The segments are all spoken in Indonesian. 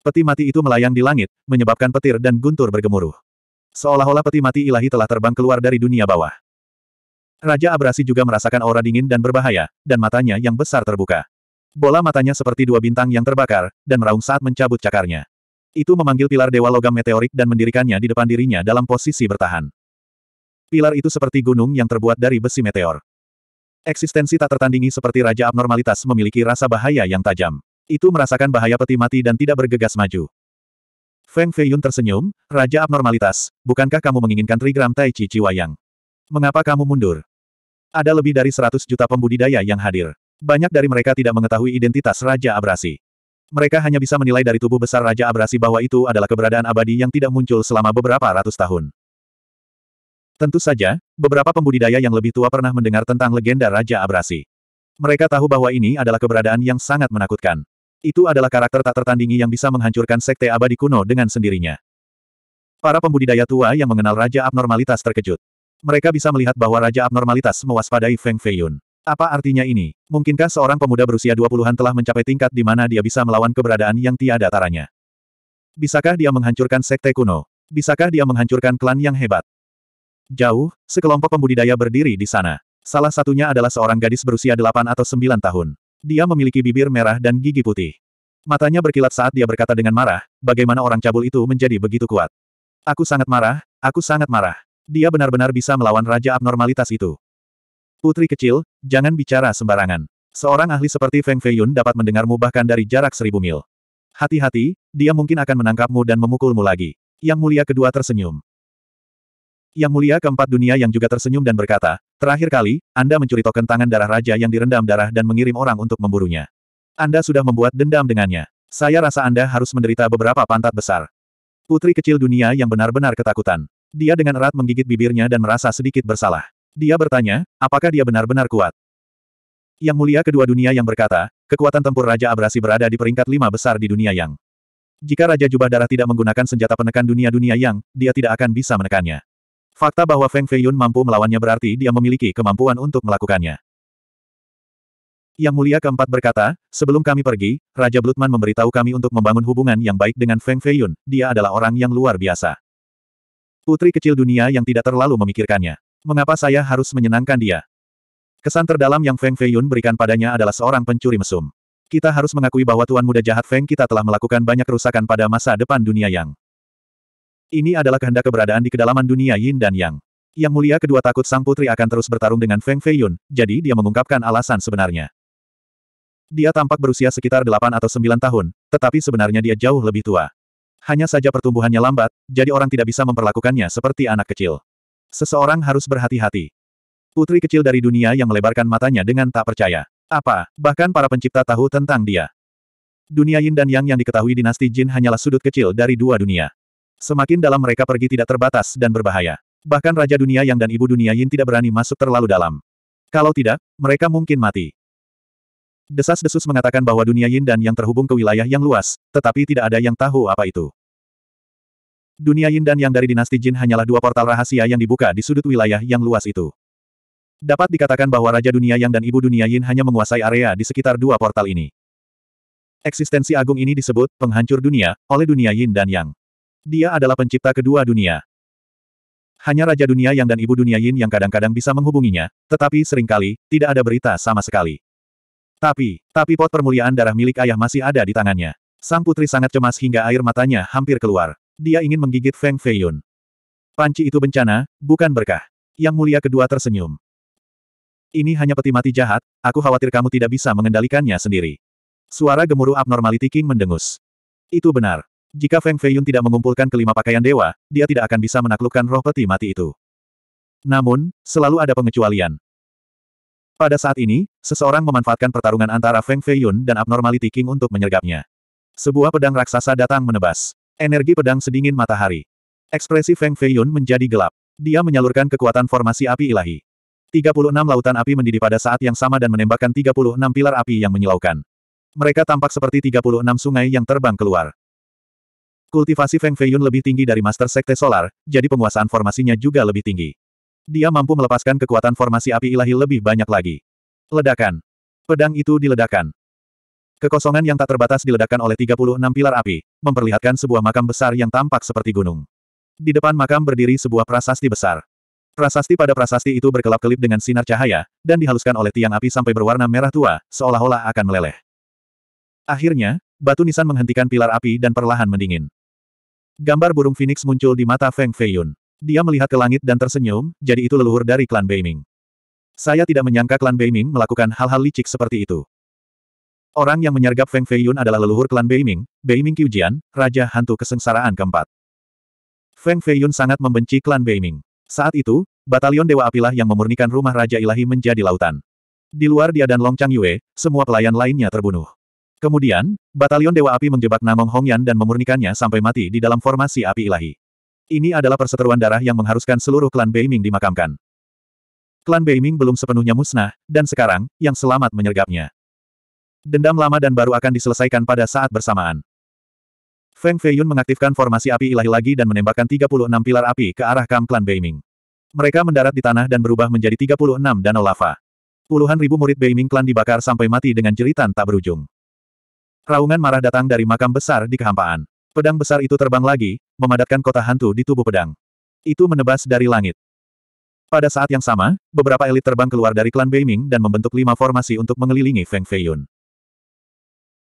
Peti mati itu melayang di langit, menyebabkan petir dan guntur bergemuruh. Seolah-olah peti mati ilahi telah terbang keluar dari dunia bawah. Raja Abrasi juga merasakan aura dingin dan berbahaya, dan matanya yang besar terbuka. Bola matanya seperti dua bintang yang terbakar, dan meraung saat mencabut cakarnya. Itu memanggil pilar dewa logam meteorik dan mendirikannya di depan dirinya dalam posisi bertahan. Pilar itu seperti gunung yang terbuat dari besi meteor. Eksistensi tak tertandingi seperti Raja Abnormalitas memiliki rasa bahaya yang tajam itu merasakan bahaya peti mati dan tidak bergegas maju. Feng Feiyun tersenyum, Raja Abnormalitas, bukankah kamu menginginkan trigram Tai Chi Chiwayang? Mengapa kamu mundur? Ada lebih dari 100 juta pembudidaya yang hadir. Banyak dari mereka tidak mengetahui identitas Raja Abrasi. Mereka hanya bisa menilai dari tubuh besar Raja Abrasi bahwa itu adalah keberadaan abadi yang tidak muncul selama beberapa ratus tahun. Tentu saja, beberapa pembudidaya yang lebih tua pernah mendengar tentang legenda Raja Abrasi. Mereka tahu bahwa ini adalah keberadaan yang sangat menakutkan. Itu adalah karakter tak tertandingi yang bisa menghancurkan sekte abadi kuno dengan sendirinya. Para pembudidaya tua yang mengenal Raja Abnormalitas terkejut. Mereka bisa melihat bahwa Raja Abnormalitas mewaspadai Feng Feiyun. Apa artinya ini? Mungkinkah seorang pemuda berusia 20-an telah mencapai tingkat di mana dia bisa melawan keberadaan yang tiada taranya? Bisakah dia menghancurkan sekte kuno? Bisakah dia menghancurkan klan yang hebat? Jauh, sekelompok pembudidaya berdiri di sana. Salah satunya adalah seorang gadis berusia 8 atau 9 tahun. Dia memiliki bibir merah dan gigi putih. Matanya berkilat saat dia berkata dengan marah, bagaimana orang cabul itu menjadi begitu kuat. Aku sangat marah, aku sangat marah. Dia benar-benar bisa melawan Raja Abnormalitas itu. Putri kecil, jangan bicara sembarangan. Seorang ahli seperti Feng Feiyun dapat mendengarmu bahkan dari jarak seribu mil. Hati-hati, dia mungkin akan menangkapmu dan memukulmu lagi. Yang mulia kedua tersenyum. Yang mulia keempat dunia yang juga tersenyum dan berkata, terakhir kali, Anda mencuri token tangan darah raja yang direndam darah dan mengirim orang untuk memburunya. Anda sudah membuat dendam dengannya. Saya rasa Anda harus menderita beberapa pantat besar. Putri kecil dunia yang benar-benar ketakutan. Dia dengan erat menggigit bibirnya dan merasa sedikit bersalah. Dia bertanya, apakah dia benar-benar kuat? Yang mulia kedua dunia yang berkata, kekuatan tempur Raja Abrasi berada di peringkat lima besar di dunia yang. Jika Raja Jubah Darah tidak menggunakan senjata penekan dunia-dunia yang, dia tidak akan bisa menekannya. Fakta bahwa Feng Feiyun mampu melawannya berarti dia memiliki kemampuan untuk melakukannya. Yang Mulia keempat berkata, sebelum kami pergi, Raja Blutman memberitahu kami untuk membangun hubungan yang baik dengan Feng Feiyun, dia adalah orang yang luar biasa. Putri kecil dunia yang tidak terlalu memikirkannya. Mengapa saya harus menyenangkan dia? Kesan terdalam yang Feng Feiyun berikan padanya adalah seorang pencuri mesum. Kita harus mengakui bahwa Tuan Muda Jahat Feng kita telah melakukan banyak kerusakan pada masa depan dunia yang ini adalah kehendak keberadaan di kedalaman dunia Yin dan Yang. Yang mulia kedua takut sang putri akan terus bertarung dengan Feng Feiyun, jadi dia mengungkapkan alasan sebenarnya. Dia tampak berusia sekitar 8 atau 9 tahun, tetapi sebenarnya dia jauh lebih tua. Hanya saja pertumbuhannya lambat, jadi orang tidak bisa memperlakukannya seperti anak kecil. Seseorang harus berhati-hati. Putri kecil dari dunia yang melebarkan matanya dengan tak percaya. Apa, bahkan para pencipta tahu tentang dia. Dunia Yin dan Yang yang diketahui dinasti Jin hanyalah sudut kecil dari dua dunia. Semakin dalam mereka pergi tidak terbatas dan berbahaya. Bahkan Raja Dunia Yang dan Ibu Dunia Yin tidak berani masuk terlalu dalam. Kalau tidak, mereka mungkin mati. Desas-desus mengatakan bahwa dunia Yin dan Yang terhubung ke wilayah yang luas, tetapi tidak ada yang tahu apa itu. Dunia Yin dan Yang dari dinasti Jin hanyalah dua portal rahasia yang dibuka di sudut wilayah yang luas itu. Dapat dikatakan bahwa Raja Dunia Yang dan Ibu Dunia Yin hanya menguasai area di sekitar dua portal ini. Eksistensi agung ini disebut penghancur dunia oleh dunia Yin dan Yang. Dia adalah pencipta kedua dunia. Hanya Raja Dunia Yang dan Ibu Dunia Yin yang kadang-kadang bisa menghubunginya, tetapi seringkali, tidak ada berita sama sekali. Tapi, tapi pot permuliaan darah milik ayah masih ada di tangannya. Sang putri sangat cemas hingga air matanya hampir keluar. Dia ingin menggigit Feng Feiyun. Panci itu bencana, bukan berkah. Yang mulia kedua tersenyum. Ini hanya peti mati jahat, aku khawatir kamu tidak bisa mengendalikannya sendiri. Suara gemuruh abnormality king mendengus. Itu benar, jika Feng Feiyun tidak mengumpulkan kelima pakaian dewa, dia tidak akan bisa menaklukkan roh peti mati itu. Namun, selalu ada pengecualian. Pada saat ini, seseorang memanfaatkan pertarungan antara Feng Feiyun dan Abnormality King untuk menyergapnya. Sebuah pedang raksasa datang menebas. Energi pedang sedingin matahari. Ekspresi Feng Feiyun menjadi gelap. Dia menyalurkan kekuatan formasi api ilahi. 36 lautan api mendidih pada saat yang sama dan menembakkan 36 pilar api yang menyilaukan. Mereka tampak seperti 36 sungai yang terbang keluar. Kultivasi Feng Feiyun lebih tinggi dari Master Sekte Solar, jadi penguasaan formasinya juga lebih tinggi. Dia mampu melepaskan kekuatan formasi api ilahi lebih banyak lagi. Ledakan. Pedang itu diledakan. Kekosongan yang tak terbatas diledakan oleh 36 pilar api, memperlihatkan sebuah makam besar yang tampak seperti gunung. Di depan makam berdiri sebuah prasasti besar. Prasasti pada prasasti itu berkelap-kelip dengan sinar cahaya, dan dihaluskan oleh tiang api sampai berwarna merah tua, seolah-olah akan meleleh. Akhirnya, batu nisan menghentikan pilar api dan perlahan mendingin. Gambar burung Phoenix muncul di mata Feng Feiyun. Dia melihat ke langit dan tersenyum, jadi itu leluhur dari klan Beiming. Saya tidak menyangka klan Beiming melakukan hal-hal licik seperti itu. Orang yang menyergap Feng Feiyun adalah leluhur klan Beiming, Beiming Qiujian, Raja Hantu Kesengsaraan keempat. Feng Feiyun sangat membenci klan Beiming. Saat itu, batalion Dewa Apilah yang memurnikan rumah Raja Ilahi menjadi lautan. Di luar dia dan Long Chang Yue, semua pelayan lainnya terbunuh. Kemudian, Batalion Dewa Api menjebak Namong Hongyan dan memurnikannya sampai mati di dalam formasi api ilahi. Ini adalah perseteruan darah yang mengharuskan seluruh klan Beiming dimakamkan. Klan Beiming belum sepenuhnya musnah, dan sekarang, yang selamat menyergapnya. Dendam lama dan baru akan diselesaikan pada saat bersamaan. Feng Feiyun mengaktifkan formasi api ilahi lagi dan menembakkan 36 pilar api ke arah Kam klan Beiming. Mereka mendarat di tanah dan berubah menjadi 36 danau lava. Puluhan ribu murid Beiming klan dibakar sampai mati dengan jeritan tak berujung. Raungan marah datang dari makam besar di kehampaan. Pedang besar itu terbang lagi, memadatkan kota hantu di tubuh pedang. Itu menebas dari langit. Pada saat yang sama, beberapa elit terbang keluar dari klan Beiming dan membentuk lima formasi untuk mengelilingi Feng Feiyun.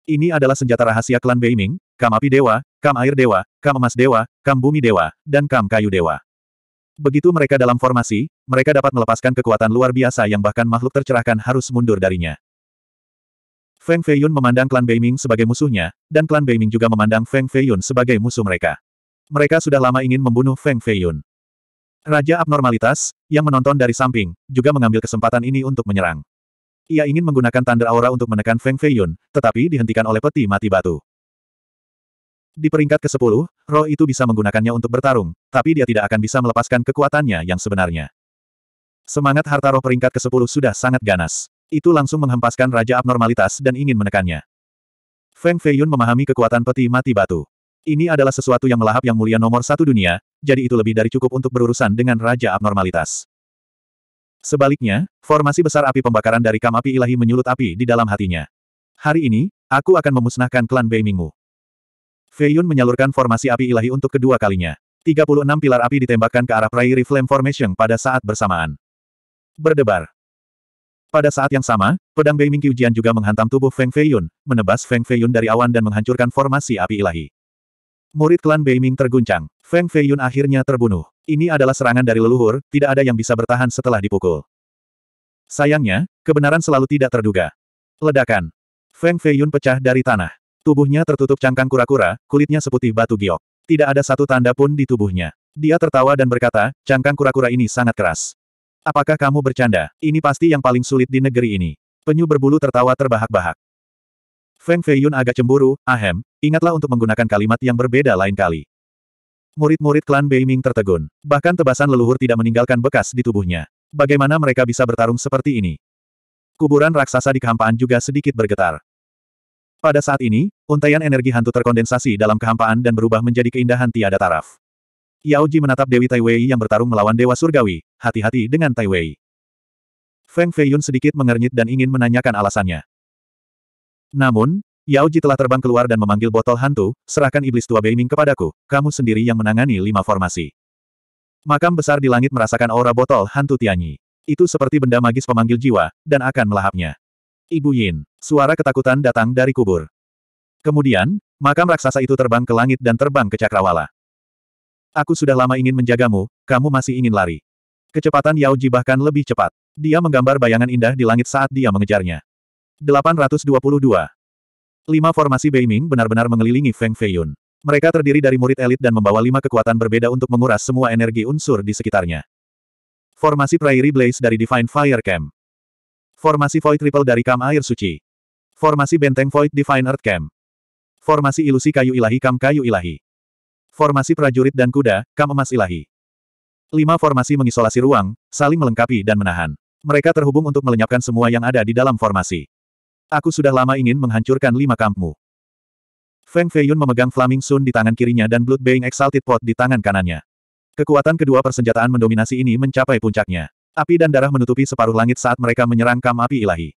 Ini adalah senjata rahasia klan Beiming, Kam Api Dewa, Kam Air Dewa, Kam Emas Dewa, Kam Bumi Dewa, dan Kam Kayu Dewa. Begitu mereka dalam formasi, mereka dapat melepaskan kekuatan luar biasa yang bahkan makhluk tercerahkan harus mundur darinya. Feng Feiyun memandang klan Beiming sebagai musuhnya, dan klan Beiming juga memandang Feng Feiyun sebagai musuh mereka. Mereka sudah lama ingin membunuh Feng Feiyun. Raja Abnormalitas, yang menonton dari samping, juga mengambil kesempatan ini untuk menyerang. Ia ingin menggunakan Thunder Aura untuk menekan Feng Feiyun, tetapi dihentikan oleh peti mati batu. Di peringkat ke-10, roh itu bisa menggunakannya untuk bertarung, tapi dia tidak akan bisa melepaskan kekuatannya yang sebenarnya. Semangat harta roh peringkat ke-10 sudah sangat ganas. Itu langsung menghempaskan Raja Abnormalitas dan ingin menekannya. Feng Feiyun memahami kekuatan peti mati batu. Ini adalah sesuatu yang melahap yang mulia nomor satu dunia, jadi itu lebih dari cukup untuk berurusan dengan Raja Abnormalitas. Sebaliknya, formasi besar api pembakaran dari kam api ilahi menyulut api di dalam hatinya. Hari ini, aku akan memusnahkan klan Bei Mingmu. Feiyun menyalurkan formasi api ilahi untuk kedua kalinya. 36 pilar api ditembakkan ke arah Prairie Flame Formation pada saat bersamaan. Berdebar. Pada saat yang sama, pedang Beiming Qiujian juga menghantam tubuh Feng Feiyun, menebas Feng Feiyun dari awan dan menghancurkan formasi api ilahi. Murid klan Beiming terguncang. Feng Feiyun akhirnya terbunuh. Ini adalah serangan dari leluhur, tidak ada yang bisa bertahan setelah dipukul. Sayangnya, kebenaran selalu tidak terduga. Ledakan. Feng Feiyun pecah dari tanah. Tubuhnya tertutup cangkang kura-kura, kulitnya seputih batu giok. Tidak ada satu tanda pun di tubuhnya. Dia tertawa dan berkata, cangkang kura-kura ini sangat keras. Apakah kamu bercanda? Ini pasti yang paling sulit di negeri ini. Penyu berbulu tertawa terbahak-bahak. Feng Feiyun agak cemburu, ahem, ingatlah untuk menggunakan kalimat yang berbeda lain kali. Murid-murid klan Beiming tertegun. Bahkan tebasan leluhur tidak meninggalkan bekas di tubuhnya. Bagaimana mereka bisa bertarung seperti ini? Kuburan raksasa di kehampaan juga sedikit bergetar. Pada saat ini, untaian energi hantu terkondensasi dalam kehampaan dan berubah menjadi keindahan tiada taraf. Yao Ji menatap Dewi Tai Wei yang bertarung melawan Dewa Surgawi, hati-hati dengan Tai Wei. Feng Feiyun sedikit mengernyit dan ingin menanyakan alasannya. Namun, Yao Ji telah terbang keluar dan memanggil botol hantu, serahkan iblis tua Beiming kepadaku, kamu sendiri yang menangani lima formasi. Makam besar di langit merasakan aura botol hantu Tianyi. Itu seperti benda magis pemanggil jiwa, dan akan melahapnya. Ibu Yin, suara ketakutan datang dari kubur. Kemudian, makam raksasa itu terbang ke langit dan terbang ke cakrawala. Aku sudah lama ingin menjagamu, kamu masih ingin lari. Kecepatan Yao Ji bahkan lebih cepat. Dia menggambar bayangan indah di langit saat dia mengejarnya. 822. Lima formasi Beiming benar-benar mengelilingi Feng Feiyun. Mereka terdiri dari murid elit dan membawa lima kekuatan berbeda untuk menguras semua energi unsur di sekitarnya. Formasi Prairie Blaze dari Divine Fire Camp. Formasi Void Triple dari Kam Air Suci. Formasi Benteng Void Divine Earth Camp. Formasi Ilusi Kayu Ilahi Kam Kayu Ilahi. Formasi prajurit dan kuda, kam emas ilahi. Lima formasi mengisolasi ruang, saling melengkapi dan menahan. Mereka terhubung untuk melenyapkan semua yang ada di dalam formasi. Aku sudah lama ingin menghancurkan lima kampmu. Feng Feiyun memegang Flaming Sun di tangan kirinya dan Blood Baying Exalted Pot di tangan kanannya. Kekuatan kedua persenjataan mendominasi ini mencapai puncaknya. Api dan darah menutupi separuh langit saat mereka menyerang kam api ilahi.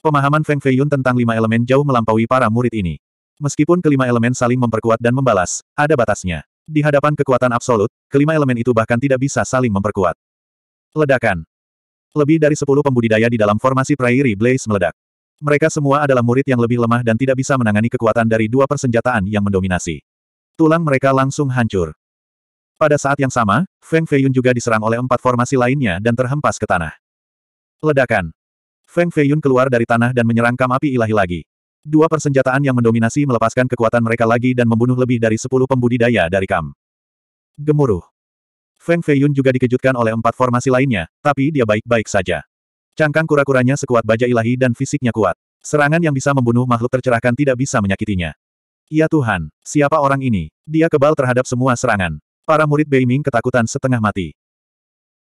Pemahaman Feng Feiyun tentang lima elemen jauh melampaui para murid ini. Meskipun kelima elemen saling memperkuat dan membalas, ada batasnya. Di hadapan kekuatan absolut, kelima elemen itu bahkan tidak bisa saling memperkuat. Ledakan. Lebih dari sepuluh pembudidaya di dalam formasi Prairie Blaze meledak. Mereka semua adalah murid yang lebih lemah dan tidak bisa menangani kekuatan dari dua persenjataan yang mendominasi. Tulang mereka langsung hancur. Pada saat yang sama, Feng Feiyun juga diserang oleh empat formasi lainnya dan terhempas ke tanah. Ledakan. Feng Feiyun keluar dari tanah dan menyerang kam api ilahi lagi. Dua persenjataan yang mendominasi melepaskan kekuatan mereka lagi dan membunuh lebih dari sepuluh pembudidaya dari Kam. Gemuruh. Feng Feiyun juga dikejutkan oleh empat formasi lainnya, tapi dia baik-baik saja. Cangkang kura-kuranya sekuat baja ilahi dan fisiknya kuat. Serangan yang bisa membunuh makhluk tercerahkan tidak bisa menyakitinya. Ya Tuhan, siapa orang ini? Dia kebal terhadap semua serangan. Para murid Beiming ketakutan setengah mati.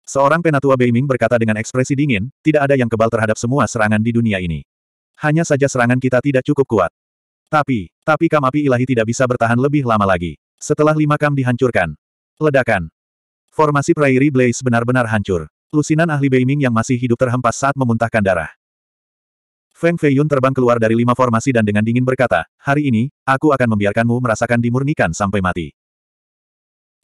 Seorang penatua Beiming berkata dengan ekspresi dingin, tidak ada yang kebal terhadap semua serangan di dunia ini. Hanya saja serangan kita tidak cukup kuat. Tapi, tapi kam api ilahi tidak bisa bertahan lebih lama lagi. Setelah lima kam dihancurkan. Ledakan. Formasi Prairie Blaze benar-benar hancur. Lusinan ahli Beiming yang masih hidup terhempas saat memuntahkan darah. Feng Feiyun terbang keluar dari lima formasi dan dengan dingin berkata, hari ini, aku akan membiarkanmu merasakan dimurnikan sampai mati.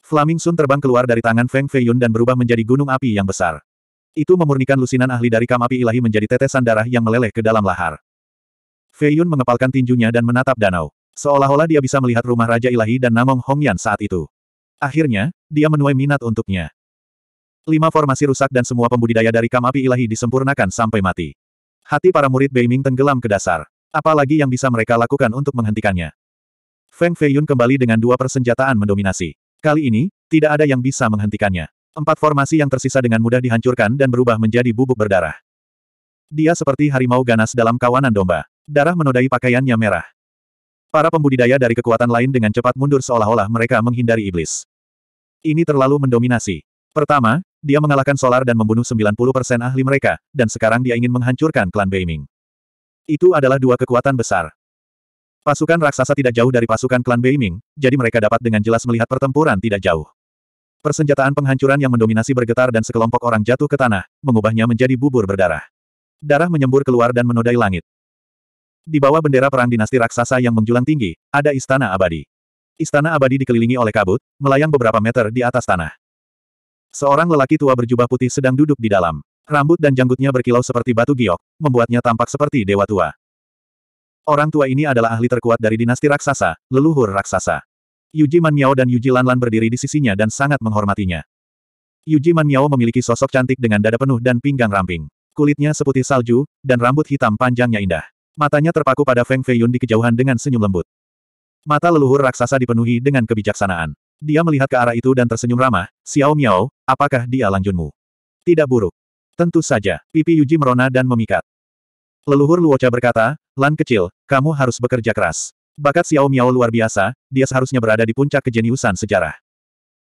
Flaming Sun terbang keluar dari tangan Feng Feiyun dan berubah menjadi gunung api yang besar. Itu memurnikan lusinan ahli dari kamapi ilahi menjadi tetesan darah yang meleleh ke dalam lahar. Fei Yun mengepalkan tinjunya dan menatap danau. Seolah-olah dia bisa melihat rumah Raja Ilahi dan Namong Hongyan saat itu. Akhirnya, dia menuai minat untuknya. Lima formasi rusak dan semua pembudidaya dari kamapi ilahi disempurnakan sampai mati. Hati para murid Beiming tenggelam ke dasar. Apalagi yang bisa mereka lakukan untuk menghentikannya. Feng Fei Yun kembali dengan dua persenjataan mendominasi. Kali ini, tidak ada yang bisa menghentikannya. Empat formasi yang tersisa dengan mudah dihancurkan dan berubah menjadi bubuk berdarah. Dia seperti harimau ganas dalam kawanan domba. Darah menodai pakaiannya merah. Para pembudidaya dari kekuatan lain dengan cepat mundur seolah-olah mereka menghindari iblis. Ini terlalu mendominasi. Pertama, dia mengalahkan Solar dan membunuh 90% ahli mereka, dan sekarang dia ingin menghancurkan klan Beiming. Itu adalah dua kekuatan besar. Pasukan raksasa tidak jauh dari pasukan klan Beiming, jadi mereka dapat dengan jelas melihat pertempuran tidak jauh. Persenjataan penghancuran yang mendominasi bergetar dan sekelompok orang jatuh ke tanah, mengubahnya menjadi bubur berdarah. Darah menyembur keluar dan menodai langit. Di bawah bendera perang dinasti raksasa yang menjulang tinggi, ada istana abadi. Istana abadi dikelilingi oleh kabut, melayang beberapa meter di atas tanah. Seorang lelaki tua berjubah putih sedang duduk di dalam. Rambut dan janggutnya berkilau seperti batu giok, membuatnya tampak seperti dewa tua. Orang tua ini adalah ahli terkuat dari dinasti raksasa, leluhur raksasa. Yuji Manmiao dan Yuji Lan Lan berdiri di sisinya dan sangat menghormatinya. Yuji Manmiao memiliki sosok cantik dengan dada penuh dan pinggang ramping. Kulitnya seputih salju, dan rambut hitam panjangnya indah. Matanya terpaku pada Feng Feiyun di kejauhan dengan senyum lembut. Mata leluhur raksasa dipenuhi dengan kebijaksanaan. Dia melihat ke arah itu dan tersenyum ramah, Xiao Miao, apakah dia langjunmu? Tidak buruk. Tentu saja, pipi Yuji merona dan memikat. Leluhur Luocha berkata, Lan kecil, kamu harus bekerja keras. Bakat Xiao Miao luar biasa, dia seharusnya berada di puncak kejeniusan sejarah.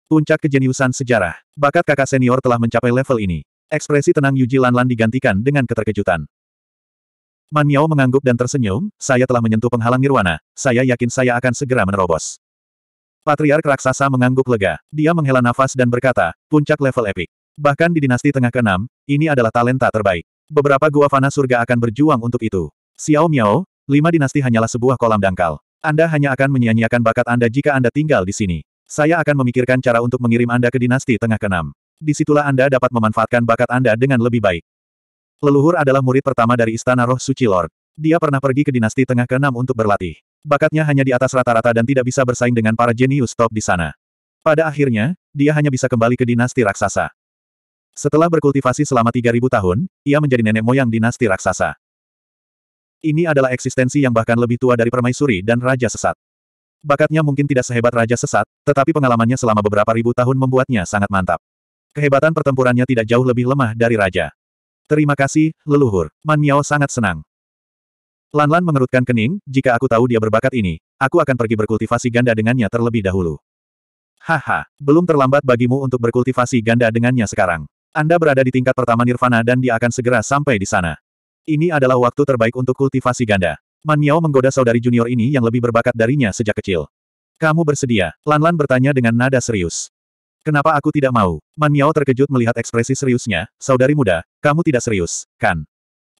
Puncak kejeniusan sejarah. Bakat kakak senior telah mencapai level ini. Ekspresi tenang Yuji Lanlan digantikan dengan keterkejutan. Man Miao mengangguk dan tersenyum, saya telah menyentuh penghalang nirwana, saya yakin saya akan segera menerobos. Patriark Raksasa mengangguk lega, dia menghela nafas dan berkata, puncak level epik. Bahkan di dinasti tengah keenam, ini adalah talenta terbaik. Beberapa gua fana surga akan berjuang untuk itu. Xiao Miao, Lima dinasti hanyalah sebuah kolam dangkal. Anda hanya akan menyia-nyiakan bakat Anda jika Anda tinggal di sini. Saya akan memikirkan cara untuk mengirim Anda ke dinasti tengah keenam. Disitulah Anda dapat memanfaatkan bakat Anda dengan lebih baik. Leluhur adalah murid pertama dari Istana Roh Suci Lord. Dia pernah pergi ke dinasti tengah keenam untuk berlatih. Bakatnya hanya di atas rata-rata dan tidak bisa bersaing dengan para jenius top di sana. Pada akhirnya, dia hanya bisa kembali ke dinasti raksasa. Setelah berkultivasi selama 3000 tahun, ia menjadi nenek moyang dinasti raksasa. Ini adalah eksistensi yang bahkan lebih tua dari permaisuri dan raja sesat. Bakatnya mungkin tidak sehebat raja sesat, tetapi pengalamannya selama beberapa ribu tahun membuatnya sangat mantap. Kehebatan pertempurannya tidak jauh lebih lemah dari raja. Terima kasih, leluhur. Man Miao sangat senang. Lanlan -lan mengerutkan kening, jika aku tahu dia berbakat ini, aku akan pergi berkultivasi ganda dengannya terlebih dahulu. Haha, belum terlambat bagimu untuk berkultivasi ganda dengannya sekarang. Anda berada di tingkat pertama nirvana dan dia akan segera sampai di sana. Ini adalah waktu terbaik untuk kultivasi ganda. Man Miao menggoda saudari junior ini yang lebih berbakat darinya sejak kecil. Kamu bersedia? Lan-Lan bertanya dengan nada serius. Kenapa aku tidak mau? Man Miao terkejut melihat ekspresi seriusnya, saudari muda, kamu tidak serius, kan?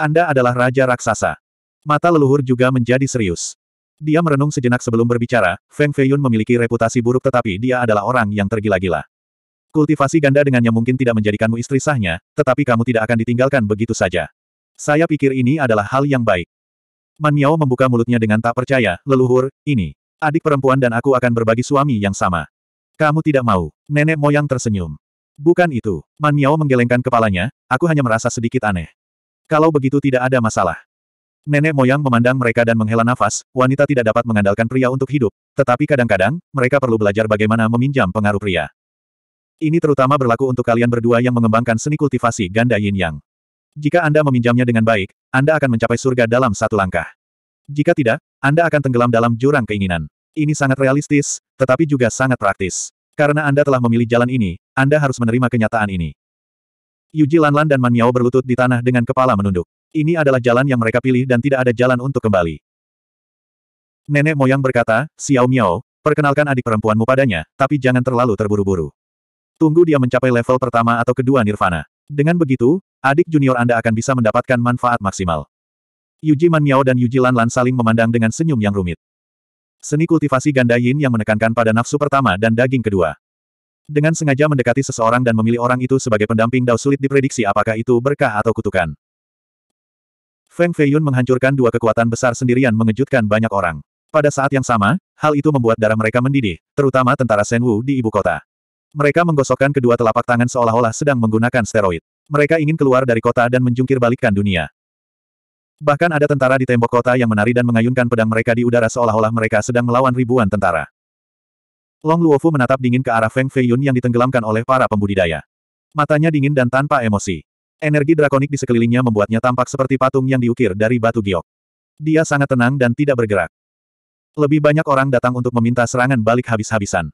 Anda adalah raja raksasa. Mata leluhur juga menjadi serius. Dia merenung sejenak sebelum berbicara, Feng Feiyun memiliki reputasi buruk tetapi dia adalah orang yang tergila-gila. Kultivasi ganda dengannya mungkin tidak menjadikanmu istri sahnya, tetapi kamu tidak akan ditinggalkan begitu saja. Saya pikir ini adalah hal yang baik. Man Miao membuka mulutnya dengan tak percaya, leluhur, ini. Adik perempuan dan aku akan berbagi suami yang sama. Kamu tidak mau. Nenek moyang tersenyum. Bukan itu. Man Miao menggelengkan kepalanya, aku hanya merasa sedikit aneh. Kalau begitu tidak ada masalah. Nenek moyang memandang mereka dan menghela nafas, wanita tidak dapat mengandalkan pria untuk hidup, tetapi kadang-kadang, mereka perlu belajar bagaimana meminjam pengaruh pria. Ini terutama berlaku untuk kalian berdua yang mengembangkan seni kultivasi ganda yin yang. Jika Anda meminjamnya dengan baik, Anda akan mencapai surga dalam satu langkah. Jika tidak, Anda akan tenggelam dalam jurang keinginan. Ini sangat realistis, tetapi juga sangat praktis. Karena Anda telah memilih jalan ini, Anda harus menerima kenyataan ini. Yuji Lanlan dan Man Miao berlutut di tanah dengan kepala menunduk. Ini adalah jalan yang mereka pilih dan tidak ada jalan untuk kembali. Nenek moyang berkata, Xiao Miao, perkenalkan adik perempuanmu padanya, tapi jangan terlalu terburu-buru. Tunggu dia mencapai level pertama atau kedua nirvana. Dengan begitu, adik junior Anda akan bisa mendapatkan manfaat maksimal. Yuji Man Miao dan Yuji Lan Lan saling memandang dengan senyum yang rumit. Seni kultivasi ganda yin yang menekankan pada nafsu pertama dan daging kedua. Dengan sengaja mendekati seseorang dan memilih orang itu sebagai pendamping Dao sulit diprediksi apakah itu berkah atau kutukan. Feng Feiyun menghancurkan dua kekuatan besar sendirian mengejutkan banyak orang. Pada saat yang sama, hal itu membuat darah mereka mendidih, terutama tentara Senwu di ibu kota. Mereka menggosokkan kedua telapak tangan seolah-olah sedang menggunakan steroid. Mereka ingin keluar dari kota dan menjungkir balikkan dunia. Bahkan ada tentara di tembok kota yang menari dan mengayunkan pedang mereka di udara seolah-olah mereka sedang melawan ribuan tentara. Long Luofu menatap dingin ke arah Feng Feiyun yang ditenggelamkan oleh para pembudidaya. Matanya dingin dan tanpa emosi. Energi drakonik di sekelilingnya membuatnya tampak seperti patung yang diukir dari batu giok. Dia sangat tenang dan tidak bergerak. Lebih banyak orang datang untuk meminta serangan balik habis-habisan.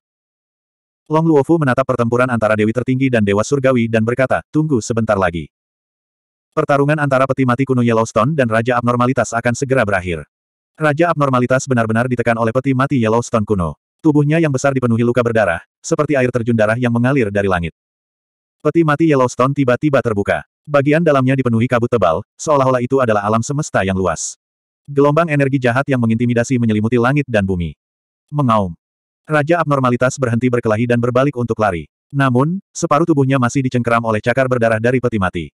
Long Luofu menatap pertempuran antara Dewi Tertinggi dan Dewa Surgawi dan berkata, tunggu sebentar lagi. Pertarungan antara peti mati kuno Yellowstone dan Raja Abnormalitas akan segera berakhir. Raja Abnormalitas benar-benar ditekan oleh peti mati Yellowstone kuno. Tubuhnya yang besar dipenuhi luka berdarah, seperti air terjun darah yang mengalir dari langit. Peti mati Yellowstone tiba-tiba terbuka. Bagian dalamnya dipenuhi kabut tebal, seolah-olah itu adalah alam semesta yang luas. Gelombang energi jahat yang mengintimidasi menyelimuti langit dan bumi. Mengaum. Raja abnormalitas berhenti berkelahi dan berbalik untuk lari. Namun, separuh tubuhnya masih dicengkeram oleh cakar berdarah dari peti mati.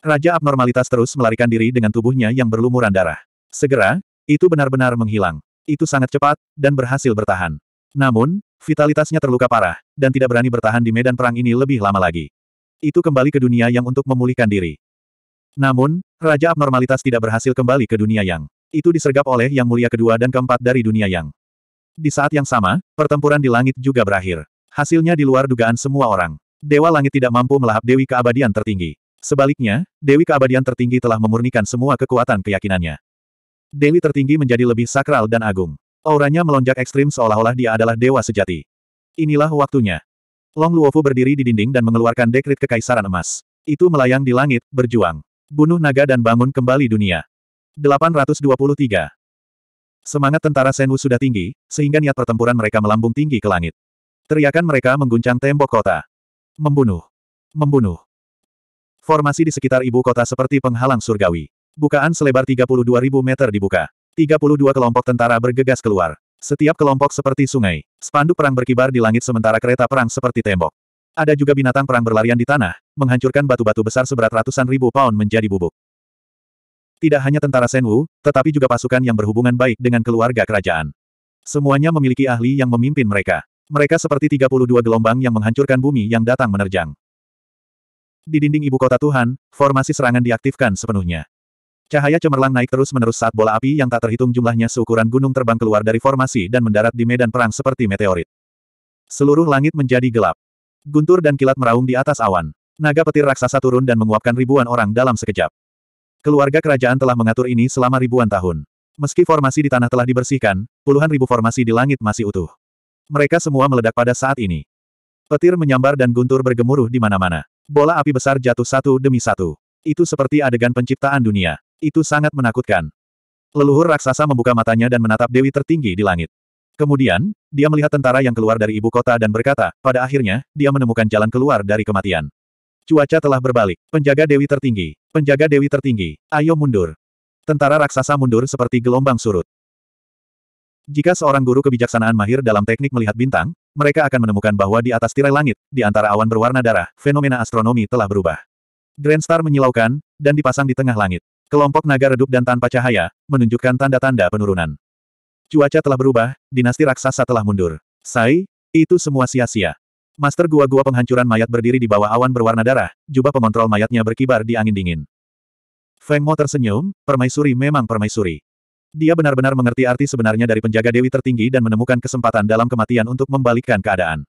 Raja abnormalitas terus melarikan diri dengan tubuhnya yang berlumuran darah. Segera, itu benar-benar menghilang. Itu sangat cepat, dan berhasil bertahan. Namun, vitalitasnya terluka parah, dan tidak berani bertahan di medan perang ini lebih lama lagi. Itu kembali ke dunia yang untuk memulihkan diri. Namun, Raja Abnormalitas tidak berhasil kembali ke dunia yang. Itu disergap oleh Yang Mulia Kedua dan keempat dari dunia yang. Di saat yang sama, pertempuran di langit juga berakhir. Hasilnya di luar dugaan semua orang. Dewa langit tidak mampu melahap Dewi keabadian tertinggi. Sebaliknya, Dewi keabadian tertinggi telah memurnikan semua kekuatan keyakinannya. Dewi tertinggi menjadi lebih sakral dan agung. Auranya melonjak ekstrim seolah-olah dia adalah dewa sejati. Inilah waktunya. Long Luofu berdiri di dinding dan mengeluarkan dekrit kekaisaran emas. Itu melayang di langit, berjuang. Bunuh naga dan bangun kembali dunia. 823. Semangat tentara Senwu sudah tinggi, sehingga niat pertempuran mereka melambung tinggi ke langit. Teriakan mereka mengguncang tembok kota. Membunuh. Membunuh. Formasi di sekitar ibu kota seperti penghalang surgawi. Bukaan selebar 32.000 meter dibuka. 32 kelompok tentara bergegas keluar. Setiap kelompok seperti sungai. Spanduk perang berkibar di langit sementara kereta perang seperti tembok. Ada juga binatang perang berlarian di tanah, menghancurkan batu-batu besar seberat ratusan ribu pound menjadi bubuk. Tidak hanya tentara Senwu, tetapi juga pasukan yang berhubungan baik dengan keluarga kerajaan. Semuanya memiliki ahli yang memimpin mereka. Mereka seperti 32 gelombang yang menghancurkan bumi yang datang menerjang. Di dinding ibu kota Tuhan, formasi serangan diaktifkan sepenuhnya. Cahaya cemerlang naik terus-menerus saat bola api yang tak terhitung jumlahnya seukuran gunung terbang keluar dari formasi dan mendarat di medan perang seperti meteorit. Seluruh langit menjadi gelap. Guntur dan kilat meraung di atas awan. Naga petir raksasa turun dan menguapkan ribuan orang dalam sekejap. Keluarga kerajaan telah mengatur ini selama ribuan tahun. Meski formasi di tanah telah dibersihkan, puluhan ribu formasi di langit masih utuh. Mereka semua meledak pada saat ini. Petir menyambar dan guntur bergemuruh di mana-mana. Bola api besar jatuh satu demi satu. Itu seperti adegan penciptaan dunia. Itu sangat menakutkan. Leluhur raksasa membuka matanya dan menatap Dewi tertinggi di langit. Kemudian, dia melihat tentara yang keluar dari ibu kota dan berkata, pada akhirnya, dia menemukan jalan keluar dari kematian. Cuaca telah berbalik. Penjaga Dewi tertinggi. Penjaga Dewi tertinggi. Ayo mundur. Tentara raksasa mundur seperti gelombang surut. Jika seorang guru kebijaksanaan mahir dalam teknik melihat bintang, mereka akan menemukan bahwa di atas tirai langit, di antara awan berwarna darah, fenomena astronomi telah berubah. Grand Star menyilaukan, dan dipasang di tengah langit. Kelompok naga redup dan tanpa cahaya, menunjukkan tanda-tanda penurunan. Cuaca telah berubah, dinasti raksasa telah mundur. Sai, itu semua sia-sia. Master gua-gua penghancuran mayat berdiri di bawah awan berwarna darah, jubah pengontrol mayatnya berkibar di angin dingin. Feng Mo tersenyum, permaisuri memang permaisuri. Dia benar-benar mengerti arti sebenarnya dari penjaga dewi tertinggi dan menemukan kesempatan dalam kematian untuk membalikkan keadaan.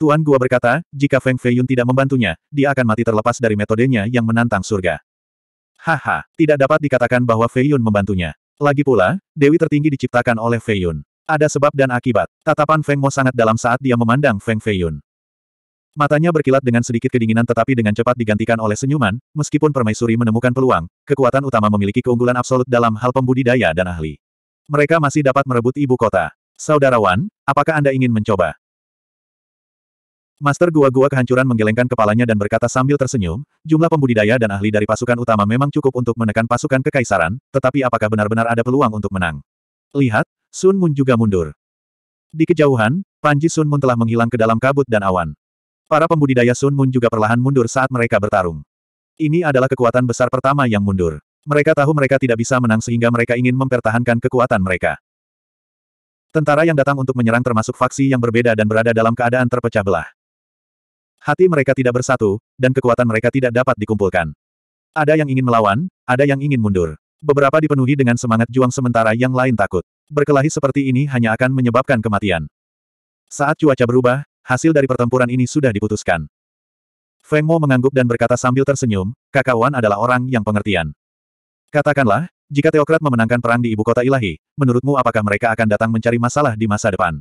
Tuan Gua berkata, jika Feng Feiyun tidak membantunya, dia akan mati terlepas dari metodenya yang menantang surga. Haha, tidak dapat dikatakan bahwa Feiyun membantunya. Lagi pula, dewi tertinggi diciptakan oleh Feiyun. Ada sebab dan akibat. Tatapan Feng Mo sangat dalam saat dia memandang Feng Feiyun. Matanya berkilat dengan sedikit kedinginan tetapi dengan cepat digantikan oleh senyuman, meskipun permaisuri menemukan peluang, kekuatan utama memiliki keunggulan absolut dalam hal pembudidaya dan ahli. Mereka masih dapat merebut ibu kota. Saudara Wan, apakah Anda ingin mencoba? Master gua-gua kehancuran menggelengkan kepalanya dan berkata sambil tersenyum, jumlah pembudidaya dan ahli dari pasukan utama memang cukup untuk menekan pasukan kekaisaran, tetapi apakah benar-benar ada peluang untuk menang? Lihat, Sun Moon juga mundur. Di kejauhan, Panji Sun Moon telah menghilang ke dalam kabut dan awan. Para pembudidaya Sun Moon juga perlahan mundur saat mereka bertarung. Ini adalah kekuatan besar pertama yang mundur. Mereka tahu mereka tidak bisa menang sehingga mereka ingin mempertahankan kekuatan mereka. Tentara yang datang untuk menyerang termasuk faksi yang berbeda dan berada dalam keadaan terpecah belah. Hati mereka tidak bersatu, dan kekuatan mereka tidak dapat dikumpulkan. Ada yang ingin melawan, ada yang ingin mundur. Beberapa dipenuhi dengan semangat juang sementara yang lain takut. Berkelahi seperti ini hanya akan menyebabkan kematian. Saat cuaca berubah, hasil dari pertempuran ini sudah diputuskan. Feng Mo mengangguk dan berkata sambil tersenyum, kakak Wan adalah orang yang pengertian. Katakanlah, jika Teokrat memenangkan perang di ibu kota ilahi, menurutmu apakah mereka akan datang mencari masalah di masa depan?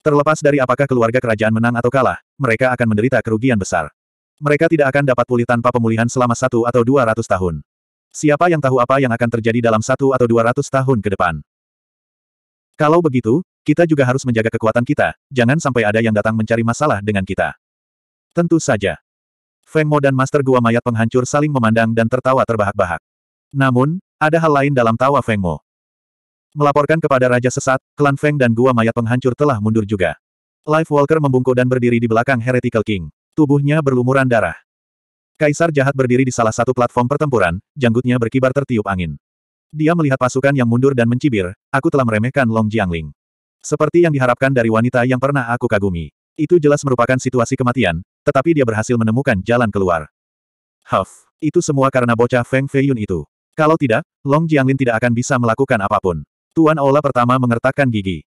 Terlepas dari apakah keluarga kerajaan menang atau kalah, mereka akan menderita kerugian besar. Mereka tidak akan dapat pulih tanpa pemulihan selama satu atau dua ratus tahun. Siapa yang tahu apa yang akan terjadi dalam satu atau dua ratus tahun ke depan? Kalau begitu, kita juga harus menjaga kekuatan kita, jangan sampai ada yang datang mencari masalah dengan kita. Tentu saja. Feng Mo dan Master Gua Mayat Penghancur saling memandang dan tertawa terbahak-bahak. Namun, ada hal lain dalam tawa Feng Mo. Melaporkan kepada Raja Sesat, klan Feng dan Gua Mayat Penghancur telah mundur juga. Life Walker membungkuk dan berdiri di belakang Heretical King. Tubuhnya berlumuran darah. Kaisar jahat berdiri di salah satu platform pertempuran, janggutnya berkibar tertiup angin. Dia melihat pasukan yang mundur dan mencibir, aku telah meremehkan Long Jiangling. Seperti yang diharapkan dari wanita yang pernah aku kagumi. Itu jelas merupakan situasi kematian, tetapi dia berhasil menemukan jalan keluar. Huff, itu semua karena bocah Feng Feiyun itu. Kalau tidak, Long Jianglin tidak akan bisa melakukan apapun. Tuan Ola pertama mengertakkan gigi.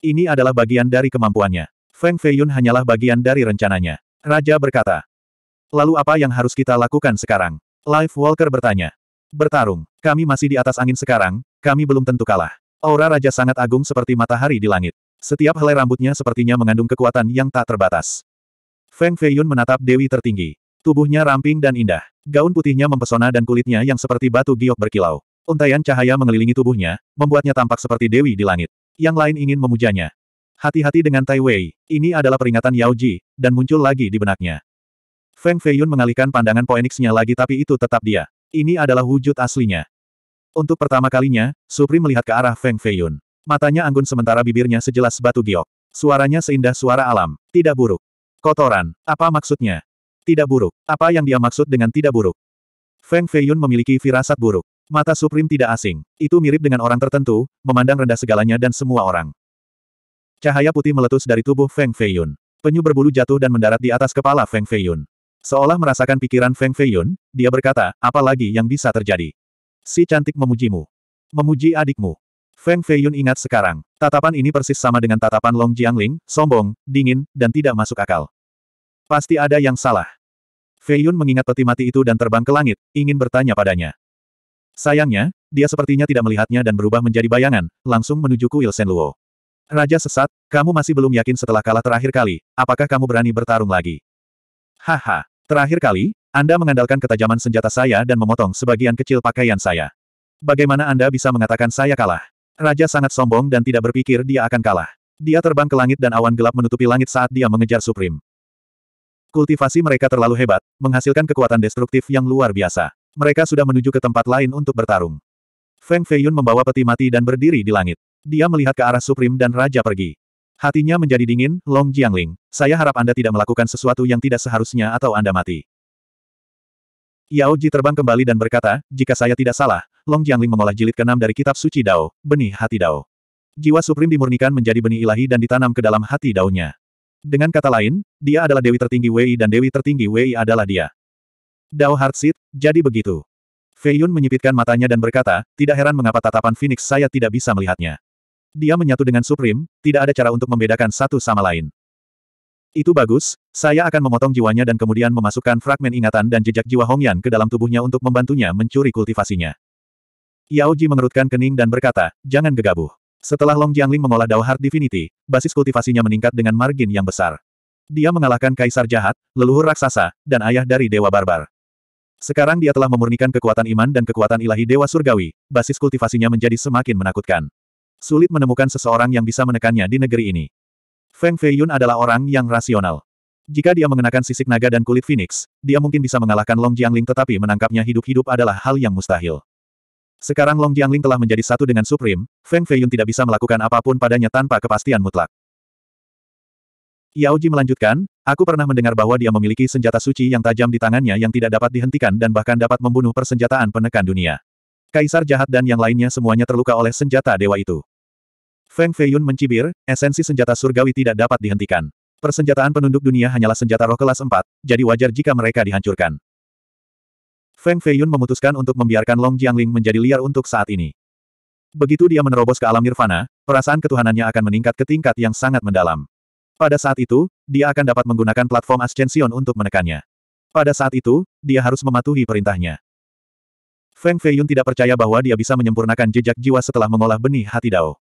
Ini adalah bagian dari kemampuannya. Feng Feiyun hanyalah bagian dari rencananya. Raja berkata. Lalu apa yang harus kita lakukan sekarang? Life Walker bertanya. Bertarung. Kami masih di atas angin sekarang, kami belum tentu kalah. Aura Raja sangat agung seperti matahari di langit. Setiap helai rambutnya sepertinya mengandung kekuatan yang tak terbatas. Feng Feiyun menatap Dewi tertinggi. Tubuhnya ramping dan indah. Gaun putihnya mempesona dan kulitnya yang seperti batu giok berkilau. Untaian cahaya mengelilingi tubuhnya, membuatnya tampak seperti Dewi di langit. Yang lain ingin memujanya. Hati-hati dengan Tai Wei, ini adalah peringatan Yao Ji, dan muncul lagi di benaknya. Feng Feiyun mengalihkan pandangan poenix lagi tapi itu tetap dia. Ini adalah wujud aslinya. Untuk pertama kalinya, Supri melihat ke arah Feng Feiyun. Matanya anggun sementara bibirnya sejelas batu giok. Suaranya seindah suara alam. Tidak buruk. Kotoran. Apa maksudnya? Tidak buruk. Apa yang dia maksud dengan tidak buruk? Feng Feiyun memiliki firasat buruk. Mata Supreme tidak asing. Itu mirip dengan orang tertentu, memandang rendah segalanya dan semua orang. Cahaya putih meletus dari tubuh Feng Feiyun. Penyu berbulu jatuh dan mendarat di atas kepala Feng Feiyun. Seolah merasakan pikiran Feng Feiyun, dia berkata, "Apa lagi yang bisa terjadi. Si cantik memujimu. Memuji adikmu. Feng Feiyun ingat sekarang, tatapan ini persis sama dengan tatapan Long Jiangling, sombong, dingin, dan tidak masuk akal. Pasti ada yang salah. Feiyun mengingat peti mati itu dan terbang ke langit, ingin bertanya padanya. Sayangnya, dia sepertinya tidak melihatnya dan berubah menjadi bayangan, langsung menuju kuil Luo. Raja sesat, kamu masih belum yakin setelah kalah terakhir kali, apakah kamu berani bertarung lagi? Haha, Terakhir kali, Anda mengandalkan ketajaman senjata saya dan memotong sebagian kecil pakaian saya. Bagaimana Anda bisa mengatakan saya kalah? Raja sangat sombong dan tidak berpikir dia akan kalah. Dia terbang ke langit dan awan gelap menutupi langit saat dia mengejar Supreme. Kultivasi mereka terlalu hebat, menghasilkan kekuatan destruktif yang luar biasa. Mereka sudah menuju ke tempat lain untuk bertarung. Feng Feiyun membawa peti mati dan berdiri di langit. Dia melihat ke arah Supreme dan Raja pergi. Hatinya menjadi dingin, Long Jiangling. Saya harap Anda tidak melakukan sesuatu yang tidak seharusnya atau Anda mati. Yao Ji terbang kembali dan berkata, jika saya tidak salah, Long Jiangling mengolah jilid keenam dari kitab suci Dao, benih hati Dao. Jiwa Supreme dimurnikan menjadi benih ilahi dan ditanam ke dalam hati Dao-nya. Dengan kata lain, dia adalah dewi tertinggi Wei dan dewi tertinggi Wei adalah dia. Dao Heart jadi begitu. Fei Yun menyipitkan matanya dan berkata, tidak heran mengapa tatapan Phoenix saya tidak bisa melihatnya. Dia menyatu dengan Supreme, tidak ada cara untuk membedakan satu sama lain. Itu bagus, saya akan memotong jiwanya dan kemudian memasukkan fragmen ingatan dan jejak jiwa Hong Hongyan ke dalam tubuhnya untuk membantunya mencuri kultivasinya. Yao Ji mengerutkan kening dan berkata, jangan gegabah. Setelah Long Jiangling mengolah Dao Heart Divinity, basis kultivasinya meningkat dengan margin yang besar. Dia mengalahkan kaisar jahat, leluhur raksasa, dan ayah dari dewa barbar. Sekarang dia telah memurnikan kekuatan iman dan kekuatan ilahi dewa surgawi, basis kultivasinya menjadi semakin menakutkan. Sulit menemukan seseorang yang bisa menekannya di negeri ini. Feng Feiyun adalah orang yang rasional. Jika dia mengenakan sisik naga dan kulit phoenix, dia mungkin bisa mengalahkan Long Jiangling tetapi menangkapnya hidup-hidup adalah hal yang mustahil. Sekarang Long Jiangling telah menjadi satu dengan Supreme, Feng Feiyun tidak bisa melakukan apapun padanya tanpa kepastian mutlak. Yao Ji melanjutkan, aku pernah mendengar bahwa dia memiliki senjata suci yang tajam di tangannya yang tidak dapat dihentikan dan bahkan dapat membunuh persenjataan penekan dunia. Kaisar jahat dan yang lainnya semuanya terluka oleh senjata dewa itu. Feng Feiyun mencibir, esensi senjata surgawi tidak dapat dihentikan. Persenjataan penunduk dunia hanyalah senjata roh kelas 4, jadi wajar jika mereka dihancurkan. Feng Feiyun memutuskan untuk membiarkan Long Jiangling menjadi liar untuk saat ini. Begitu dia menerobos ke alam nirvana, perasaan ketuhanannya akan meningkat ke tingkat yang sangat mendalam. Pada saat itu, dia akan dapat menggunakan platform Ascension untuk menekannya. Pada saat itu, dia harus mematuhi perintahnya. Feng Feiyun tidak percaya bahwa dia bisa menyempurnakan jejak jiwa setelah mengolah benih hati Dao.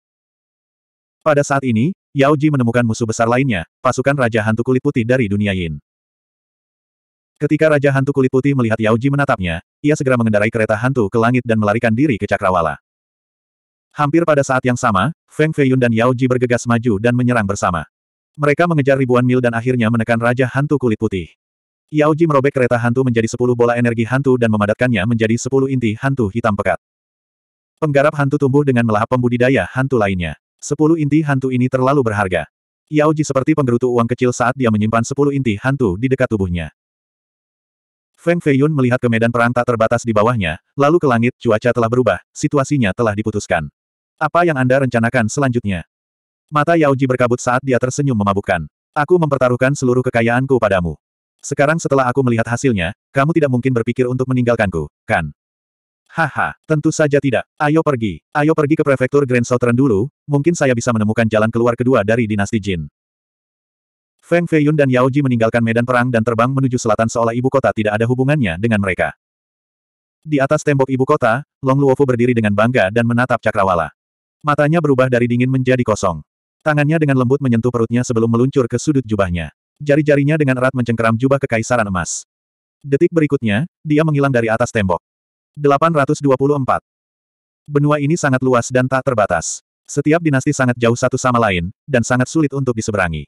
Pada saat ini, Yao Ji menemukan musuh besar lainnya, pasukan Raja Hantu Kulit Putih dari dunia Yin. Ketika Raja Hantu Kulit Putih melihat Yao Ji menatapnya, ia segera mengendarai kereta hantu ke langit dan melarikan diri ke Cakrawala. Hampir pada saat yang sama, Feng Feiyun dan Yao Ji bergegas maju dan menyerang bersama. Mereka mengejar ribuan mil dan akhirnya menekan Raja Hantu Kulit Putih. Yao Ji merobek kereta hantu menjadi sepuluh bola energi hantu dan memadatkannya menjadi sepuluh inti hantu hitam pekat. Penggarap hantu tumbuh dengan melahap pembudidaya hantu lainnya. Sepuluh inti hantu ini terlalu berharga. Yao Ji seperti penggerutu uang kecil saat dia menyimpan sepuluh inti hantu di dekat tubuhnya. Feng Feiyun melihat ke medan perang tak terbatas di bawahnya, lalu ke langit cuaca telah berubah, situasinya telah diputuskan. Apa yang Anda rencanakan selanjutnya? Mata Yao Ji berkabut saat dia tersenyum memabukkan. Aku mempertaruhkan seluruh kekayaanku padamu. Sekarang setelah aku melihat hasilnya, kamu tidak mungkin berpikir untuk meninggalkanku, kan? Haha, tentu saja tidak. Ayo pergi. Ayo pergi ke prefektur Grand Southern dulu, mungkin saya bisa menemukan jalan keluar kedua dari dinasti Jin. Feng Feiyun dan Yao Ji meninggalkan medan perang dan terbang menuju selatan seolah ibu kota tidak ada hubungannya dengan mereka. Di atas tembok ibu kota, Long Luofu berdiri dengan bangga dan menatap cakrawala. Matanya berubah dari dingin menjadi kosong. Tangannya dengan lembut menyentuh perutnya sebelum meluncur ke sudut jubahnya. Jari-jarinya dengan erat mencengkeram jubah kekaisaran emas. Detik berikutnya, dia menghilang dari atas tembok. 824. Benua ini sangat luas dan tak terbatas. Setiap dinasti sangat jauh satu sama lain, dan sangat sulit untuk diseberangi.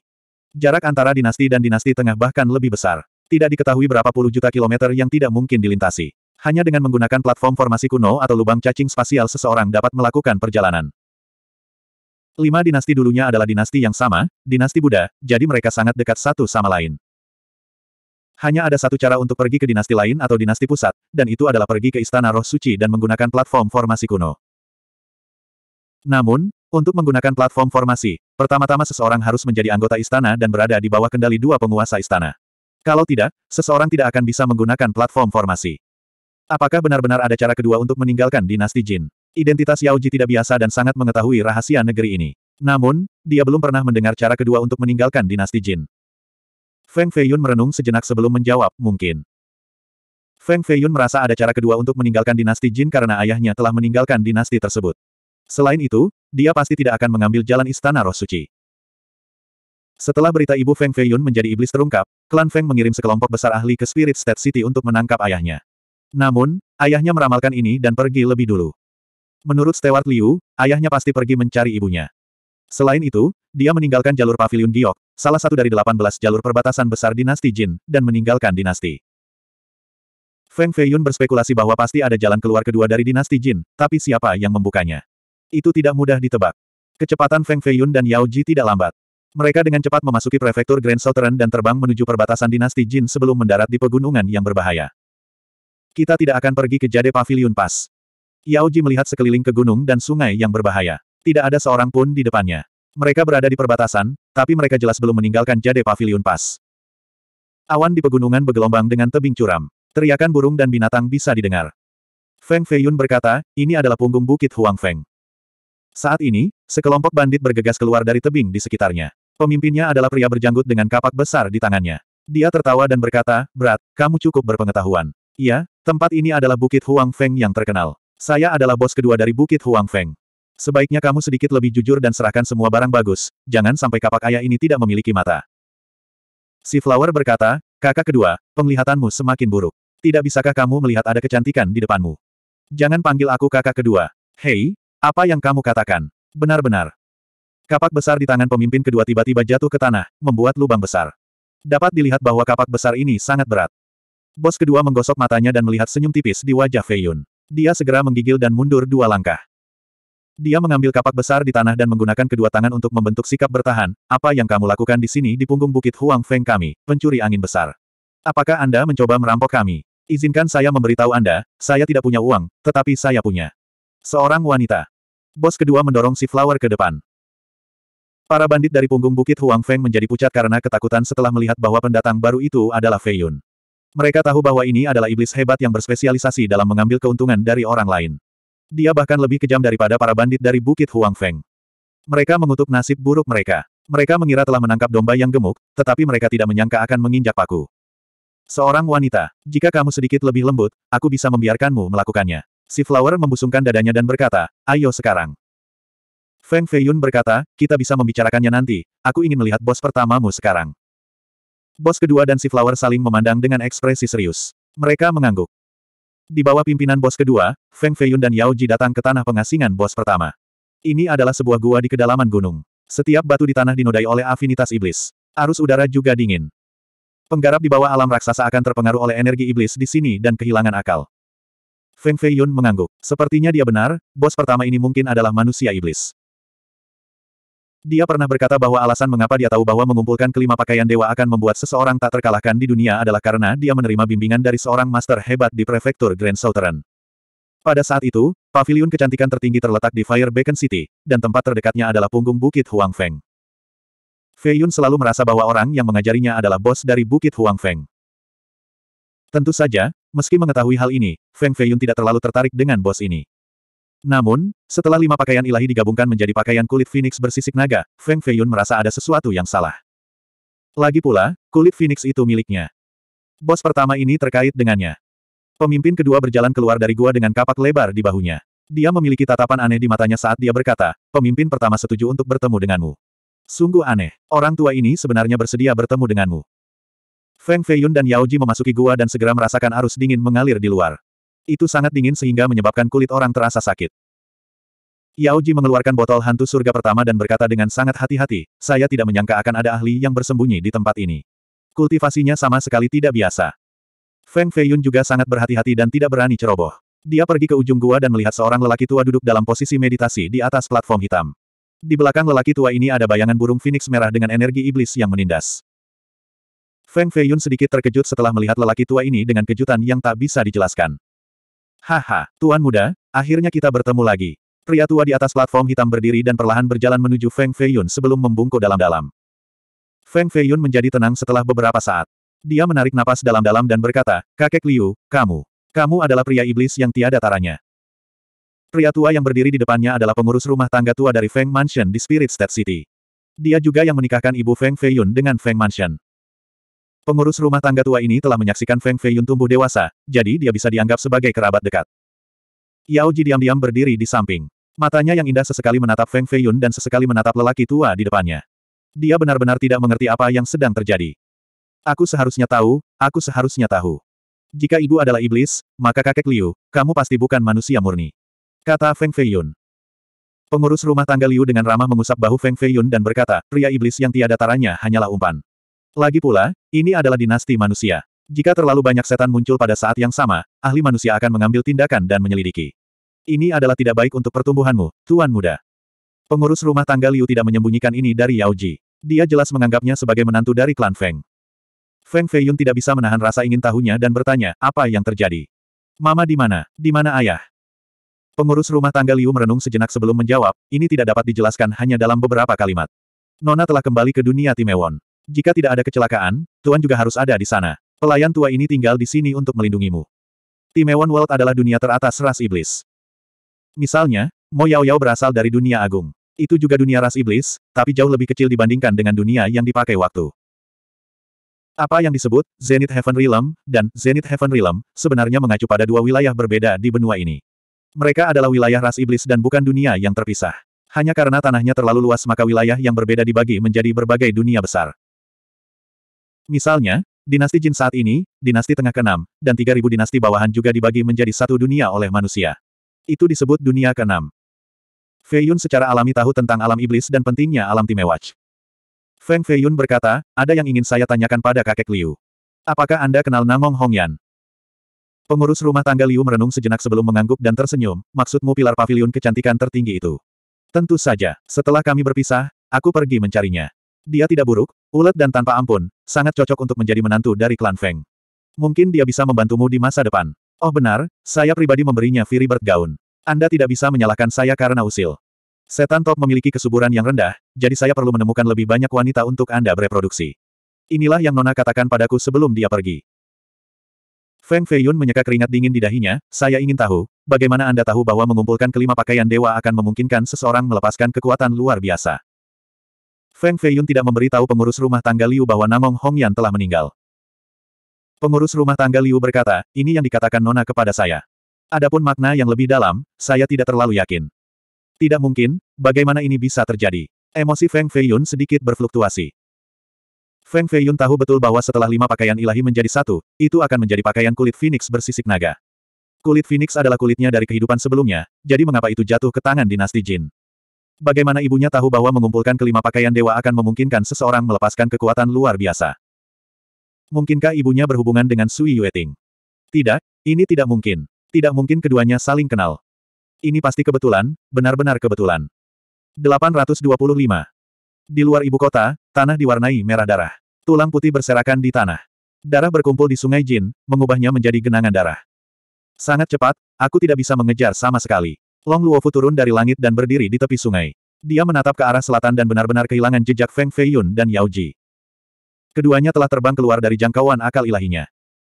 Jarak antara dinasti dan dinasti tengah bahkan lebih besar. Tidak diketahui berapa puluh juta kilometer yang tidak mungkin dilintasi. Hanya dengan menggunakan platform formasi kuno atau lubang cacing spasial seseorang dapat melakukan perjalanan. Lima dinasti dulunya adalah dinasti yang sama, dinasti Buddha, jadi mereka sangat dekat satu sama lain. Hanya ada satu cara untuk pergi ke dinasti lain atau dinasti pusat, dan itu adalah pergi ke Istana Roh Suci dan menggunakan platform formasi kuno. Namun, untuk menggunakan platform formasi, pertama-tama seseorang harus menjadi anggota istana dan berada di bawah kendali dua penguasa istana. Kalau tidak, seseorang tidak akan bisa menggunakan platform formasi. Apakah benar-benar ada cara kedua untuk meninggalkan dinasti Jin? Identitas Yao Ji tidak biasa dan sangat mengetahui rahasia negeri ini. Namun, dia belum pernah mendengar cara kedua untuk meninggalkan dinasti Jin. Feng Feiyun merenung sejenak sebelum menjawab, mungkin. Feng Feiyun merasa ada cara kedua untuk meninggalkan dinasti Jin karena ayahnya telah meninggalkan dinasti tersebut. Selain itu, dia pasti tidak akan mengambil jalan istana roh suci. Setelah berita ibu Feng Feiyun menjadi iblis terungkap, klan Feng mengirim sekelompok besar ahli ke Spirit State City untuk menangkap ayahnya. Namun, ayahnya meramalkan ini dan pergi lebih dulu. Menurut Stewart Liu, ayahnya pasti pergi mencari ibunya. Selain itu, dia meninggalkan jalur Paviliun Giok, salah satu dari 18 jalur perbatasan besar dinasti Jin, dan meninggalkan dinasti. Feng Feiyun berspekulasi bahwa pasti ada jalan keluar kedua dari dinasti Jin, tapi siapa yang membukanya? Itu tidak mudah ditebak. Kecepatan Feng Feiyun dan Yao Ji tidak lambat. Mereka dengan cepat memasuki prefektur Grand Southern dan terbang menuju perbatasan dinasti Jin sebelum mendarat di pegunungan yang berbahaya. Kita tidak akan pergi ke Jade Pavilion Pass. Yao Ji melihat sekeliling ke gunung dan sungai yang berbahaya. Tidak ada seorang pun di depannya. Mereka berada di perbatasan, tapi mereka jelas belum meninggalkan Jade Pavilion pas. Awan di pegunungan bergelombang dengan tebing curam. Teriakan burung dan binatang bisa didengar. Feng Feiyun berkata, ini adalah punggung bukit Huang Feng. Saat ini, sekelompok bandit bergegas keluar dari tebing di sekitarnya. Pemimpinnya adalah pria berjanggut dengan kapak besar di tangannya. Dia tertawa dan berkata, Berat, kamu cukup berpengetahuan. Iya, tempat ini adalah Bukit Huang Feng yang terkenal. Saya adalah bos kedua dari Bukit Huang Feng. Sebaiknya kamu sedikit lebih jujur dan serahkan semua barang bagus, jangan sampai kapak ayah ini tidak memiliki mata. Si Flower berkata, kakak kedua, penglihatanmu semakin buruk. Tidak bisakah kamu melihat ada kecantikan di depanmu? Jangan panggil aku kakak kedua. Hei, apa yang kamu katakan? Benar-benar. Kapak besar di tangan pemimpin kedua tiba-tiba jatuh ke tanah, membuat lubang besar. Dapat dilihat bahwa kapak besar ini sangat berat. Bos kedua menggosok matanya dan melihat senyum tipis di wajah Fei Yun. Dia segera menggigil dan mundur dua langkah. Dia mengambil kapak besar di tanah dan menggunakan kedua tangan untuk membentuk sikap bertahan. Apa yang kamu lakukan di sini di punggung bukit Huang Feng kami, pencuri angin besar? Apakah Anda mencoba merampok kami? Izinkan saya memberitahu Anda, saya tidak punya uang, tetapi saya punya. Seorang wanita. Bos kedua mendorong si Flower ke depan. Para bandit dari punggung bukit Huang Feng menjadi pucat karena ketakutan setelah melihat bahwa pendatang baru itu adalah Fei Yun. Mereka tahu bahwa ini adalah iblis hebat yang berspesialisasi dalam mengambil keuntungan dari orang lain. Dia bahkan lebih kejam daripada para bandit dari Bukit Huang Feng. Mereka mengutuk nasib buruk mereka. Mereka mengira telah menangkap domba yang gemuk, tetapi mereka tidak menyangka akan menginjak paku. Seorang wanita, jika kamu sedikit lebih lembut, aku bisa membiarkanmu melakukannya. Si Flower membusungkan dadanya dan berkata, ayo sekarang. Feng Feiyun berkata, kita bisa membicarakannya nanti, aku ingin melihat bos pertamamu sekarang. Bos kedua dan si Flower saling memandang dengan ekspresi serius. Mereka mengangguk. Di bawah pimpinan bos kedua, Feng Feiyun dan Yao Ji datang ke tanah pengasingan bos pertama. Ini adalah sebuah gua di kedalaman gunung. Setiap batu di tanah dinodai oleh afinitas iblis. Arus udara juga dingin. Penggarap di bawah alam raksasa akan terpengaruh oleh energi iblis di sini dan kehilangan akal. Feng Feiyun mengangguk. Sepertinya dia benar, bos pertama ini mungkin adalah manusia iblis. Dia pernah berkata bahwa alasan mengapa dia tahu bahwa mengumpulkan kelima pakaian dewa akan membuat seseorang tak terkalahkan di dunia adalah karena dia menerima bimbingan dari seorang master hebat di prefektur Grand Southern. Pada saat itu, pavilion kecantikan tertinggi terletak di Fire Beacon City, dan tempat terdekatnya adalah punggung Bukit Huang Feng. Fei Yun selalu merasa bahwa orang yang mengajarinya adalah bos dari Bukit Huang Feng. Tentu saja, meski mengetahui hal ini, Feng Fei Yun tidak terlalu tertarik dengan bos ini. Namun, setelah lima pakaian ilahi digabungkan menjadi pakaian kulit Phoenix bersisik naga, Feng Feiyun merasa ada sesuatu yang salah. Lagi pula, kulit Phoenix itu miliknya. Bos pertama ini terkait dengannya. Pemimpin kedua berjalan keluar dari gua dengan kapak lebar di bahunya. Dia memiliki tatapan aneh di matanya saat dia berkata, pemimpin pertama setuju untuk bertemu denganmu. Sungguh aneh, orang tua ini sebenarnya bersedia bertemu denganmu. Feng Feiyun dan Yao Ji memasuki gua dan segera merasakan arus dingin mengalir di luar. Itu sangat dingin sehingga menyebabkan kulit orang terasa sakit. Yao Ji mengeluarkan botol hantu surga pertama dan berkata dengan sangat hati-hati, saya tidak menyangka akan ada ahli yang bersembunyi di tempat ini. Kultivasinya sama sekali tidak biasa. Feng Feiyun juga sangat berhati-hati dan tidak berani ceroboh. Dia pergi ke ujung gua dan melihat seorang lelaki tua duduk dalam posisi meditasi di atas platform hitam. Di belakang lelaki tua ini ada bayangan burung phoenix merah dengan energi iblis yang menindas. Feng Feiyun sedikit terkejut setelah melihat lelaki tua ini dengan kejutan yang tak bisa dijelaskan. Haha, Tuan Muda, akhirnya kita bertemu lagi. Pria tua di atas platform hitam berdiri dan perlahan berjalan menuju Feng Feiyun sebelum membungkuk dalam-dalam. Feng Feiyun menjadi tenang setelah beberapa saat. Dia menarik napas dalam-dalam dan berkata, Kakek Liu, kamu. Kamu adalah pria iblis yang tiada taranya. Pria tua yang berdiri di depannya adalah pengurus rumah tangga tua dari Feng Mansion di Spirit State City. Dia juga yang menikahkan ibu Feng Feiyun dengan Feng Mansion. Pengurus rumah tangga tua ini telah menyaksikan Feng Feiyun tumbuh dewasa, jadi dia bisa dianggap sebagai kerabat dekat. Yao Ji diam-diam berdiri di samping. Matanya yang indah sesekali menatap Feng Feiyun dan sesekali menatap lelaki tua di depannya. Dia benar-benar tidak mengerti apa yang sedang terjadi. Aku seharusnya tahu, aku seharusnya tahu. Jika ibu adalah iblis, maka kakek Liu, kamu pasti bukan manusia murni. Kata Feng Feiyun. Pengurus rumah tangga Liu dengan ramah mengusap bahu Feng Feiyun dan berkata, pria iblis yang tiada taranya hanyalah umpan. Lagi pula, ini adalah dinasti manusia. Jika terlalu banyak setan muncul pada saat yang sama, ahli manusia akan mengambil tindakan dan menyelidiki. Ini adalah tidak baik untuk pertumbuhanmu, Tuan Muda. Pengurus rumah tangga Liu tidak menyembunyikan ini dari Yao Ji. Dia jelas menganggapnya sebagai menantu dari klan Feng. Feng Feiyun tidak bisa menahan rasa ingin tahunya dan bertanya, apa yang terjadi? Mama di mana? Di mana ayah? Pengurus rumah tangga Liu merenung sejenak sebelum menjawab, ini tidak dapat dijelaskan hanya dalam beberapa kalimat. Nona telah kembali ke dunia Timewon. Jika tidak ada kecelakaan, Tuan juga harus ada di sana. Pelayan tua ini tinggal di sini untuk melindungimu. Timewan World adalah dunia teratas ras iblis. Misalnya, Mo Yao Yao berasal dari dunia agung. Itu juga dunia ras iblis, tapi jauh lebih kecil dibandingkan dengan dunia yang dipakai waktu. Apa yang disebut Zenith Heaven Realm dan Zenith Heaven Realm sebenarnya mengacu pada dua wilayah berbeda di benua ini. Mereka adalah wilayah ras iblis dan bukan dunia yang terpisah. Hanya karena tanahnya terlalu luas maka wilayah yang berbeda dibagi menjadi berbagai dunia besar. Misalnya, dinasti Jin saat ini, dinasti tengah ke-6, dan 3000 dinasti bawahan juga dibagi menjadi satu dunia oleh manusia. Itu disebut dunia ke-6. Feiyun secara alami tahu tentang alam iblis dan pentingnya alam Timewatch. Feng Feiyun berkata, ada yang ingin saya tanyakan pada kakek Liu. Apakah Anda kenal Namong Hongyan? Pengurus rumah tangga Liu merenung sejenak sebelum mengangguk dan tersenyum, maksudmu pilar pavilion kecantikan tertinggi itu. Tentu saja, setelah kami berpisah, aku pergi mencarinya. Dia tidak buruk, ulet dan tanpa ampun, sangat cocok untuk menjadi menantu dari klan Feng. Mungkin dia bisa membantumu di masa depan. Oh benar, saya pribadi memberinya Firibert Gaun. Anda tidak bisa menyalahkan saya karena usil. Setan top memiliki kesuburan yang rendah, jadi saya perlu menemukan lebih banyak wanita untuk Anda bereproduksi. Inilah yang Nona katakan padaku sebelum dia pergi. Feng Feiyun menyeka keringat dingin di dahinya, saya ingin tahu, bagaimana Anda tahu bahwa mengumpulkan kelima pakaian dewa akan memungkinkan seseorang melepaskan kekuatan luar biasa. Feng Feiyun tidak memberitahu pengurus rumah tangga Liu bahwa Namong Hongyan telah meninggal. Pengurus rumah tangga Liu berkata, ini yang dikatakan Nona kepada saya. Adapun makna yang lebih dalam, saya tidak terlalu yakin. Tidak mungkin, bagaimana ini bisa terjadi. Emosi Feng Feiyun sedikit berfluktuasi. Feng Feiyun tahu betul bahwa setelah lima pakaian ilahi menjadi satu, itu akan menjadi pakaian kulit Phoenix bersisik naga. Kulit Phoenix adalah kulitnya dari kehidupan sebelumnya, jadi mengapa itu jatuh ke tangan dinasti Jin? Bagaimana ibunya tahu bahwa mengumpulkan kelima pakaian dewa akan memungkinkan seseorang melepaskan kekuatan luar biasa? Mungkinkah ibunya berhubungan dengan Sui Yueting? Tidak, ini tidak mungkin. Tidak mungkin keduanya saling kenal. Ini pasti kebetulan, benar-benar kebetulan. 825. Di luar ibu kota, tanah diwarnai merah darah. Tulang putih berserakan di tanah. Darah berkumpul di sungai Jin, mengubahnya menjadi genangan darah. Sangat cepat, aku tidak bisa mengejar sama sekali. Long Luofu turun dari langit dan berdiri di tepi sungai. Dia menatap ke arah selatan dan benar-benar kehilangan jejak Feng Feiyun dan Yao Ji. Keduanya telah terbang keluar dari jangkauan akal ilahinya.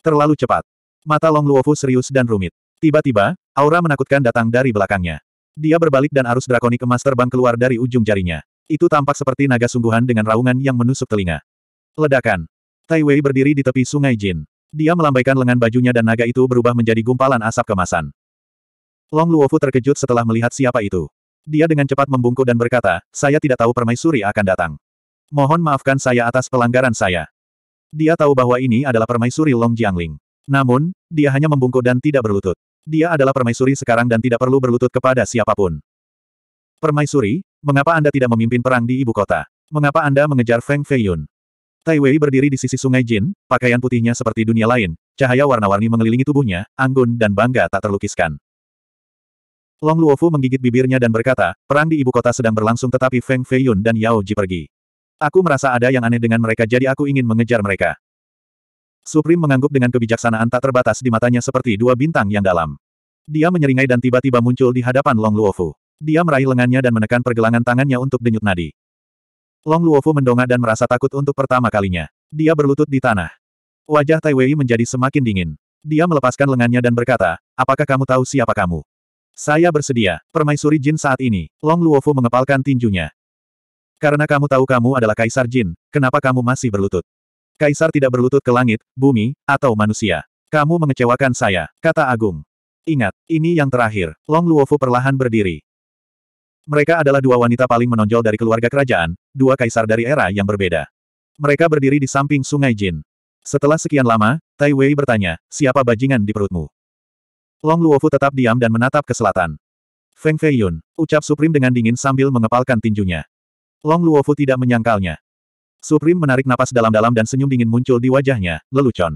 Terlalu cepat. Mata Long Luofu serius dan rumit. Tiba-tiba, aura menakutkan datang dari belakangnya. Dia berbalik dan arus drakonik emas terbang keluar dari ujung jarinya. Itu tampak seperti naga sungguhan dengan raungan yang menusuk telinga. Ledakan. Tai Wei berdiri di tepi sungai Jin. Dia melambaikan lengan bajunya dan naga itu berubah menjadi gumpalan asap kemasan. Long Luofu terkejut setelah melihat siapa itu. Dia dengan cepat membungkuk dan berkata, saya tidak tahu permaisuri akan datang. Mohon maafkan saya atas pelanggaran saya. Dia tahu bahwa ini adalah permaisuri Long Jiangling. Namun, dia hanya membungkuk dan tidak berlutut. Dia adalah permaisuri sekarang dan tidak perlu berlutut kepada siapapun. Permaisuri, mengapa Anda tidak memimpin perang di ibu kota? Mengapa Anda mengejar Feng Feiyun? Tai Wei berdiri di sisi sungai Jin, pakaian putihnya seperti dunia lain, cahaya warna-warni mengelilingi tubuhnya, anggun dan bangga tak terlukiskan. Long Luofu menggigit bibirnya dan berkata, perang di ibu kota sedang berlangsung tetapi Feng Feiyun dan Yao Ji pergi. Aku merasa ada yang aneh dengan mereka jadi aku ingin mengejar mereka. Supreme mengangguk dengan kebijaksanaan tak terbatas di matanya seperti dua bintang yang dalam. Dia menyeringai dan tiba-tiba muncul di hadapan Long Luofu. Dia meraih lengannya dan menekan pergelangan tangannya untuk denyut nadi. Long Luofu mendongak dan merasa takut untuk pertama kalinya. Dia berlutut di tanah. Wajah Tai Wei menjadi semakin dingin. Dia melepaskan lengannya dan berkata, apakah kamu tahu siapa kamu? Saya bersedia, permaisuri jin saat ini, Long Luofu mengepalkan tinjunya. Karena kamu tahu kamu adalah kaisar jin, kenapa kamu masih berlutut? Kaisar tidak berlutut ke langit, bumi, atau manusia. Kamu mengecewakan saya, kata Agung. Ingat, ini yang terakhir. Long Luofu perlahan berdiri. Mereka adalah dua wanita paling menonjol dari keluarga kerajaan, dua kaisar dari era yang berbeda. Mereka berdiri di samping sungai Jin. Setelah sekian lama, Tai Wei bertanya, siapa bajingan di perutmu? Long Luofu tetap diam dan menatap ke selatan. Feng Feiyun, ucap Supreme dengan dingin sambil mengepalkan tinjunya. Long Luofu tidak menyangkalnya. Supreme menarik napas dalam-dalam dan senyum dingin muncul di wajahnya, lelucon.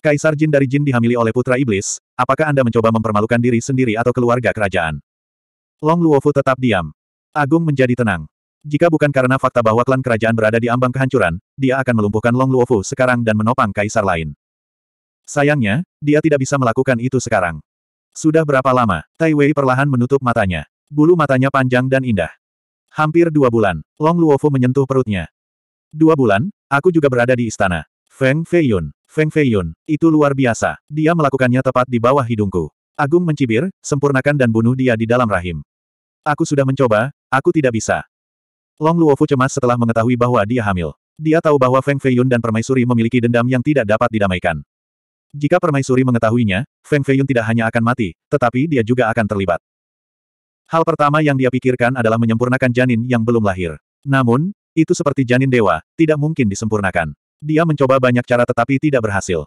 Kaisar Jin dari Jin dihamili oleh putra iblis, apakah Anda mencoba mempermalukan diri sendiri atau keluarga kerajaan? Long Luofu tetap diam. Agung menjadi tenang. Jika bukan karena fakta bahwa klan kerajaan berada di ambang kehancuran, dia akan melumpuhkan Long Luofu sekarang dan menopang kaisar lain. Sayangnya, dia tidak bisa melakukan itu sekarang. Sudah berapa lama? Tai Wei perlahan menutup matanya. Bulu matanya panjang dan indah. Hampir dua bulan, Long Luofu menyentuh perutnya. Dua bulan, aku juga berada di istana. Feng Feiyun, Feng Feiyun, itu luar biasa. Dia melakukannya tepat di bawah hidungku. Agung mencibir, sempurnakan dan bunuh dia di dalam rahim. Aku sudah mencoba, aku tidak bisa. Long Luofu cemas setelah mengetahui bahwa dia hamil. Dia tahu bahwa Feng Feiyun dan permaisuri memiliki dendam yang tidak dapat didamaikan. Jika permaisuri mengetahuinya, Feng Feiyun tidak hanya akan mati, tetapi dia juga akan terlibat. Hal pertama yang dia pikirkan adalah menyempurnakan janin yang belum lahir. Namun, itu seperti janin dewa, tidak mungkin disempurnakan. Dia mencoba banyak cara tetapi tidak berhasil.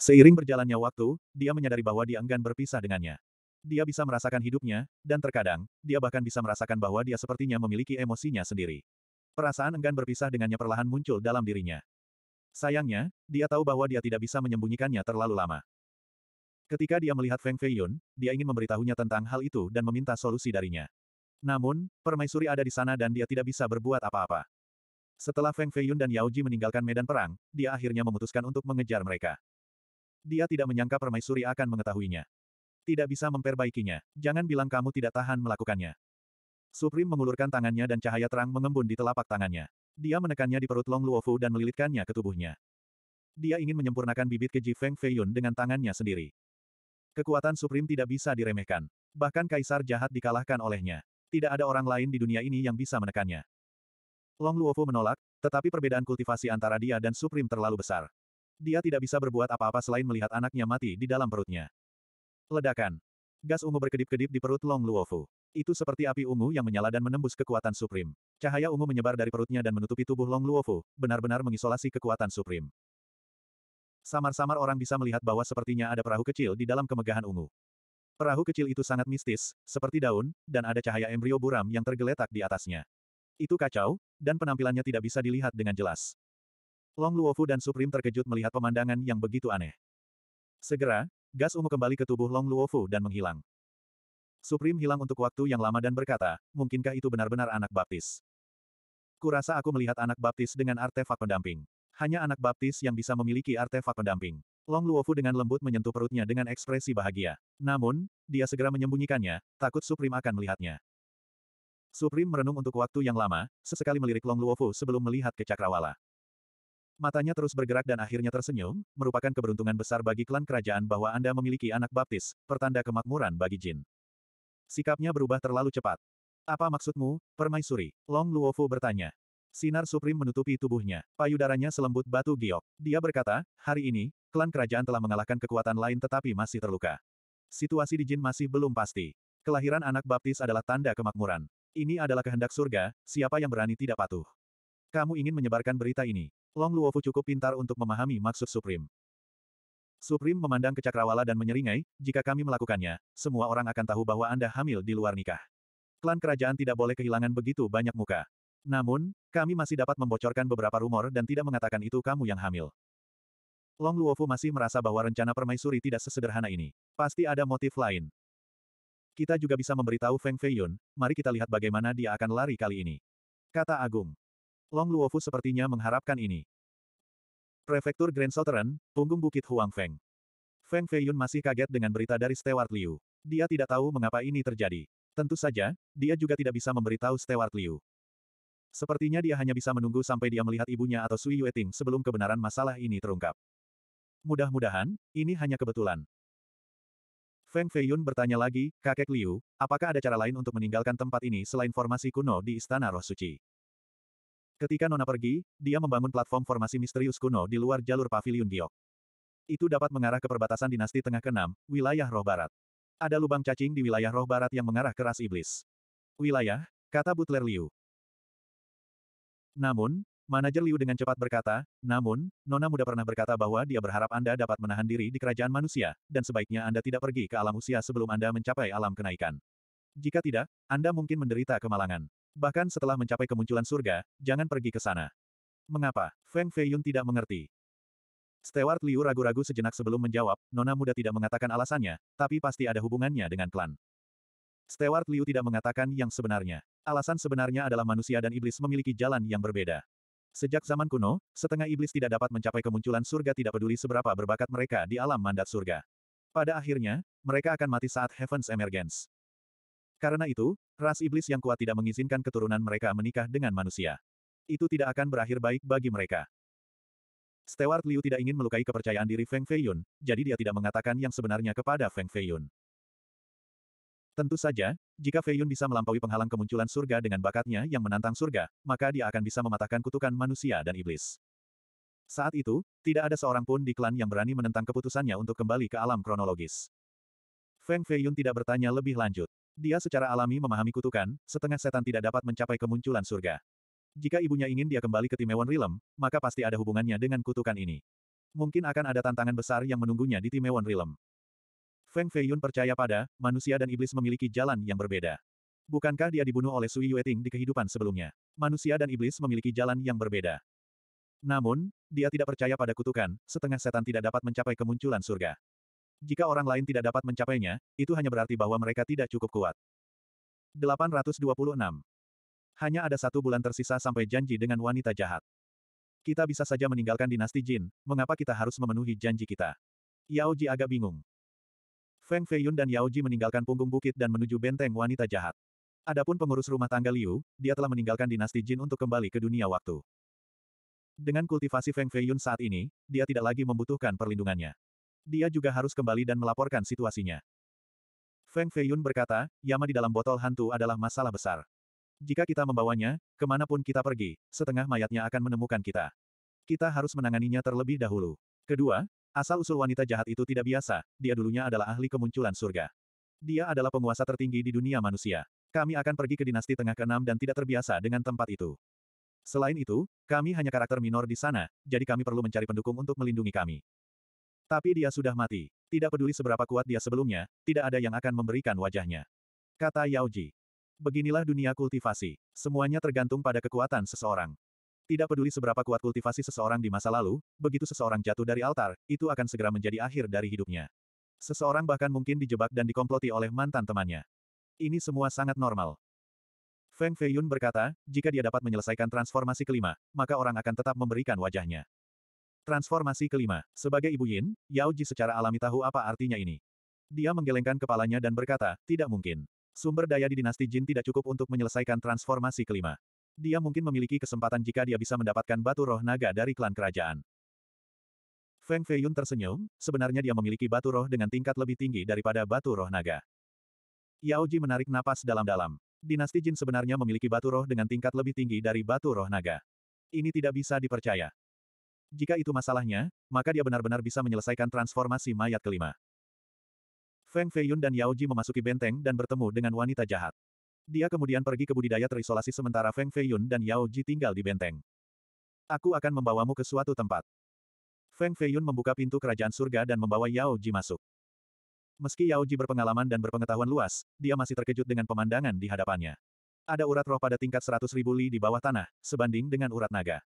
Seiring berjalannya waktu, dia menyadari bahwa dia enggan berpisah dengannya. Dia bisa merasakan hidupnya, dan terkadang, dia bahkan bisa merasakan bahwa dia sepertinya memiliki emosinya sendiri. Perasaan enggan berpisah dengannya perlahan muncul dalam dirinya. Sayangnya, dia tahu bahwa dia tidak bisa menyembunyikannya terlalu lama. Ketika dia melihat Feng Feiyun, dia ingin memberitahunya tentang hal itu dan meminta solusi darinya. Namun, permaisuri ada di sana dan dia tidak bisa berbuat apa-apa. Setelah Feng Feiyun dan Yao Ji meninggalkan medan perang, dia akhirnya memutuskan untuk mengejar mereka. Dia tidak menyangka permaisuri akan mengetahuinya. Tidak bisa memperbaikinya. Jangan bilang kamu tidak tahan melakukannya. Supreme mengulurkan tangannya dan cahaya terang mengembun di telapak tangannya. Dia menekannya di perut Long Luofu dan melilitkannya ke tubuhnya. Dia ingin menyempurnakan bibit keji Feng Feiyun dengan tangannya sendiri. Kekuatan Supreme tidak bisa diremehkan. Bahkan kaisar jahat dikalahkan olehnya. Tidak ada orang lain di dunia ini yang bisa menekannya. Long Luofu menolak, tetapi perbedaan kultivasi antara dia dan Supreme terlalu besar. Dia tidak bisa berbuat apa-apa selain melihat anaknya mati di dalam perutnya. Ledakan. Gas ungu berkedip-kedip di perut Long Luofu. Itu seperti api ungu yang menyala dan menembus kekuatan Supreme. Cahaya ungu menyebar dari perutnya dan menutupi tubuh Long Luofu, benar-benar mengisolasi kekuatan Supreme. Samar-samar orang bisa melihat bahwa sepertinya ada perahu kecil di dalam kemegahan ungu. Perahu kecil itu sangat mistis, seperti daun, dan ada cahaya embrio buram yang tergeletak di atasnya. Itu kacau, dan penampilannya tidak bisa dilihat dengan jelas. Long Luofu dan Supreme terkejut melihat pemandangan yang begitu aneh. Segera, gas ungu kembali ke tubuh Long Luofu dan menghilang. Supreme hilang untuk waktu yang lama dan berkata, mungkinkah itu benar-benar anak baptis? Kurasa aku melihat anak baptis dengan artefak pendamping. Hanya anak baptis yang bisa memiliki artefak pendamping. Long Luofu dengan lembut menyentuh perutnya dengan ekspresi bahagia. Namun, dia segera menyembunyikannya, takut Supreme akan melihatnya. Supreme merenung untuk waktu yang lama, sesekali melirik Long Luofu sebelum melihat ke Cakrawala. Matanya terus bergerak dan akhirnya tersenyum, merupakan keberuntungan besar bagi klan kerajaan bahwa Anda memiliki anak baptis, pertanda kemakmuran bagi Jin. Sikapnya berubah terlalu cepat. Apa maksudmu, permaisuri? Long Luofu bertanya. Sinar Supreme menutupi tubuhnya. Payudaranya selembut batu giok. Dia berkata, hari ini, klan kerajaan telah mengalahkan kekuatan lain tetapi masih terluka. Situasi di Jin masih belum pasti. Kelahiran anak baptis adalah tanda kemakmuran. Ini adalah kehendak surga, siapa yang berani tidak patuh. Kamu ingin menyebarkan berita ini. Long Luofu cukup pintar untuk memahami maksud Supreme. Supreme memandang ke Cakrawala dan menyeringai, jika kami melakukannya, semua orang akan tahu bahwa Anda hamil di luar nikah. Klan kerajaan tidak boleh kehilangan begitu banyak muka. Namun, kami masih dapat membocorkan beberapa rumor dan tidak mengatakan itu kamu yang hamil. Long Luofu masih merasa bahwa rencana permaisuri tidak sesederhana ini. Pasti ada motif lain. Kita juga bisa memberitahu Feng Feiyun, mari kita lihat bagaimana dia akan lari kali ini. Kata Agung. Long Luofu sepertinya mengharapkan ini. Prefektur Grand Southern, punggung Bukit Huang Feng Feiyun masih kaget dengan berita dari Stewart Liu. Dia tidak tahu mengapa ini terjadi. Tentu saja, dia juga tidak bisa memberitahu Stewart Liu. Sepertinya dia hanya bisa menunggu sampai dia melihat ibunya atau Sui Yue Ting sebelum kebenaran masalah ini terungkap. Mudah-mudahan, ini hanya kebetulan. Feng Feiyun bertanya lagi, kakek Liu, apakah ada cara lain untuk meninggalkan tempat ini selain formasi kuno di Istana Roh Suci? Ketika Nona pergi, dia membangun platform formasi misterius kuno di luar jalur pavilion giok. Itu dapat mengarah ke perbatasan dinasti tengah ke-6, wilayah roh barat. Ada lubang cacing di wilayah roh barat yang mengarah ke ras iblis. Wilayah, kata Butler Liu. Namun, manajer Liu dengan cepat berkata, namun, Nona muda pernah berkata bahwa dia berharap Anda dapat menahan diri di kerajaan manusia, dan sebaiknya Anda tidak pergi ke alam usia sebelum Anda mencapai alam kenaikan. Jika tidak, Anda mungkin menderita kemalangan. Bahkan setelah mencapai kemunculan surga, jangan pergi ke sana. Mengapa? Feng Feiyun tidak mengerti. Stewart Liu ragu-ragu sejenak sebelum menjawab, Nona Muda tidak mengatakan alasannya, tapi pasti ada hubungannya dengan klan. Stewart Liu tidak mengatakan yang sebenarnya. Alasan sebenarnya adalah manusia dan iblis memiliki jalan yang berbeda. Sejak zaman kuno, setengah iblis tidak dapat mencapai kemunculan surga tidak peduli seberapa berbakat mereka di alam mandat surga. Pada akhirnya, mereka akan mati saat Heaven's Emergence. Karena itu, ras iblis yang kuat tidak mengizinkan keturunan mereka menikah dengan manusia. Itu tidak akan berakhir baik bagi mereka. Stewart Liu tidak ingin melukai kepercayaan diri Feng Feiyun, jadi dia tidak mengatakan yang sebenarnya kepada Feng Feiyun. Tentu saja, jika Feiyun bisa melampaui penghalang kemunculan surga dengan bakatnya yang menantang surga, maka dia akan bisa mematahkan kutukan manusia dan iblis. Saat itu, tidak ada seorang pun di klan yang berani menentang keputusannya untuk kembali ke alam kronologis. Feng Feiyun tidak bertanya lebih lanjut. Dia secara alami memahami kutukan, setengah setan tidak dapat mencapai kemunculan surga. Jika ibunya ingin dia kembali ke Timewon Realm, maka pasti ada hubungannya dengan kutukan ini. Mungkin akan ada tantangan besar yang menunggunya di Timewon Realm. Feng Feiyun percaya pada, manusia dan iblis memiliki jalan yang berbeda. Bukankah dia dibunuh oleh Sui Ting di kehidupan sebelumnya? Manusia dan iblis memiliki jalan yang berbeda. Namun, dia tidak percaya pada kutukan, setengah setan tidak dapat mencapai kemunculan surga. Jika orang lain tidak dapat mencapainya, itu hanya berarti bahwa mereka tidak cukup kuat. 826. Hanya ada satu bulan tersisa sampai janji dengan wanita jahat. Kita bisa saja meninggalkan dinasti Jin, mengapa kita harus memenuhi janji kita? Yao Ji agak bingung. Feng Feiyun dan Yao Ji meninggalkan punggung bukit dan menuju benteng wanita jahat. Adapun pengurus rumah tangga Liu, dia telah meninggalkan dinasti Jin untuk kembali ke dunia waktu. Dengan kultivasi Feng Feiyun saat ini, dia tidak lagi membutuhkan perlindungannya. Dia juga harus kembali dan melaporkan situasinya. Feng Feiyun berkata, Yama di dalam botol hantu adalah masalah besar. Jika kita membawanya, kemanapun kita pergi, setengah mayatnya akan menemukan kita. Kita harus menanganinya terlebih dahulu. Kedua, asal-usul wanita jahat itu tidak biasa, dia dulunya adalah ahli kemunculan surga. Dia adalah penguasa tertinggi di dunia manusia. Kami akan pergi ke dinasti tengah ke-6 dan tidak terbiasa dengan tempat itu. Selain itu, kami hanya karakter minor di sana, jadi kami perlu mencari pendukung untuk melindungi kami. Tapi dia sudah mati. Tidak peduli seberapa kuat dia sebelumnya, tidak ada yang akan memberikan wajahnya. Kata Yao Ji. Beginilah dunia kultivasi. Semuanya tergantung pada kekuatan seseorang. Tidak peduli seberapa kuat kultivasi seseorang di masa lalu, begitu seseorang jatuh dari altar, itu akan segera menjadi akhir dari hidupnya. Seseorang bahkan mungkin dijebak dan dikomploti oleh mantan temannya. Ini semua sangat normal. Feng Feiyun berkata, jika dia dapat menyelesaikan transformasi kelima, maka orang akan tetap memberikan wajahnya. Transformasi kelima. Sebagai Ibu Yin, Yao Ji secara alami tahu apa artinya ini. Dia menggelengkan kepalanya dan berkata, tidak mungkin. Sumber daya di dinasti Jin tidak cukup untuk menyelesaikan transformasi kelima. Dia mungkin memiliki kesempatan jika dia bisa mendapatkan batu roh naga dari klan kerajaan. Feng Feiyun tersenyum, sebenarnya dia memiliki batu roh dengan tingkat lebih tinggi daripada batu roh naga. Yao Ji menarik napas dalam-dalam. Dinasti Jin sebenarnya memiliki batu roh dengan tingkat lebih tinggi dari batu roh naga. Ini tidak bisa dipercaya. Jika itu masalahnya, maka dia benar-benar bisa menyelesaikan transformasi mayat kelima. Feng Feiyun dan Yao Ji memasuki benteng dan bertemu dengan wanita jahat. Dia kemudian pergi ke budidaya terisolasi sementara Feng Feiyun dan Yao Ji tinggal di benteng. Aku akan membawamu ke suatu tempat. Feng Feiyun membuka pintu kerajaan surga dan membawa Yao Ji masuk. Meski Yao Ji berpengalaman dan berpengetahuan luas, dia masih terkejut dengan pemandangan di hadapannya. Ada urat roh pada tingkat ribu li di bawah tanah, sebanding dengan urat naga.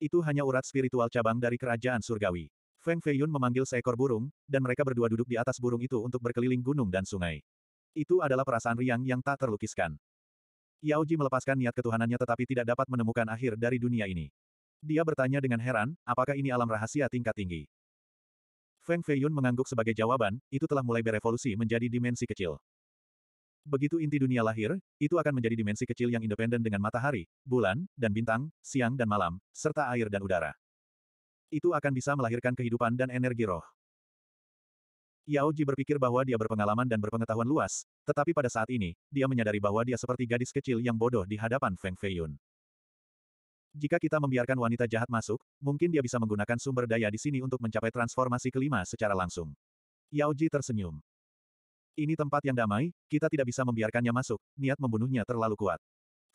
Itu hanya urat spiritual cabang dari kerajaan surgawi. Feng Feiyun memanggil seekor burung, dan mereka berdua duduk di atas burung itu untuk berkeliling gunung dan sungai. Itu adalah perasaan riang yang tak terlukiskan. Yao Ji melepaskan niat ketuhanannya tetapi tidak dapat menemukan akhir dari dunia ini. Dia bertanya dengan heran, apakah ini alam rahasia tingkat tinggi? Feng Feiyun mengangguk sebagai jawaban, itu telah mulai berevolusi menjadi dimensi kecil. Begitu inti dunia lahir, itu akan menjadi dimensi kecil yang independen dengan matahari, bulan, dan bintang, siang dan malam, serta air dan udara. Itu akan bisa melahirkan kehidupan dan energi roh. Yao Ji berpikir bahwa dia berpengalaman dan berpengetahuan luas, tetapi pada saat ini, dia menyadari bahwa dia seperti gadis kecil yang bodoh di hadapan Feng Feiyun. Jika kita membiarkan wanita jahat masuk, mungkin dia bisa menggunakan sumber daya di sini untuk mencapai transformasi kelima secara langsung. Yao Ji tersenyum. Ini tempat yang damai, kita tidak bisa membiarkannya masuk, niat membunuhnya terlalu kuat.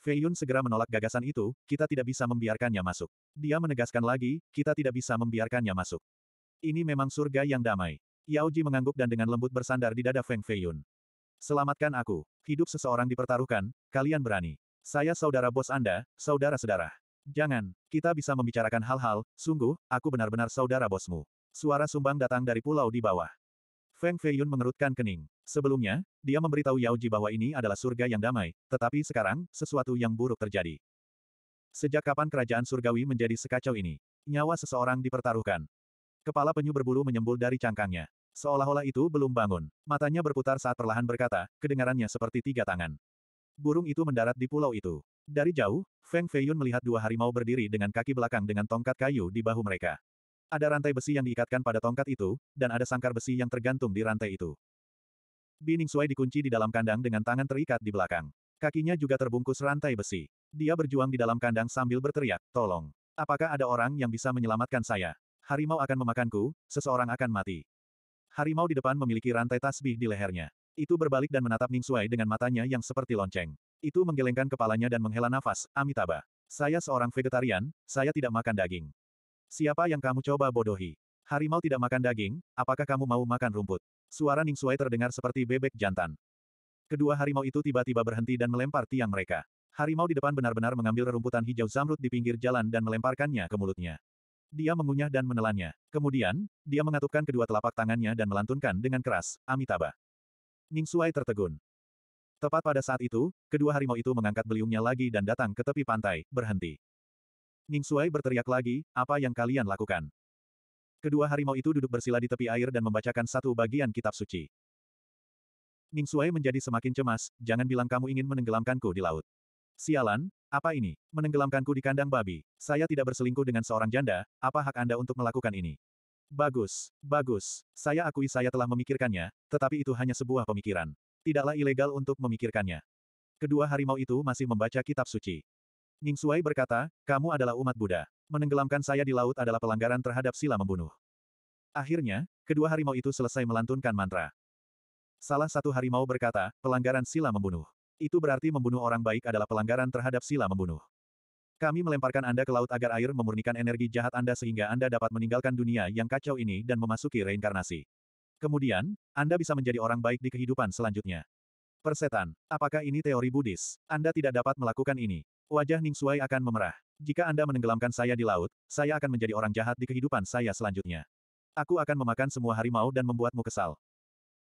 Fei Yun segera menolak gagasan itu, kita tidak bisa membiarkannya masuk. Dia menegaskan lagi, kita tidak bisa membiarkannya masuk. Ini memang surga yang damai. Yao Ji mengangguk dan dengan lembut bersandar di dada Feng Fei Yun. Selamatkan aku. Hidup seseorang dipertaruhkan, kalian berani. Saya saudara bos Anda, saudara sedarah. Jangan, kita bisa membicarakan hal-hal, sungguh, aku benar-benar saudara bosmu. Suara sumbang datang dari pulau di bawah. Feng Feiyun mengerutkan kening. Sebelumnya, dia memberitahu Yao Ji bahwa ini adalah surga yang damai, tetapi sekarang, sesuatu yang buruk terjadi. Sejak kapan kerajaan surgawi menjadi sekacau ini? Nyawa seseorang dipertaruhkan. Kepala penyu berbulu menyembul dari cangkangnya. Seolah-olah itu belum bangun. Matanya berputar saat perlahan berkata, kedengarannya seperti tiga tangan. Burung itu mendarat di pulau itu. Dari jauh, Feng Feiyun melihat dua harimau berdiri dengan kaki belakang dengan tongkat kayu di bahu mereka. Ada rantai besi yang diikatkan pada tongkat itu, dan ada sangkar besi yang tergantung di rantai itu. Bining Sui dikunci di dalam kandang dengan tangan terikat di belakang. Kakinya juga terbungkus rantai besi. Dia berjuang di dalam kandang sambil berteriak, tolong. Apakah ada orang yang bisa menyelamatkan saya? Harimau akan memakanku, seseorang akan mati. Harimau di depan memiliki rantai tasbih di lehernya. Itu berbalik dan menatap Ning Suai dengan matanya yang seperti lonceng. Itu menggelengkan kepalanya dan menghela nafas, Amitabha. Saya seorang vegetarian, saya tidak makan daging. Siapa yang kamu coba bodohi? Harimau tidak makan daging, apakah kamu mau makan rumput? Suara Ning Sui terdengar seperti bebek jantan. Kedua harimau itu tiba-tiba berhenti dan melempar tiang mereka. Harimau di depan benar-benar mengambil rerumputan hijau zamrud di pinggir jalan dan melemparkannya ke mulutnya. Dia mengunyah dan menelannya. Kemudian, dia mengatupkan kedua telapak tangannya dan melantunkan dengan keras, Amitabha. Ning Suai tertegun. Tepat pada saat itu, kedua harimau itu mengangkat beliungnya lagi dan datang ke tepi pantai, berhenti. Ning Suai berteriak lagi, apa yang kalian lakukan? Kedua harimau itu duduk bersila di tepi air dan membacakan satu bagian kitab suci. Ning Suai menjadi semakin cemas, jangan bilang kamu ingin menenggelamkanku di laut. Sialan, apa ini? Menenggelamkanku di kandang babi. Saya tidak berselingkuh dengan seorang janda, apa hak Anda untuk melakukan ini? Bagus, bagus. Saya akui saya telah memikirkannya, tetapi itu hanya sebuah pemikiran. Tidaklah ilegal untuk memikirkannya. Kedua harimau itu masih membaca kitab suci. Ning Suai berkata, kamu adalah umat Buddha. Menenggelamkan saya di laut adalah pelanggaran terhadap sila membunuh. Akhirnya, kedua harimau itu selesai melantunkan mantra. Salah satu harimau berkata, pelanggaran sila membunuh. Itu berarti membunuh orang baik adalah pelanggaran terhadap sila membunuh. Kami melemparkan Anda ke laut agar air memurnikan energi jahat Anda sehingga Anda dapat meninggalkan dunia yang kacau ini dan memasuki reinkarnasi. Kemudian, Anda bisa menjadi orang baik di kehidupan selanjutnya. Persetan, apakah ini teori Buddhis? Anda tidak dapat melakukan ini. Wajah Ning Suai akan memerah. Jika Anda menenggelamkan saya di laut, saya akan menjadi orang jahat di kehidupan saya selanjutnya. Aku akan memakan semua harimau dan membuatmu kesal.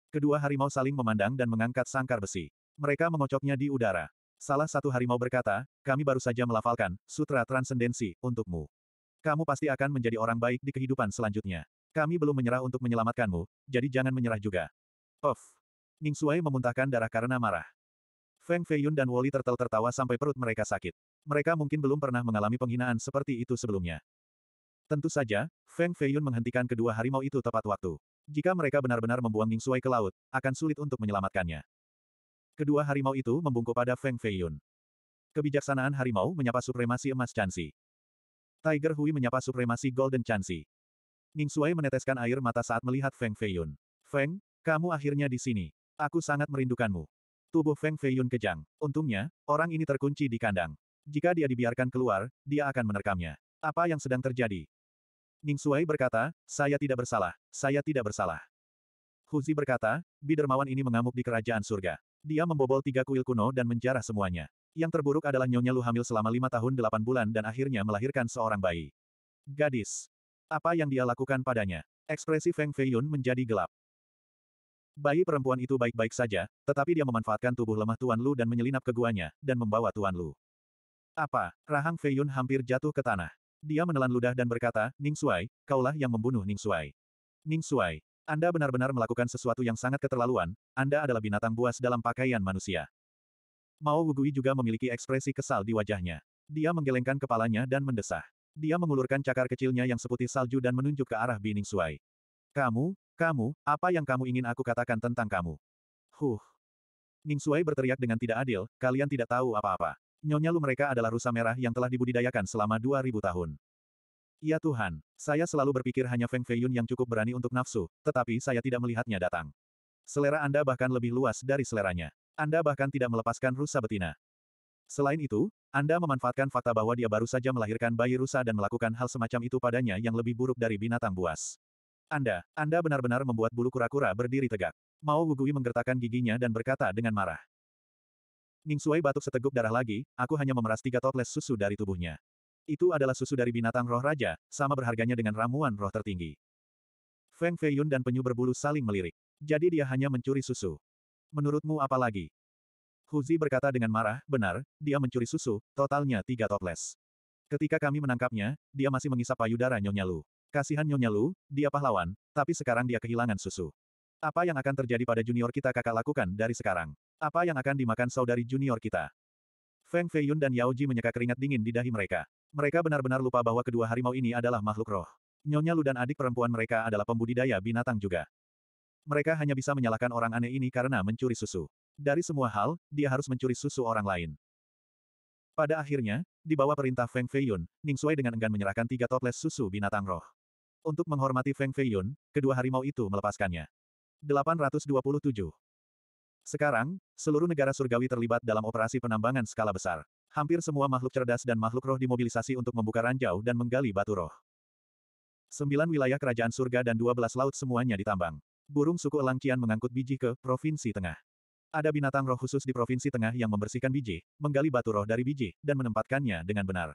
Kedua harimau saling memandang dan mengangkat sangkar besi. Mereka mengocoknya di udara. Salah satu harimau berkata, kami baru saja melafalkan, sutra transendensi, untukmu. Kamu pasti akan menjadi orang baik di kehidupan selanjutnya. Kami belum menyerah untuk menyelamatkanmu, jadi jangan menyerah juga. Of, Ning Suai memuntahkan darah karena marah. Feng Feiyun dan Woli tertel tertawa sampai perut mereka sakit. Mereka mungkin belum pernah mengalami penghinaan seperti itu sebelumnya. Tentu saja, Feng Feiyun menghentikan kedua harimau itu tepat waktu. Jika mereka benar-benar membuang Ning Sui ke laut, akan sulit untuk menyelamatkannya. Kedua harimau itu membungkuk pada Feng Feiyun. Kebijaksanaan harimau menyapa supremasi emas Chansi. Tiger Hui menyapa supremasi Golden Chansi. Ning Sui meneteskan air mata saat melihat Feng Feiyun. Feng, kamu akhirnya di sini. Aku sangat merindukanmu. Tubuh Feng Feiyun kejang. Untungnya, orang ini terkunci di kandang. Jika dia dibiarkan keluar, dia akan menerkamnya. Apa yang sedang terjadi? Ning Suai berkata, saya tidak bersalah, saya tidak bersalah. Huzi berkata, bidermawan ini mengamuk di kerajaan surga. Dia membobol tiga kuil kuno dan menjarah semuanya. Yang terburuk adalah Nyonya Lu hamil selama lima tahun delapan bulan dan akhirnya melahirkan seorang bayi. Gadis. Apa yang dia lakukan padanya? Ekspresi Feng Feiyun menjadi gelap. Bayi perempuan itu baik-baik saja, tetapi dia memanfaatkan tubuh lemah Tuan Lu dan menyelinap ke guanya, dan membawa Tuan Lu. Apa? Rahang Fei Yun hampir jatuh ke tanah. Dia menelan ludah dan berkata, Ning Suai, kaulah yang membunuh Ning Suai. Ning Suai, Anda benar-benar melakukan sesuatu yang sangat keterlaluan, Anda adalah binatang buas dalam pakaian manusia. Mao Wugui juga memiliki ekspresi kesal di wajahnya. Dia menggelengkan kepalanya dan mendesah. Dia mengulurkan cakar kecilnya yang seputih salju dan menunjuk ke arah Bining Suai. Kamu, kamu, apa yang kamu ingin aku katakan tentang kamu? Huh. Ning Sui berteriak dengan tidak adil, kalian tidak tahu apa-apa. Nyonya lu mereka adalah rusa merah yang telah dibudidayakan selama 2000 tahun. Ya Tuhan, saya selalu berpikir hanya Feng Feiyun yang cukup berani untuk nafsu, tetapi saya tidak melihatnya datang. Selera Anda bahkan lebih luas dari seleranya. Anda bahkan tidak melepaskan rusa betina. Selain itu, Anda memanfaatkan fakta bahwa dia baru saja melahirkan bayi rusa dan melakukan hal semacam itu padanya yang lebih buruk dari binatang buas. Anda, Anda benar-benar membuat bulu kura-kura berdiri tegak. Mao Wugui menggertakkan giginya dan berkata dengan marah. Ning Suai batuk seteguk darah lagi, aku hanya memeras tiga toples susu dari tubuhnya. Itu adalah susu dari binatang roh raja, sama berharganya dengan ramuan roh tertinggi. Feng Feiyun dan penyu berbulu saling melirik. Jadi dia hanya mencuri susu. Menurutmu apa lagi? Huzi berkata dengan marah, benar, dia mencuri susu, totalnya tiga toples. Ketika kami menangkapnya, dia masih mengisap payudara Nyonya Lu. Kasihan Nyonya Lu, dia pahlawan, tapi sekarang dia kehilangan susu. Apa yang akan terjadi pada junior kita kakak lakukan dari sekarang? Apa yang akan dimakan saudari junior kita? Feng Feiyun dan Yao Ji menyeka keringat dingin di dahi mereka. Mereka benar-benar lupa bahwa kedua harimau ini adalah makhluk roh. Nyonya Lu dan adik perempuan mereka adalah pembudidaya binatang juga. Mereka hanya bisa menyalahkan orang aneh ini karena mencuri susu. Dari semua hal, dia harus mencuri susu orang lain. Pada akhirnya, di bawah perintah Feng Feiyun, Ning Sui dengan enggan menyerahkan tiga toples susu binatang roh. Untuk menghormati Feng Feiyun, kedua harimau itu melepaskannya. 827. Sekarang, seluruh negara surgawi terlibat dalam operasi penambangan skala besar. Hampir semua makhluk cerdas dan makhluk roh dimobilisasi untuk membuka ranjau dan menggali batu roh. Sembilan wilayah kerajaan surga dan dua belas laut semuanya ditambang. Burung suku Qian mengangkut biji ke Provinsi Tengah. Ada binatang roh khusus di Provinsi Tengah yang membersihkan biji, menggali batu roh dari biji, dan menempatkannya dengan benar.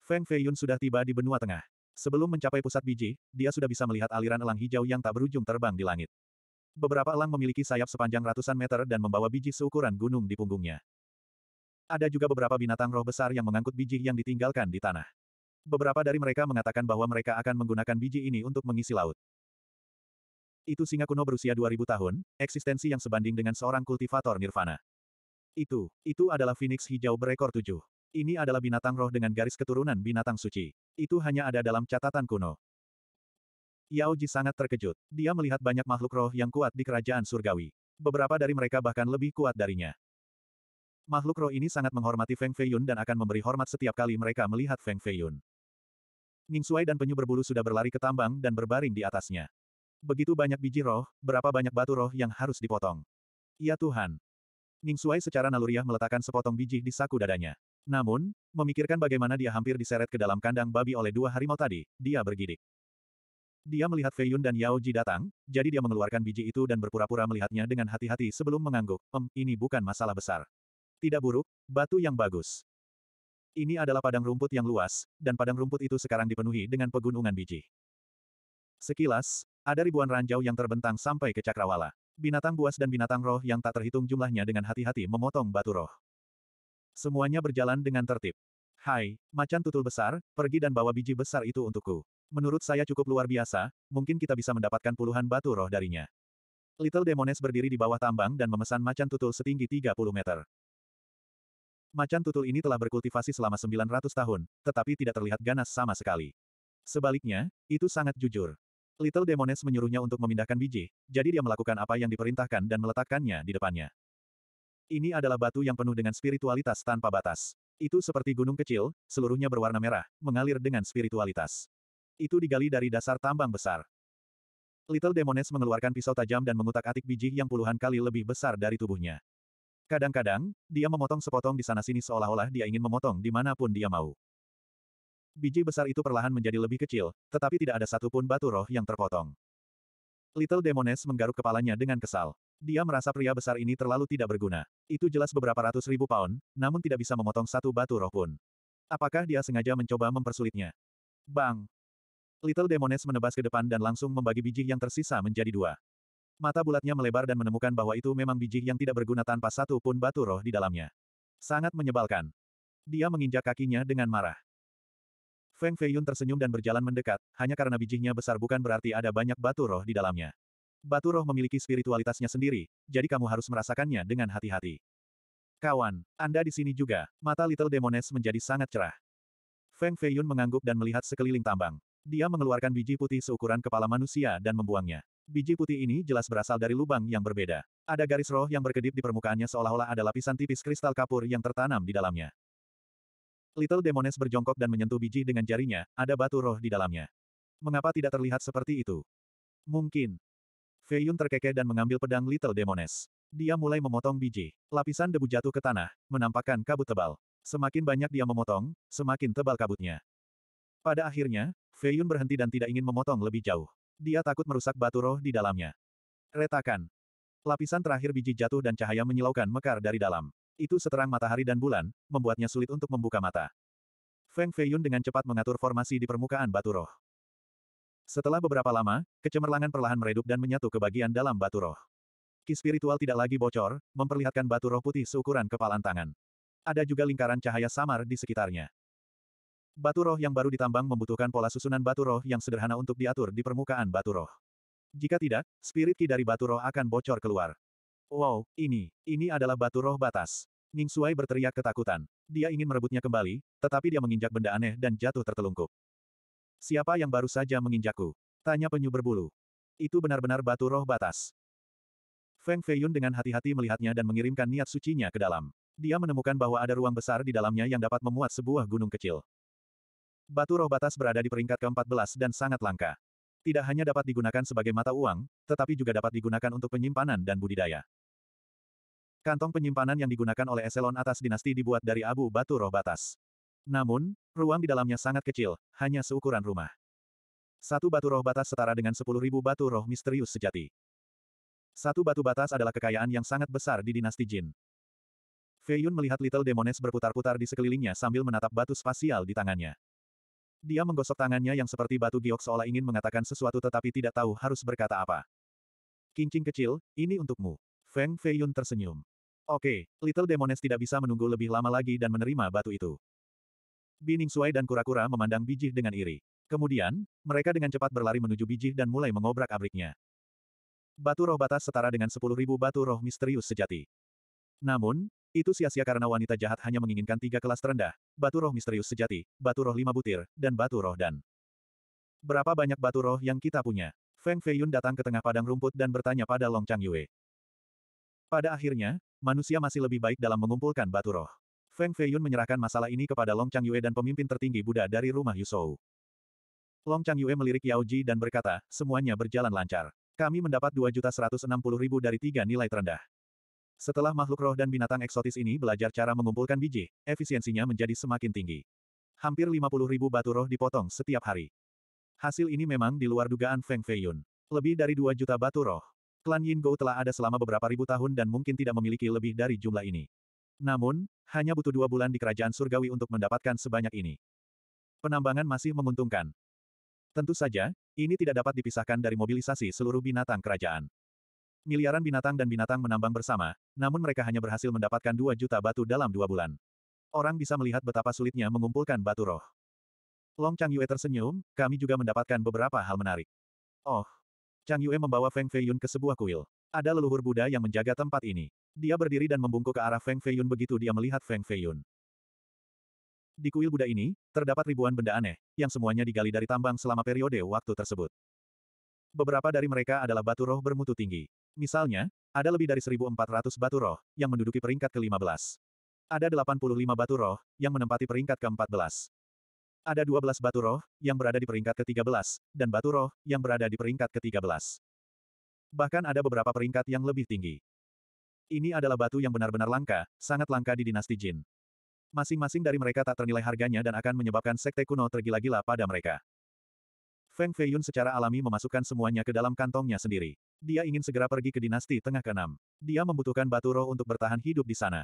Feng Feiyun sudah tiba di benua tengah. Sebelum mencapai pusat biji, dia sudah bisa melihat aliran elang hijau yang tak berujung terbang di langit. Beberapa elang memiliki sayap sepanjang ratusan meter dan membawa biji seukuran gunung di punggungnya. Ada juga beberapa binatang roh besar yang mengangkut biji yang ditinggalkan di tanah. Beberapa dari mereka mengatakan bahwa mereka akan menggunakan biji ini untuk mengisi laut. Itu singa kuno berusia 2000 tahun, eksistensi yang sebanding dengan seorang kultivator nirvana. Itu, itu adalah Phoenix hijau berekor tujuh. Ini adalah binatang roh dengan garis keturunan binatang suci. Itu hanya ada dalam catatan kuno. Yao Ji sangat terkejut. Dia melihat banyak makhluk roh yang kuat di kerajaan surgawi. Beberapa dari mereka bahkan lebih kuat darinya. Makhluk roh ini sangat menghormati Feng Feiyun dan akan memberi hormat setiap kali mereka melihat Feng Feiyun. Ning Suai dan penyu berbulu sudah berlari ke tambang dan berbaring di atasnya. Begitu banyak biji roh, berapa banyak batu roh yang harus dipotong. Ya Tuhan. Ning Suai secara naluriah meletakkan sepotong biji di saku dadanya. Namun, memikirkan bagaimana dia hampir diseret ke dalam kandang babi oleh dua harimau tadi, dia bergidik. Dia melihat Fei Yun dan Yao Ji datang, jadi dia mengeluarkan biji itu dan berpura-pura melihatnya dengan hati-hati sebelum mengangguk, em, ini bukan masalah besar. Tidak buruk, batu yang bagus. Ini adalah padang rumput yang luas, dan padang rumput itu sekarang dipenuhi dengan pegunungan biji. Sekilas, ada ribuan ranjau yang terbentang sampai ke cakrawala. Binatang buas dan binatang roh yang tak terhitung jumlahnya dengan hati-hati memotong batu roh. Semuanya berjalan dengan tertib. Hai, macan tutul besar, pergi dan bawa biji besar itu untukku. Menurut saya cukup luar biasa, mungkin kita bisa mendapatkan puluhan batu roh darinya. Little Demones berdiri di bawah tambang dan memesan macan tutul setinggi 30 meter. Macan tutul ini telah berkultivasi selama 900 tahun, tetapi tidak terlihat ganas sama sekali. Sebaliknya, itu sangat jujur. Little Demones menyuruhnya untuk memindahkan biji, jadi dia melakukan apa yang diperintahkan dan meletakkannya di depannya. Ini adalah batu yang penuh dengan spiritualitas tanpa batas. Itu seperti gunung kecil, seluruhnya berwarna merah, mengalir dengan spiritualitas. Itu digali dari dasar tambang besar. Little Demones mengeluarkan pisau tajam dan mengutak-atik biji yang puluhan kali lebih besar dari tubuhnya. Kadang-kadang, dia memotong sepotong di sana-sini seolah-olah dia ingin memotong di dimanapun dia mau. Biji besar itu perlahan menjadi lebih kecil, tetapi tidak ada satupun batu roh yang terpotong. Little Demones menggaruk kepalanya dengan kesal. Dia merasa pria besar ini terlalu tidak berguna. Itu jelas beberapa ratus ribu pound, namun tidak bisa memotong satu batu roh pun. Apakah dia sengaja mencoba mempersulitnya? Bang! Little Demones menebas ke depan dan langsung membagi biji yang tersisa menjadi dua. Mata bulatnya melebar dan menemukan bahwa itu memang biji yang tidak berguna tanpa satu pun batu roh di dalamnya. Sangat menyebalkan. Dia menginjak kakinya dengan marah. Feng Feiyun tersenyum dan berjalan mendekat, hanya karena bijinya besar bukan berarti ada banyak batu roh di dalamnya. Batu roh memiliki spiritualitasnya sendiri, jadi kamu harus merasakannya dengan hati-hati. Kawan, Anda di sini juga, mata Little Demoness menjadi sangat cerah. Feng Feiyun mengangguk dan melihat sekeliling tambang. Dia mengeluarkan biji putih seukuran kepala manusia dan membuangnya. Biji putih ini jelas berasal dari lubang yang berbeda. Ada garis roh yang berkedip di permukaannya seolah-olah ada lapisan tipis kristal kapur yang tertanam di dalamnya. Little Demoness berjongkok dan menyentuh biji dengan jarinya, ada batu roh di dalamnya. Mengapa tidak terlihat seperti itu? Mungkin, Fei Yun terkekeh dan mengambil pedang Little Demones. Dia mulai memotong biji. Lapisan debu jatuh ke tanah, menampakkan kabut tebal. Semakin banyak dia memotong, semakin tebal kabutnya. Pada akhirnya, Fei Yun berhenti dan tidak ingin memotong lebih jauh. Dia takut merusak batu roh di dalamnya. Retakan. Lapisan terakhir biji jatuh dan cahaya menyilaukan mekar dari dalam. Itu seterang matahari dan bulan, membuatnya sulit untuk membuka mata. Feng Feiyun dengan cepat mengatur formasi di permukaan batu roh. Setelah beberapa lama, kecemerlangan perlahan meredup dan menyatu ke bagian dalam batu roh. Ki spiritual tidak lagi bocor, memperlihatkan batu roh putih seukuran kepalan tangan. Ada juga lingkaran cahaya samar di sekitarnya. Batu roh yang baru ditambang membutuhkan pola susunan batu roh yang sederhana untuk diatur di permukaan batu roh. Jika tidak, spirit ki dari batu roh akan bocor keluar. Wow, ini, ini adalah batu roh batas. Ning Shuai berteriak ketakutan. Dia ingin merebutnya kembali, tetapi dia menginjak benda aneh dan jatuh tertelungkup. Siapa yang baru saja menginjakku? Tanya penyu berbulu. Itu benar-benar batu roh batas. Feng Feiyun dengan hati-hati melihatnya dan mengirimkan niat sucinya ke dalam. Dia menemukan bahwa ada ruang besar di dalamnya yang dapat memuat sebuah gunung kecil. Batu roh batas berada di peringkat ke-14 dan sangat langka. Tidak hanya dapat digunakan sebagai mata uang, tetapi juga dapat digunakan untuk penyimpanan dan budidaya. Kantong penyimpanan yang digunakan oleh eselon atas dinasti dibuat dari abu batu roh batas. Namun, ruang di dalamnya sangat kecil, hanya seukuran rumah. Satu batu roh batas setara dengan sepuluh ribu batu roh misterius sejati. Satu batu batas adalah kekayaan yang sangat besar di dinasti Jin. Fei Yun melihat Little Demones berputar-putar di sekelilingnya sambil menatap batu spasial di tangannya. Dia menggosok tangannya yang seperti batu giok seolah ingin mengatakan sesuatu tetapi tidak tahu harus berkata apa. Kincing kecil, ini untukmu. Feng Fei Yun tersenyum. Oke, Little Demones tidak bisa menunggu lebih lama lagi dan menerima batu itu. Bining Suai dan kura-kura memandang bijih dengan iri. Kemudian, mereka dengan cepat berlari menuju bijih dan mulai mengobrak-abriknya. Batu roh batas setara dengan 10.000 batu roh misterius sejati. Namun, itu sia-sia karena wanita jahat hanya menginginkan tiga kelas terendah, batu roh misterius sejati, batu roh lima butir, dan batu roh dan. Berapa banyak batu roh yang kita punya? Feng Feiyun datang ke tengah padang rumput dan bertanya pada Long Chang Yue. Pada akhirnya, manusia masih lebih baik dalam mengumpulkan batu roh. Feng Feiyun menyerahkan masalah ini kepada Long Chang Yue dan pemimpin tertinggi Buddha dari rumah Yusou. Long Chang Yue melirik Yao Ji dan berkata, semuanya berjalan lancar. Kami mendapat 2.160.000 dari tiga nilai terendah. Setelah makhluk roh dan binatang eksotis ini belajar cara mengumpulkan biji, efisiensinya menjadi semakin tinggi. Hampir 50.000 batu roh dipotong setiap hari. Hasil ini memang di luar dugaan Feng Feiyun. Lebih dari 2 juta batu roh. Klan Yin Go telah ada selama beberapa ribu tahun dan mungkin tidak memiliki lebih dari jumlah ini. Namun, hanya butuh dua bulan di kerajaan surgawi untuk mendapatkan sebanyak ini. Penambangan masih menguntungkan. Tentu saja, ini tidak dapat dipisahkan dari mobilisasi seluruh binatang kerajaan. Miliaran binatang dan binatang menambang bersama, namun mereka hanya berhasil mendapatkan dua juta batu dalam dua bulan. Orang bisa melihat betapa sulitnya mengumpulkan batu roh. Long Chang Yue tersenyum, kami juga mendapatkan beberapa hal menarik. Oh, Chang Yue membawa Feng Feiyun ke sebuah kuil. Ada leluhur Buddha yang menjaga tempat ini. Dia berdiri dan membungkuk ke arah Feng Feiyun begitu dia melihat Feng Feiyun. Di kuil Buddha ini, terdapat ribuan benda aneh, yang semuanya digali dari tambang selama periode waktu tersebut. Beberapa dari mereka adalah batu roh bermutu tinggi. Misalnya, ada lebih dari 1.400 batu roh, yang menduduki peringkat ke-15. Ada 85 batu roh, yang menempati peringkat ke-14. Ada 12 batu roh, yang berada di peringkat ke-13, dan batu roh, yang berada di peringkat ke-13. Bahkan ada beberapa peringkat yang lebih tinggi. Ini adalah batu yang benar-benar langka, sangat langka di dinasti Jin. Masing-masing dari mereka tak ternilai harganya dan akan menyebabkan sekte kuno tergila-gila pada mereka. Feng Feiyun secara alami memasukkan semuanya ke dalam kantongnya sendiri. Dia ingin segera pergi ke dinasti tengah ke Dia membutuhkan batu roh untuk bertahan hidup di sana.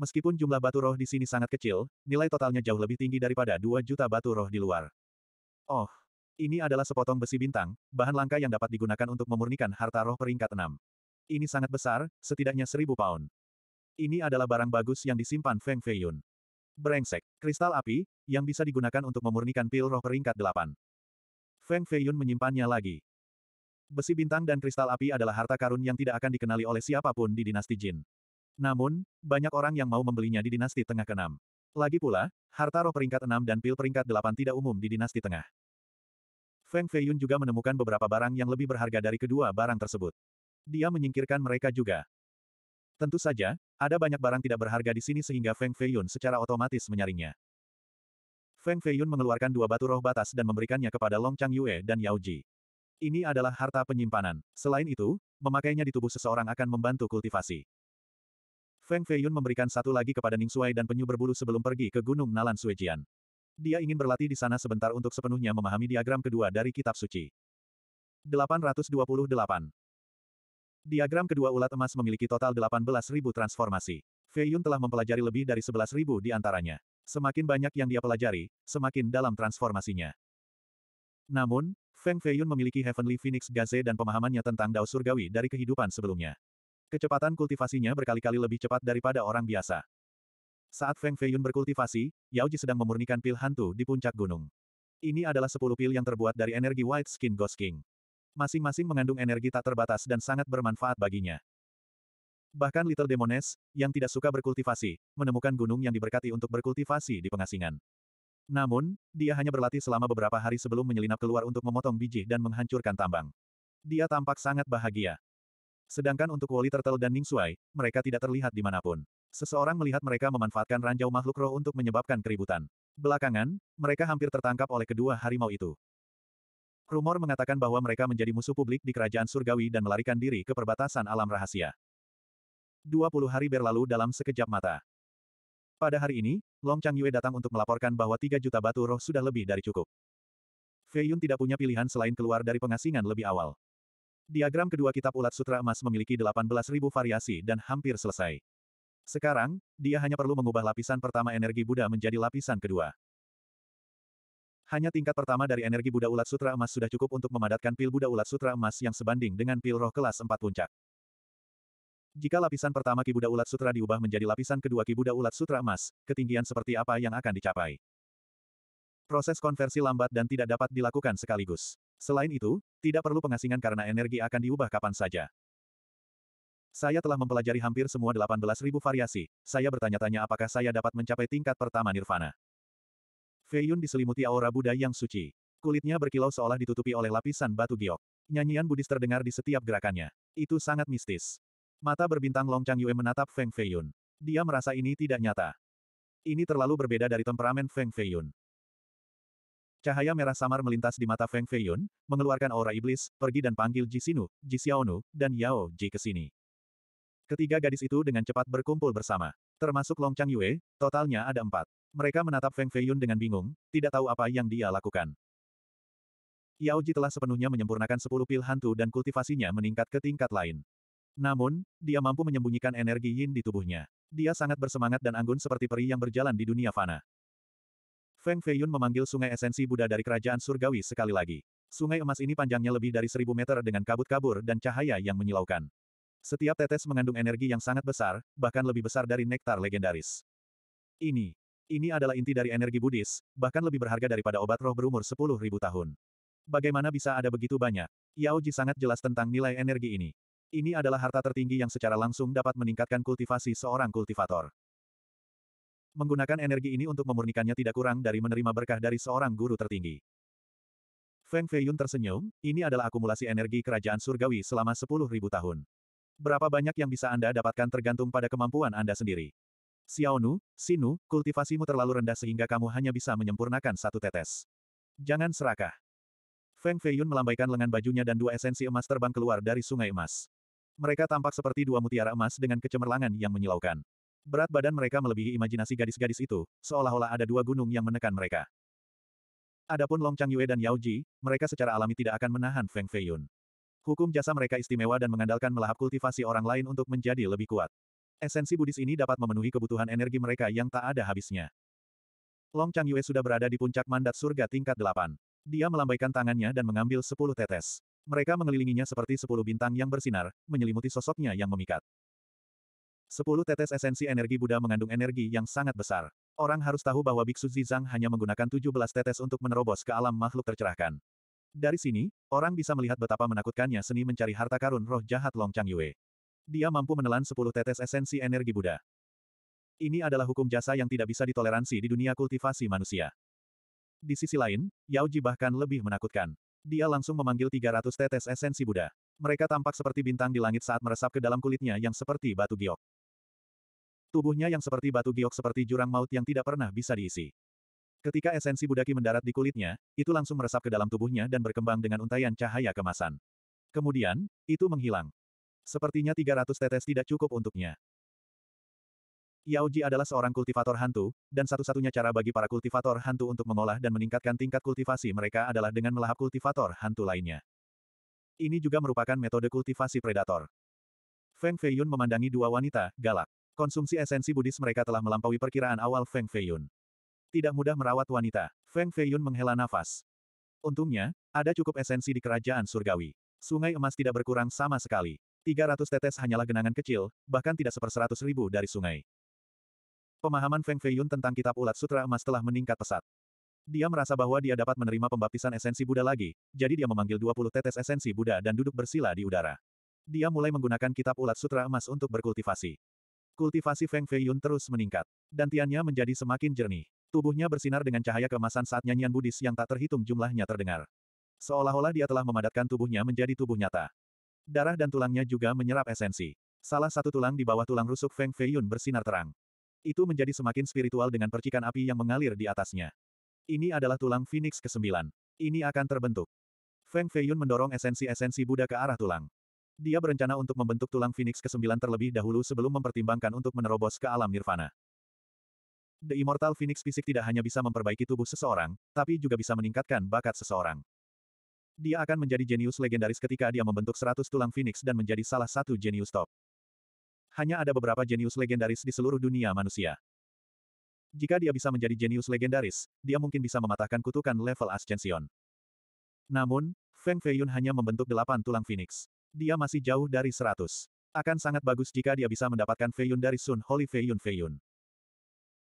Meskipun jumlah batu roh di sini sangat kecil, nilai totalnya jauh lebih tinggi daripada 2 juta batu roh di luar. Oh, ini adalah sepotong besi bintang, bahan langka yang dapat digunakan untuk memurnikan harta roh peringkat 6. Ini sangat besar, setidaknya seribu pound. Ini adalah barang bagus yang disimpan Feng Feiyun. Brengsek, kristal api, yang bisa digunakan untuk memurnikan pil roh peringkat delapan. Feng Feiyun menyimpannya lagi. Besi bintang dan kristal api adalah harta karun yang tidak akan dikenali oleh siapapun di dinasti Jin. Namun, banyak orang yang mau membelinya di dinasti tengah keenam. Lagi pula, harta roh peringkat enam dan pil peringkat delapan tidak umum di dinasti tengah. Feng Feiyun juga menemukan beberapa barang yang lebih berharga dari kedua barang tersebut. Dia menyingkirkan mereka juga. Tentu saja, ada banyak barang tidak berharga di sini sehingga Feng Feiyun secara otomatis menyaringnya. Feng Feiyun mengeluarkan dua batu roh batas dan memberikannya kepada Long Chang Yue dan Yao Ji. Ini adalah harta penyimpanan. Selain itu, memakainya di tubuh seseorang akan membantu kultivasi. Feng Feiyun memberikan satu lagi kepada Ning Sui dan penyu berbulu sebelum pergi ke Gunung Nalan Suejian. Dia ingin berlatih di sana sebentar untuk sepenuhnya memahami diagram kedua dari kitab suci. 828. Diagram kedua ulat emas memiliki total 18.000 transformasi. Fei Yun telah mempelajari lebih dari 11.000 di antaranya. Semakin banyak yang dia pelajari, semakin dalam transformasinya. Namun, Feng Fei Yun memiliki Heavenly Phoenix Gaze dan pemahamannya tentang Dao Surgawi dari kehidupan sebelumnya. Kecepatan kultivasinya berkali-kali lebih cepat daripada orang biasa. Saat Feng Fei Yun berkultivasi, Yao Ji sedang memurnikan pil hantu di puncak gunung. Ini adalah 10 pil yang terbuat dari energi White Skin Ghost King. Masing-masing mengandung energi tak terbatas dan sangat bermanfaat baginya. Bahkan Little Demones, yang tidak suka berkultivasi, menemukan gunung yang diberkati untuk berkultivasi di pengasingan. Namun, dia hanya berlatih selama beberapa hari sebelum menyelinap keluar untuk memotong biji dan menghancurkan tambang. Dia tampak sangat bahagia. Sedangkan untuk Wally Turtle dan Ning Suai, mereka tidak terlihat dimanapun. Seseorang melihat mereka memanfaatkan ranjau makhluk roh untuk menyebabkan keributan. Belakangan, mereka hampir tertangkap oleh kedua harimau itu. Rumor mengatakan bahwa mereka menjadi musuh publik di kerajaan surgawi dan melarikan diri ke perbatasan alam rahasia. 20 hari berlalu dalam sekejap mata. Pada hari ini, Long Chang Yue datang untuk melaporkan bahwa 3 juta batu roh sudah lebih dari cukup. Fei Yun tidak punya pilihan selain keluar dari pengasingan lebih awal. Diagram kedua kitab ulat sutra emas memiliki 18.000 variasi dan hampir selesai. Sekarang, dia hanya perlu mengubah lapisan pertama energi Buddha menjadi lapisan kedua. Hanya tingkat pertama dari energi Buddha Ulat Sutra Emas sudah cukup untuk memadatkan pil Buddha Ulat Sutra Emas yang sebanding dengan pil roh kelas 4 puncak. Jika lapisan pertama Ki Buddha Ulat Sutra diubah menjadi lapisan kedua Ki Buddha Ulat Sutra Emas, ketinggian seperti apa yang akan dicapai? Proses konversi lambat dan tidak dapat dilakukan sekaligus. Selain itu, tidak perlu pengasingan karena energi akan diubah kapan saja. Saya telah mempelajari hampir semua 18.000 variasi, saya bertanya-tanya apakah saya dapat mencapai tingkat pertama nirvana. Fei Yun diselimuti aura Buddha yang suci. Kulitnya berkilau seolah ditutupi oleh lapisan batu giok. Nyanyian Buddhis terdengar di setiap gerakannya. Itu sangat mistis. Mata berbintang Long Chang Yue menatap Feng Feiyun. Dia merasa ini tidak nyata. Ini terlalu berbeda dari temperamen Feng Feiyun. Cahaya merah samar melintas di mata Feng Feiyun, mengeluarkan aura iblis, pergi dan panggil Ji Sinu, Ji Xiaonu, dan Yao Ji ke sini. Ketiga gadis itu dengan cepat berkumpul bersama. Termasuk Long Chang Yue, totalnya ada empat. Mereka menatap Feng Feiyun dengan bingung, tidak tahu apa yang dia lakukan. Yao Ji telah sepenuhnya menyempurnakan sepuluh pil hantu dan kultivasinya meningkat ke tingkat lain. Namun, dia mampu menyembunyikan energi yin di tubuhnya. Dia sangat bersemangat dan anggun seperti peri yang berjalan di dunia fana. Feng Feiyun memanggil sungai esensi Buddha dari kerajaan surgawi sekali lagi. Sungai emas ini panjangnya lebih dari seribu meter dengan kabut kabur dan cahaya yang menyilaukan. Setiap tetes mengandung energi yang sangat besar, bahkan lebih besar dari nektar legendaris. Ini ini adalah inti dari energi Buddhis, bahkan lebih berharga daripada obat roh berumur 10.000 tahun. Bagaimana bisa ada begitu banyak? Yao Ji sangat jelas tentang nilai energi ini. Ini adalah harta tertinggi yang secara langsung dapat meningkatkan kultivasi seorang kultivator. Menggunakan energi ini untuk memurnikannya tidak kurang dari menerima berkah dari seorang guru tertinggi. Feng Feiyun tersenyum, ini adalah akumulasi energi kerajaan surgawi selama 10.000 tahun. Berapa banyak yang bisa Anda dapatkan tergantung pada kemampuan Anda sendiri. Xiaonu, Sinu, kultivasimu terlalu rendah sehingga kamu hanya bisa menyempurnakan satu tetes. Jangan serakah. Feng Feiyun melambaikan lengan bajunya dan dua esensi emas terbang keluar dari sungai emas. Mereka tampak seperti dua mutiara emas dengan kecemerlangan yang menyilaukan. Berat badan mereka melebihi imajinasi gadis-gadis itu, seolah-olah ada dua gunung yang menekan mereka. Adapun Long Chang Yue dan Yao Ji, mereka secara alami tidak akan menahan Feng Feiyun. Hukum jasa mereka istimewa dan mengandalkan melahap kultivasi orang lain untuk menjadi lebih kuat. Esensi Buddhis ini dapat memenuhi kebutuhan energi mereka yang tak ada habisnya. Long Chang Yue sudah berada di puncak mandat surga tingkat 8. Dia melambaikan tangannya dan mengambil 10 tetes. Mereka mengelilinginya seperti 10 bintang yang bersinar, menyelimuti sosoknya yang memikat. Sepuluh tetes esensi energi Buddha mengandung energi yang sangat besar. Orang harus tahu bahwa Biksu Zizang hanya menggunakan tujuh belas tetes untuk menerobos ke alam makhluk tercerahkan. Dari sini, orang bisa melihat betapa menakutkannya seni mencari harta karun roh jahat Long Chang Yue. Dia mampu menelan 10 tetes esensi energi Buddha. Ini adalah hukum jasa yang tidak bisa ditoleransi di dunia kultivasi manusia. Di sisi lain, Yao Ji bahkan lebih menakutkan. Dia langsung memanggil 300 tetes esensi Buddha. Mereka tampak seperti bintang di langit saat meresap ke dalam kulitnya yang seperti batu giok. Tubuhnya yang seperti batu giok seperti jurang maut yang tidak pernah bisa diisi. Ketika esensi Budaki mendarat di kulitnya, itu langsung meresap ke dalam tubuhnya dan berkembang dengan untaian cahaya kemasan. Kemudian, itu menghilang. Sepertinya 300 tetes tidak cukup untuknya. Yao Ji adalah seorang kultivator hantu, dan satu-satunya cara bagi para kultivator hantu untuk mengolah dan meningkatkan tingkat kultivasi mereka adalah dengan melahap kultivator hantu lainnya. Ini juga merupakan metode kultivasi predator. Feng Feiyun memandangi dua wanita, galak. Konsumsi esensi Buddhis mereka telah melampaui perkiraan awal Feng Feiyun. Tidak mudah merawat wanita. Feng Feiyun menghela nafas. Untungnya, ada cukup esensi di kerajaan surgawi. Sungai emas tidak berkurang sama sekali. 300 tetes hanyalah genangan kecil, bahkan tidak seperseratus ribu dari sungai. Pemahaman Feng Feiyun tentang kitab ulat sutra emas telah meningkat pesat. Dia merasa bahwa dia dapat menerima pembaptisan esensi Buddha lagi, jadi dia memanggil 20 tetes esensi Buddha dan duduk bersila di udara. Dia mulai menggunakan kitab ulat sutra emas untuk berkultivasi. Kultivasi Feng Feiyun terus meningkat. dan tiannya menjadi semakin jernih. Tubuhnya bersinar dengan cahaya kemasan saat nyanyian Buddhis yang tak terhitung jumlahnya terdengar. Seolah-olah dia telah memadatkan tubuhnya menjadi tubuh nyata. Darah dan tulangnya juga menyerap esensi. Salah satu tulang di bawah tulang rusuk Feng Feiyun bersinar terang. Itu menjadi semakin spiritual dengan percikan api yang mengalir di atasnya. Ini adalah tulang Phoenix ke-9. Ini akan terbentuk. Feng Feiyun mendorong esensi-esensi Buddha ke arah tulang. Dia berencana untuk membentuk tulang Phoenix ke-9 terlebih dahulu sebelum mempertimbangkan untuk menerobos ke alam nirvana. The Immortal Phoenix Fisik tidak hanya bisa memperbaiki tubuh seseorang, tapi juga bisa meningkatkan bakat seseorang. Dia akan menjadi jenius legendaris ketika dia membentuk seratus tulang phoenix dan menjadi salah satu jenius top. Hanya ada beberapa jenius legendaris di seluruh dunia manusia. Jika dia bisa menjadi jenius legendaris, dia mungkin bisa mematahkan kutukan level Ascension. Namun, Feng Feiyun hanya membentuk delapan tulang phoenix. Dia masih jauh dari seratus. Akan sangat bagus jika dia bisa mendapatkan Feiyun dari Sun Holy Feiyun Feiyun.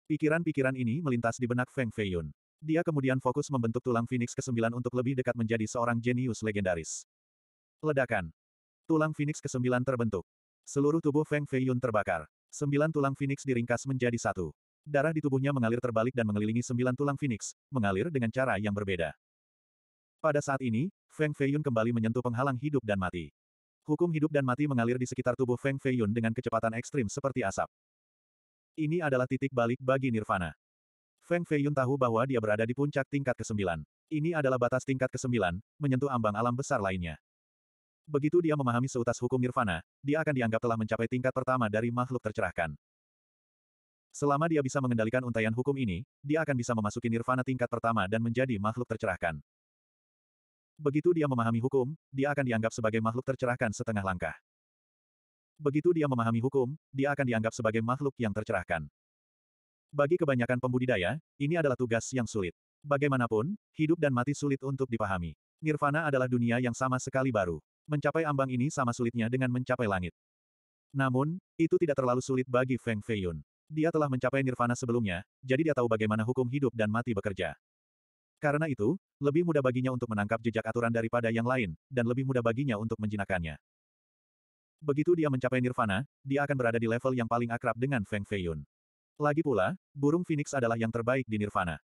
Pikiran-pikiran ini melintas di benak Feng Feiyun. Dia kemudian fokus membentuk tulang Phoenix ke-9 untuk lebih dekat menjadi seorang jenius legendaris. Ledakan. Tulang Phoenix ke-9 terbentuk. Seluruh tubuh Feng Feiyun terbakar. Sembilan tulang Phoenix diringkas menjadi satu. Darah di tubuhnya mengalir terbalik dan mengelilingi sembilan tulang Phoenix, mengalir dengan cara yang berbeda. Pada saat ini, Feng Feiyun kembali menyentuh penghalang hidup dan mati. Hukum hidup dan mati mengalir di sekitar tubuh Feng Feiyun dengan kecepatan ekstrim seperti asap. Ini adalah titik balik bagi Nirvana. Feng Feiyun tahu bahwa dia berada di puncak tingkat ke-9. Ini adalah batas tingkat ke-9, menyentuh ambang alam besar lainnya. Begitu dia memahami seutas hukum nirvana, dia akan dianggap telah mencapai tingkat pertama dari makhluk tercerahkan. Selama dia bisa mengendalikan untaian hukum ini, dia akan bisa memasuki nirvana tingkat pertama dan menjadi makhluk tercerahkan. Begitu dia memahami hukum, dia akan dianggap sebagai makhluk tercerahkan setengah langkah. Begitu dia memahami hukum, dia akan dianggap sebagai makhluk yang tercerahkan. Bagi kebanyakan pembudidaya, ini adalah tugas yang sulit. Bagaimanapun, hidup dan mati sulit untuk dipahami. Nirvana adalah dunia yang sama sekali baru. Mencapai ambang ini sama sulitnya dengan mencapai langit. Namun, itu tidak terlalu sulit bagi Feng Feiyun. Dia telah mencapai nirvana sebelumnya, jadi dia tahu bagaimana hukum hidup dan mati bekerja. Karena itu, lebih mudah baginya untuk menangkap jejak aturan daripada yang lain, dan lebih mudah baginya untuk menjinakannya. Begitu dia mencapai nirvana, dia akan berada di level yang paling akrab dengan Feng Feiyun. Lagi pula, burung phoenix adalah yang terbaik di Nirvana.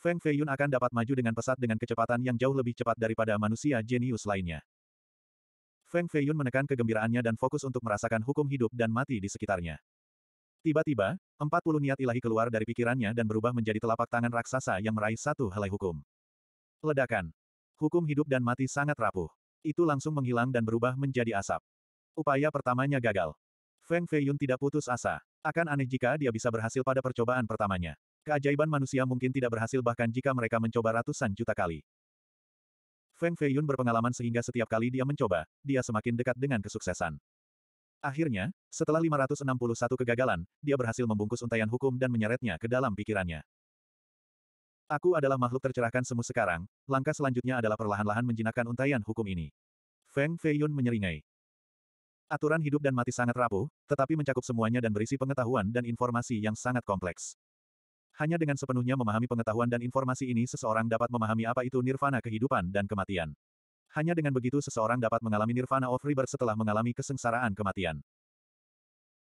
Feng Feiyun akan dapat maju dengan pesat dengan kecepatan yang jauh lebih cepat daripada manusia jenius lainnya. Feng Feiyun menekan kegembiraannya dan fokus untuk merasakan hukum hidup dan mati di sekitarnya. Tiba-tiba, 40 niat ilahi keluar dari pikirannya dan berubah menjadi telapak tangan raksasa yang meraih satu helai hukum. Ledakan. Hukum hidup dan mati sangat rapuh. Itu langsung menghilang dan berubah menjadi asap. Upaya pertamanya gagal. Feng Feiyun tidak putus asa. Akan aneh jika dia bisa berhasil pada percobaan pertamanya. Keajaiban manusia mungkin tidak berhasil bahkan jika mereka mencoba ratusan juta kali. Feng Feiyun berpengalaman sehingga setiap kali dia mencoba, dia semakin dekat dengan kesuksesan. Akhirnya, setelah 561 kegagalan, dia berhasil membungkus untaian hukum dan menyeretnya ke dalam pikirannya. Aku adalah makhluk tercerahkan semu sekarang, langkah selanjutnya adalah perlahan-lahan menjinakkan untaian hukum ini. Feng Feiyun menyeringai. Aturan hidup dan mati sangat rapuh, tetapi mencakup semuanya dan berisi pengetahuan dan informasi yang sangat kompleks. Hanya dengan sepenuhnya memahami pengetahuan dan informasi ini seseorang dapat memahami apa itu nirvana kehidupan dan kematian. Hanya dengan begitu seseorang dapat mengalami nirvana of rebirth setelah mengalami kesengsaraan kematian.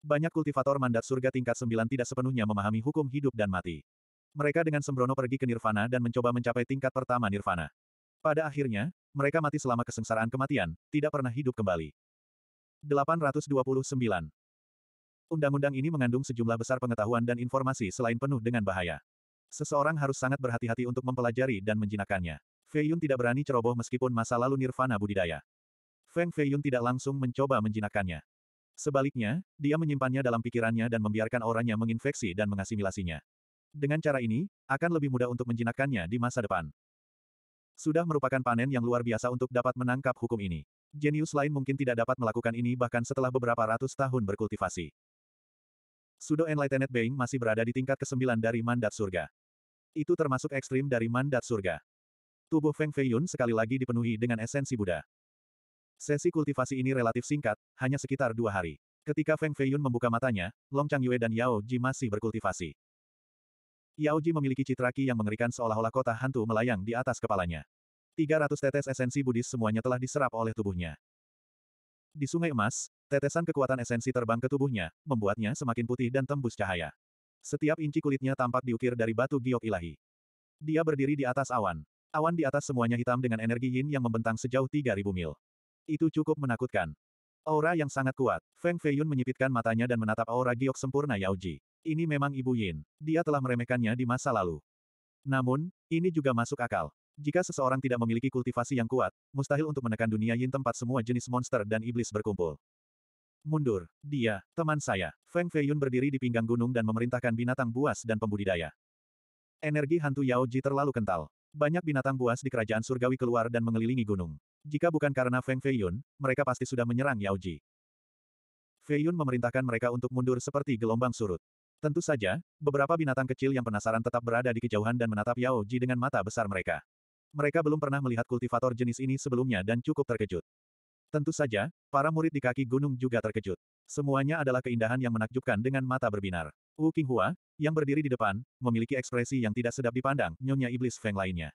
Banyak kultivator mandat surga tingkat 9 tidak sepenuhnya memahami hukum hidup dan mati. Mereka dengan sembrono pergi ke nirvana dan mencoba mencapai tingkat pertama nirvana. Pada akhirnya, mereka mati selama kesengsaraan kematian, tidak pernah hidup kembali. 829. Undang-undang ini mengandung sejumlah besar pengetahuan dan informasi selain penuh dengan bahaya. Seseorang harus sangat berhati-hati untuk mempelajari dan menjinakkannya. Fei Yun tidak berani ceroboh meskipun masa lalu nirvana budidaya. Feng Fei Yun tidak langsung mencoba menjinakkannya. Sebaliknya, dia menyimpannya dalam pikirannya dan membiarkan orangnya menginfeksi dan mengasimilasinya. Dengan cara ini, akan lebih mudah untuk menjinakkannya di masa depan. Sudah merupakan panen yang luar biasa untuk dapat menangkap hukum ini. Jenius lain mungkin tidak dapat melakukan ini bahkan setelah beberapa ratus tahun berkultivasi. Sudo Enlightened Being masih berada di tingkat ke-9 dari mandat surga. Itu termasuk ekstrim dari mandat surga. Tubuh Feng Feiyun sekali lagi dipenuhi dengan esensi Buddha. Sesi kultivasi ini relatif singkat, hanya sekitar dua hari. Ketika Feng Feiyun membuka matanya, Long Chang Yue dan Yao Ji masih berkultivasi. Yao Ji memiliki citraki yang mengerikan seolah-olah kota hantu melayang di atas kepalanya. 300 tetes esensi Buddhis semuanya telah diserap oleh tubuhnya. Di Sungai Emas, tetesan kekuatan esensi terbang ke tubuhnya, membuatnya semakin putih dan tembus cahaya. Setiap inci kulitnya tampak diukir dari batu giok ilahi. Dia berdiri di atas awan. Awan di atas semuanya hitam dengan energi yin yang membentang sejauh 3000 mil. Itu cukup menakutkan. Aura yang sangat kuat. Feng Feiyun menyipitkan matanya dan menatap aura giok sempurna Yaoji. Ini memang Ibu Yin. Dia telah meremehkannya di masa lalu. Namun, ini juga masuk akal. Jika seseorang tidak memiliki kultivasi yang kuat, mustahil untuk menekan dunia yin tempat semua jenis monster dan iblis berkumpul. Mundur. Dia, teman saya. Feng Feiyun berdiri di pinggang gunung dan memerintahkan binatang buas dan pembudidaya. Energi hantu Yao Ji terlalu kental. Banyak binatang buas di kerajaan surgawi keluar dan mengelilingi gunung. Jika bukan karena Feng Feiyun, mereka pasti sudah menyerang Yao Ji. Feiyun memerintahkan mereka untuk mundur seperti gelombang surut. Tentu saja, beberapa binatang kecil yang penasaran tetap berada di kejauhan dan menatap Yao Ji dengan mata besar mereka. Mereka belum pernah melihat kultivator jenis ini sebelumnya dan cukup terkejut. Tentu saja, para murid di kaki gunung juga terkejut. Semuanya adalah keindahan yang menakjubkan dengan mata berbinar. Wu Qinghua, yang berdiri di depan, memiliki ekspresi yang tidak sedap dipandang, nyonya iblis Feng lainnya.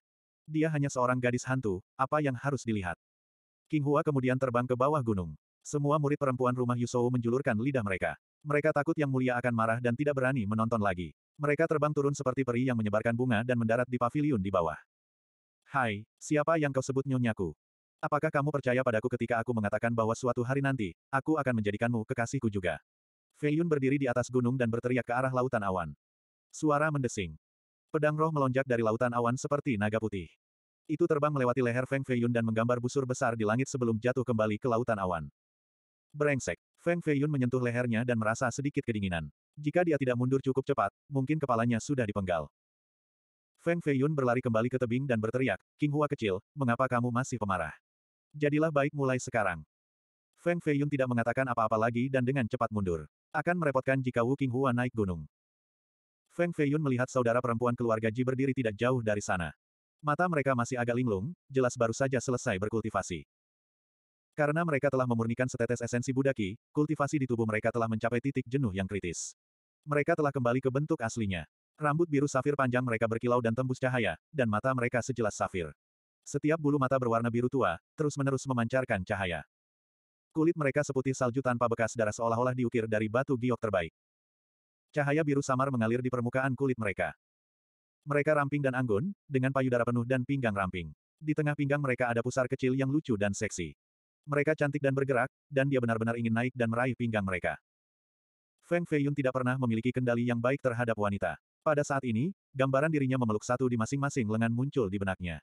Dia hanya seorang gadis hantu, apa yang harus dilihat? Qinghua kemudian terbang ke bawah gunung. Semua murid perempuan rumah Yusou menjulurkan lidah mereka. Mereka takut yang mulia akan marah dan tidak berani menonton lagi. Mereka terbang turun seperti peri yang menyebarkan bunga dan mendarat di paviliun di bawah. Hai, siapa yang kau sebut nyonyaku? Apakah kamu percaya padaku ketika aku mengatakan bahwa suatu hari nanti, aku akan menjadikanmu kekasihku juga? Fei Yun berdiri di atas gunung dan berteriak ke arah lautan awan. Suara mendesing. Pedang roh melonjak dari lautan awan seperti naga putih. Itu terbang melewati leher Feng Fei Yun dan menggambar busur besar di langit sebelum jatuh kembali ke lautan awan. Berengsek, Feng Fei Yun menyentuh lehernya dan merasa sedikit kedinginan. Jika dia tidak mundur cukup cepat, mungkin kepalanya sudah dipenggal. Feng Feiyun berlari kembali ke tebing dan berteriak, King Hua kecil, mengapa kamu masih pemarah? Jadilah baik mulai sekarang. Feng Feiyun tidak mengatakan apa-apa lagi dan dengan cepat mundur. Akan merepotkan jika Wu King Hua naik gunung. Feng Feiyun melihat saudara perempuan keluarga Ji berdiri tidak jauh dari sana. Mata mereka masih agak linglung, jelas baru saja selesai berkultivasi. Karena mereka telah memurnikan setetes esensi budaki, kultivasi di tubuh mereka telah mencapai titik jenuh yang kritis. Mereka telah kembali ke bentuk aslinya. Rambut biru safir panjang mereka berkilau dan tembus cahaya, dan mata mereka sejelas safir. Setiap bulu mata berwarna biru tua, terus-menerus memancarkan cahaya. Kulit mereka seputih salju tanpa bekas darah seolah-olah diukir dari batu giok terbaik. Cahaya biru samar mengalir di permukaan kulit mereka. Mereka ramping dan anggun, dengan payudara penuh dan pinggang ramping. Di tengah pinggang mereka ada pusar kecil yang lucu dan seksi. Mereka cantik dan bergerak, dan dia benar-benar ingin naik dan meraih pinggang mereka. Feng Feiyun tidak pernah memiliki kendali yang baik terhadap wanita. Pada saat ini, gambaran dirinya memeluk satu di masing-masing lengan muncul di benaknya.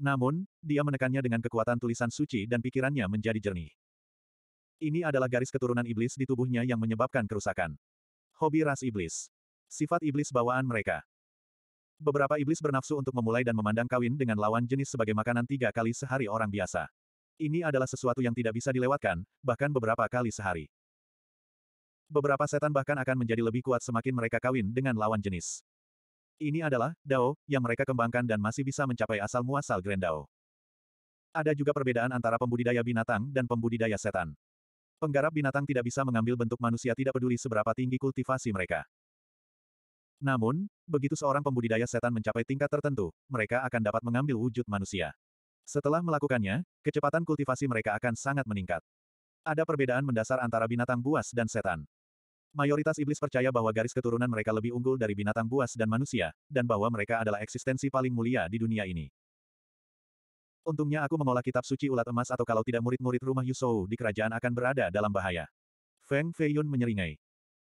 Namun, dia menekannya dengan kekuatan tulisan suci dan pikirannya menjadi jernih. Ini adalah garis keturunan iblis di tubuhnya yang menyebabkan kerusakan. Hobi ras iblis. Sifat iblis bawaan mereka. Beberapa iblis bernafsu untuk memulai dan memandang kawin dengan lawan jenis sebagai makanan tiga kali sehari orang biasa. Ini adalah sesuatu yang tidak bisa dilewatkan, bahkan beberapa kali sehari. Beberapa setan bahkan akan menjadi lebih kuat semakin mereka kawin dengan lawan jenis. Ini adalah Dao yang mereka kembangkan dan masih bisa mencapai asal muasal Grand Dao. Ada juga perbedaan antara pembudidaya binatang dan pembudidaya setan. Penggarap binatang tidak bisa mengambil bentuk manusia tidak peduli seberapa tinggi kultivasi mereka. Namun, begitu seorang pembudidaya setan mencapai tingkat tertentu, mereka akan dapat mengambil wujud manusia. Setelah melakukannya, kecepatan kultivasi mereka akan sangat meningkat. Ada perbedaan mendasar antara binatang buas dan setan. Mayoritas iblis percaya bahwa garis keturunan mereka lebih unggul dari binatang buas dan manusia, dan bahwa mereka adalah eksistensi paling mulia di dunia ini. Untungnya aku mengolah kitab suci ulat emas atau kalau tidak murid-murid rumah Yusou di kerajaan akan berada dalam bahaya. Feng Feiyun menyeringai.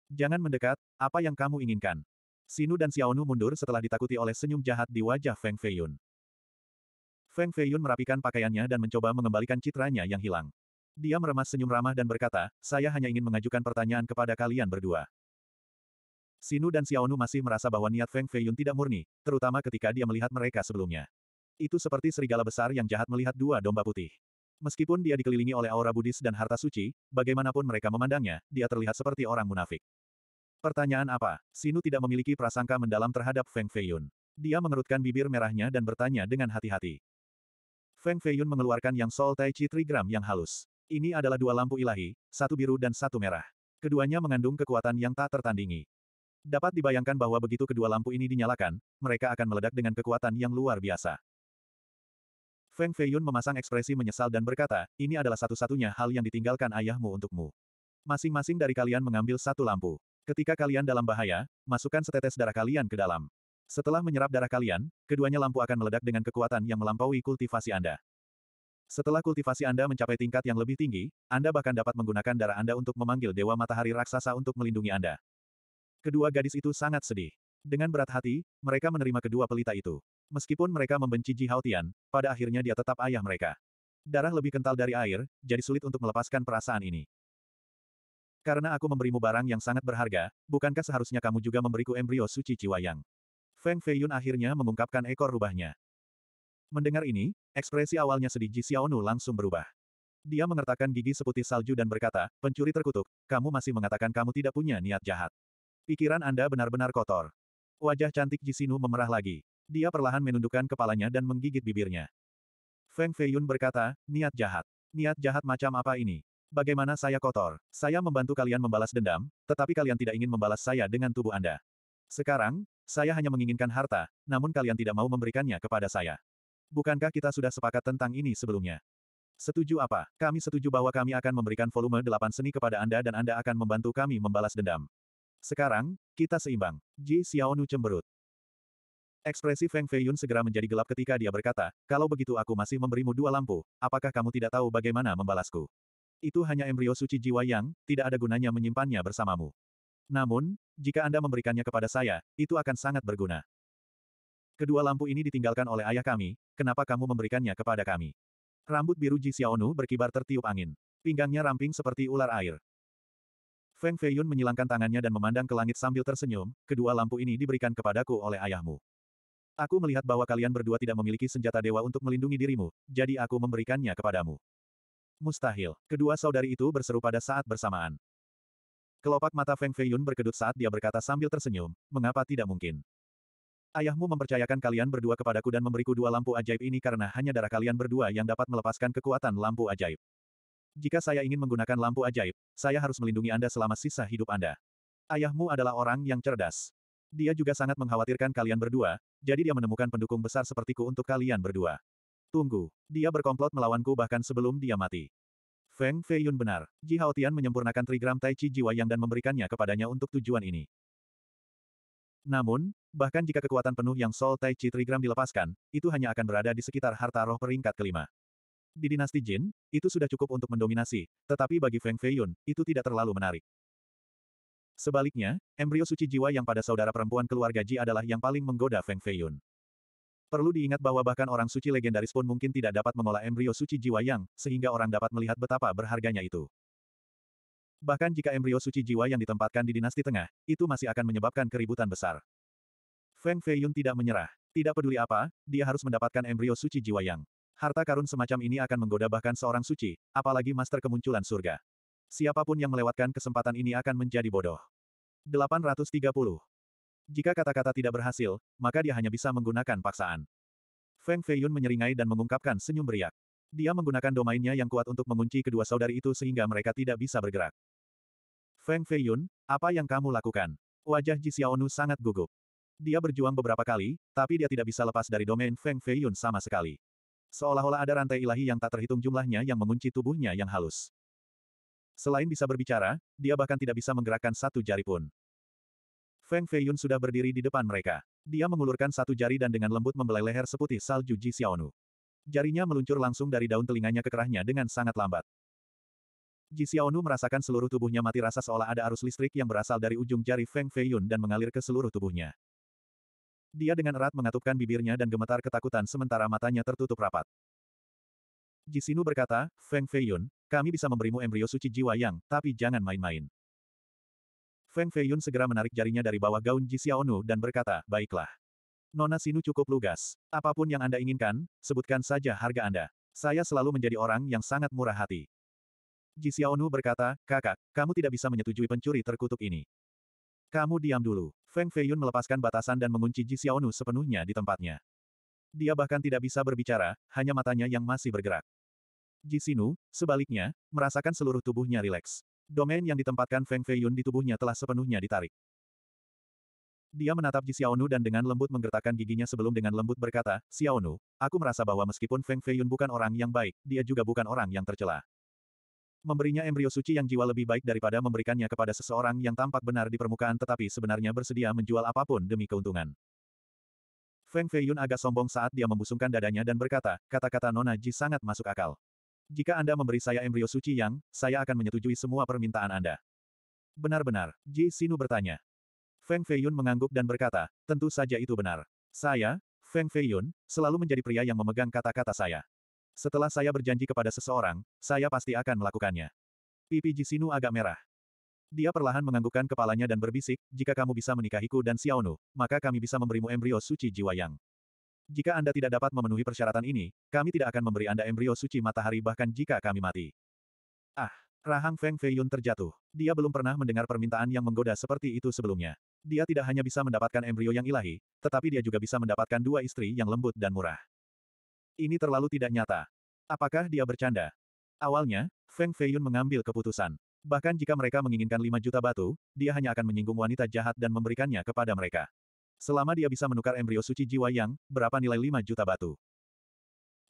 Jangan mendekat, apa yang kamu inginkan? Sinu dan Xiaonu mundur setelah ditakuti oleh senyum jahat di wajah Feng Feiyun. Feng Feiyun merapikan pakaiannya dan mencoba mengembalikan citranya yang hilang. Dia meremas senyum ramah dan berkata, saya hanya ingin mengajukan pertanyaan kepada kalian berdua. Sinu dan Xiaonu masih merasa bahwa niat Feng Feiyun tidak murni, terutama ketika dia melihat mereka sebelumnya. Itu seperti serigala besar yang jahat melihat dua domba putih. Meskipun dia dikelilingi oleh aura Buddhis dan harta suci, bagaimanapun mereka memandangnya, dia terlihat seperti orang munafik. Pertanyaan apa? Sinu tidak memiliki prasangka mendalam terhadap Feng Feiyun. Dia mengerutkan bibir merahnya dan bertanya dengan hati-hati. Feng Feiyun mengeluarkan yang Sol Tai Chi Trigram yang halus. Ini adalah dua lampu ilahi, satu biru dan satu merah. Keduanya mengandung kekuatan yang tak tertandingi. Dapat dibayangkan bahwa begitu kedua lampu ini dinyalakan, mereka akan meledak dengan kekuatan yang luar biasa. Feng Feiyun memasang ekspresi menyesal dan berkata, ini adalah satu-satunya hal yang ditinggalkan ayahmu untukmu. Masing-masing dari kalian mengambil satu lampu. Ketika kalian dalam bahaya, masukkan setetes darah kalian ke dalam. Setelah menyerap darah kalian, keduanya lampu akan meledak dengan kekuatan yang melampaui kultivasi Anda. Setelah kultivasi Anda mencapai tingkat yang lebih tinggi, Anda bahkan dapat menggunakan darah Anda untuk memanggil Dewa Matahari Raksasa untuk melindungi Anda. Kedua gadis itu sangat sedih. Dengan berat hati, mereka menerima kedua pelita itu. Meskipun mereka membenci Ji Haotian, pada akhirnya dia tetap ayah mereka. Darah lebih kental dari air, jadi sulit untuk melepaskan perasaan ini. Karena aku memberimu barang yang sangat berharga, bukankah seharusnya kamu juga memberiku embrio suci Ciwayang? Feng Feiyun akhirnya mengungkapkan ekor rubahnya. Mendengar ini, ekspresi awalnya sedih Ji Xiaonu langsung berubah. Dia mengertakkan gigi seputih salju dan berkata, pencuri terkutuk, kamu masih mengatakan kamu tidak punya niat jahat. Pikiran Anda benar-benar kotor. Wajah cantik Xinu memerah lagi. Dia perlahan menundukkan kepalanya dan menggigit bibirnya. Feng Feiyun berkata, niat jahat. Niat jahat macam apa ini? Bagaimana saya kotor? Saya membantu kalian membalas dendam, tetapi kalian tidak ingin membalas saya dengan tubuh Anda. Sekarang, saya hanya menginginkan harta, namun kalian tidak mau memberikannya kepada saya. Bukankah kita sudah sepakat tentang ini sebelumnya? Setuju apa? Kami setuju bahwa kami akan memberikan volume delapan seni kepada Anda dan Anda akan membantu kami membalas dendam. Sekarang, kita seimbang. Ji Xiaonu cemberut. Ekspresi Feng Feiyun segera menjadi gelap ketika dia berkata, kalau begitu aku masih memberimu dua lampu, apakah kamu tidak tahu bagaimana membalasku? Itu hanya embrio suci jiwa yang, tidak ada gunanya menyimpannya bersamamu. Namun, jika Anda memberikannya kepada saya, itu akan sangat berguna. Kedua lampu ini ditinggalkan oleh ayah kami, kenapa kamu memberikannya kepada kami? Rambut biru Ji Xiaonu berkibar tertiup angin. Pinggangnya ramping seperti ular air. Feng Feiyun menyilangkan tangannya dan memandang ke langit sambil tersenyum, kedua lampu ini diberikan kepadaku oleh ayahmu. Aku melihat bahwa kalian berdua tidak memiliki senjata dewa untuk melindungi dirimu, jadi aku memberikannya kepadamu. Mustahil, kedua saudari itu berseru pada saat bersamaan. Kelopak mata Feng Feiyun berkedut saat dia berkata sambil tersenyum, mengapa tidak mungkin? Ayahmu mempercayakan kalian berdua kepadaku dan memberiku dua lampu ajaib ini karena hanya darah kalian berdua yang dapat melepaskan kekuatan lampu ajaib. Jika saya ingin menggunakan lampu ajaib, saya harus melindungi Anda selama sisa hidup Anda. Ayahmu adalah orang yang cerdas. Dia juga sangat mengkhawatirkan kalian berdua, jadi dia menemukan pendukung besar sepertiku untuk kalian berdua. Tunggu, dia berkomplot melawanku bahkan sebelum dia mati. Feng Feiyun benar. Ji Haotian menyempurnakan trigram Tai Chi Jiwa yang dan memberikannya kepadanya untuk tujuan ini. Namun, bahkan jika kekuatan penuh yang Soul Tai Chi Trigram dilepaskan, itu hanya akan berada di sekitar harta roh peringkat kelima. Di dinasti Jin, itu sudah cukup untuk mendominasi, tetapi bagi Feng Feiyun, itu tidak terlalu menarik. Sebaliknya, embrio suci jiwa yang pada saudara perempuan keluarga Ji adalah yang paling menggoda Feng Feiyun. Perlu diingat bahwa bahkan orang suci legendaris pun mungkin tidak dapat mengolah embrio suci jiwa yang, sehingga orang dapat melihat betapa berharganya itu. Bahkan jika embrio suci jiwa yang ditempatkan di dinasti tengah, itu masih akan menyebabkan keributan besar. Feng Feiyun tidak menyerah. Tidak peduli apa, dia harus mendapatkan embrio suci jiwa yang. Harta karun semacam ini akan menggoda bahkan seorang suci, apalagi master kemunculan surga. Siapapun yang melewatkan kesempatan ini akan menjadi bodoh. 830. Jika kata-kata tidak berhasil, maka dia hanya bisa menggunakan paksaan. Feng Feiyun menyeringai dan mengungkapkan senyum beriak. Dia menggunakan domainnya yang kuat untuk mengunci kedua saudari itu sehingga mereka tidak bisa bergerak. Feng Feiyun, apa yang kamu lakukan? Wajah Ji Xiaonu sangat gugup. Dia berjuang beberapa kali, tapi dia tidak bisa lepas dari domain Feng Feiyun sama sekali. Seolah-olah ada rantai ilahi yang tak terhitung jumlahnya yang mengunci tubuhnya yang halus. Selain bisa berbicara, dia bahkan tidak bisa menggerakkan satu jari pun. Feng Feiyun sudah berdiri di depan mereka. Dia mengulurkan satu jari dan dengan lembut membelai leher seputih salju Ji Xiaonu. Jarinya meluncur langsung dari daun telinganya ke kerahnya dengan sangat lambat. Ji Xiaonu merasakan seluruh tubuhnya mati rasa seolah ada arus listrik yang berasal dari ujung jari Feng Feiyun dan mengalir ke seluruh tubuhnya. Dia dengan erat mengatupkan bibirnya dan gemetar ketakutan sementara matanya tertutup rapat. Ji Xinu berkata, Feng Feiyun, kami bisa memberimu embrio suci jiwa yang, tapi jangan main-main. Feng Feiyun segera menarik jarinya dari bawah gaun Ji Xiaonu dan berkata, baiklah. Nona Sinu cukup lugas. Apapun yang Anda inginkan, sebutkan saja harga Anda. Saya selalu menjadi orang yang sangat murah hati. Ji Xiaonu berkata, kakak, kamu tidak bisa menyetujui pencuri terkutuk ini. Kamu diam dulu. Feng Feiyun melepaskan batasan dan mengunci Ji Xiaonu sepenuhnya di tempatnya. Dia bahkan tidak bisa berbicara, hanya matanya yang masih bergerak. Ji Xinu, sebaliknya, merasakan seluruh tubuhnya rileks. Domain yang ditempatkan Feng Feiyun di tubuhnya telah sepenuhnya ditarik. Dia menatap Ji Xiaonu dan dengan lembut menggertakkan giginya sebelum dengan lembut berkata, Xiaonu, aku merasa bahwa meskipun Feng Feiyun bukan orang yang baik, dia juga bukan orang yang tercela memberinya embrio suci yang jiwa lebih baik daripada memberikannya kepada seseorang yang tampak benar di permukaan tetapi sebenarnya bersedia menjual apapun demi keuntungan. Feng Feiyun agak sombong saat dia membusungkan dadanya dan berkata, kata-kata Nona Ji sangat masuk akal. Jika Anda memberi saya embrio suci yang, saya akan menyetujui semua permintaan Anda. Benar-benar, Ji Sinu bertanya. Feng Feiyun mengangguk dan berkata, tentu saja itu benar. Saya, Feng Feiyun, selalu menjadi pria yang memegang kata-kata saya. Setelah saya berjanji kepada seseorang, saya pasti akan melakukannya. Pipi Jisinu agak merah. Dia perlahan menganggukkan kepalanya dan berbisik, jika kamu bisa menikahiku dan Xiaonu, maka kami bisa memberimu embrio suci jiwa yang. Jika Anda tidak dapat memenuhi persyaratan ini, kami tidak akan memberi Anda embrio suci matahari bahkan jika kami mati. Ah, Rahang Feng Feiyun terjatuh. Dia belum pernah mendengar permintaan yang menggoda seperti itu sebelumnya. Dia tidak hanya bisa mendapatkan embrio yang ilahi, tetapi dia juga bisa mendapatkan dua istri yang lembut dan murah. Ini terlalu tidak nyata. Apakah dia bercanda? Awalnya, Feng Feiyun mengambil keputusan. Bahkan jika mereka menginginkan 5 juta batu, dia hanya akan menyinggung wanita jahat dan memberikannya kepada mereka. Selama dia bisa menukar embrio suci jiwa yang, berapa nilai 5 juta batu.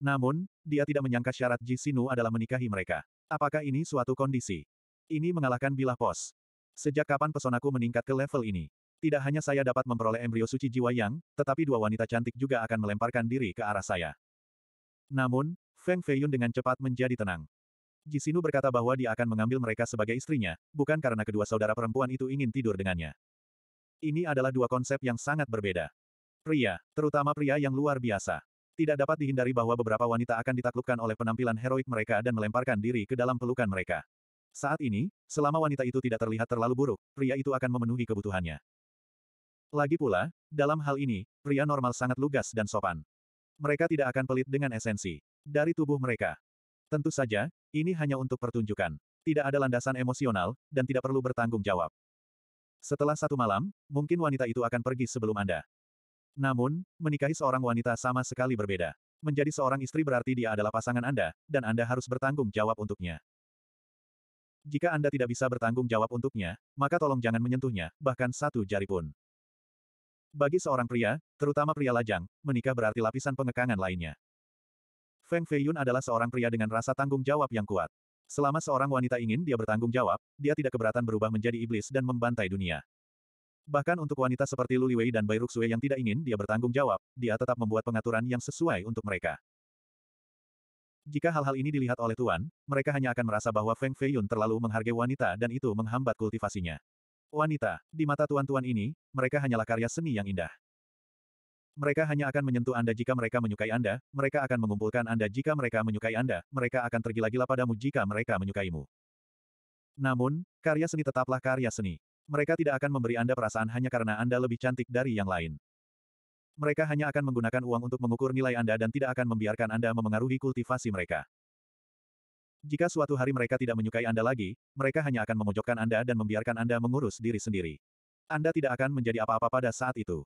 Namun, dia tidak menyangka syarat Ji Sinu adalah menikahi mereka. Apakah ini suatu kondisi? Ini mengalahkan bilah pos. Sejak kapan pesonaku meningkat ke level ini? Tidak hanya saya dapat memperoleh embrio suci jiwa yang, tetapi dua wanita cantik juga akan melemparkan diri ke arah saya. Namun, Feng Feiyun dengan cepat menjadi tenang. Jisinu berkata bahwa dia akan mengambil mereka sebagai istrinya, bukan karena kedua saudara perempuan itu ingin tidur dengannya. Ini adalah dua konsep yang sangat berbeda. Pria, terutama pria yang luar biasa. Tidak dapat dihindari bahwa beberapa wanita akan ditaklukkan oleh penampilan heroik mereka dan melemparkan diri ke dalam pelukan mereka. Saat ini, selama wanita itu tidak terlihat terlalu buruk, pria itu akan memenuhi kebutuhannya. Lagi pula, dalam hal ini, pria normal sangat lugas dan sopan. Mereka tidak akan pelit dengan esensi dari tubuh mereka. Tentu saja, ini hanya untuk pertunjukan. Tidak ada landasan emosional, dan tidak perlu bertanggung jawab. Setelah satu malam, mungkin wanita itu akan pergi sebelum Anda. Namun, menikahi seorang wanita sama sekali berbeda. Menjadi seorang istri berarti dia adalah pasangan Anda, dan Anda harus bertanggung jawab untuknya. Jika Anda tidak bisa bertanggung jawab untuknya, maka tolong jangan menyentuhnya, bahkan satu jari pun. Bagi seorang pria, terutama pria lajang, menikah berarti lapisan pengekangan lainnya. Feng Feiyun adalah seorang pria dengan rasa tanggung jawab yang kuat. Selama seorang wanita ingin dia bertanggung jawab, dia tidak keberatan berubah menjadi iblis dan membantai dunia. Bahkan untuk wanita seperti Lu Liwei dan Bai Ruxue yang tidak ingin dia bertanggung jawab, dia tetap membuat pengaturan yang sesuai untuk mereka. Jika hal-hal ini dilihat oleh Tuan, mereka hanya akan merasa bahwa Feng Feiyun terlalu menghargai wanita dan itu menghambat kultivasinya. Wanita, di mata tuan-tuan ini, mereka hanyalah karya seni yang indah. Mereka hanya akan menyentuh Anda jika mereka menyukai Anda, mereka akan mengumpulkan Anda jika mereka menyukai Anda, mereka akan tergila-gila padamu jika mereka menyukaimu. Namun, karya seni tetaplah karya seni. Mereka tidak akan memberi Anda perasaan hanya karena Anda lebih cantik dari yang lain. Mereka hanya akan menggunakan uang untuk mengukur nilai Anda dan tidak akan membiarkan Anda memengaruhi kultivasi mereka. Jika suatu hari mereka tidak menyukai Anda lagi, mereka hanya akan memojokkan Anda dan membiarkan Anda mengurus diri sendiri. Anda tidak akan menjadi apa-apa pada saat itu.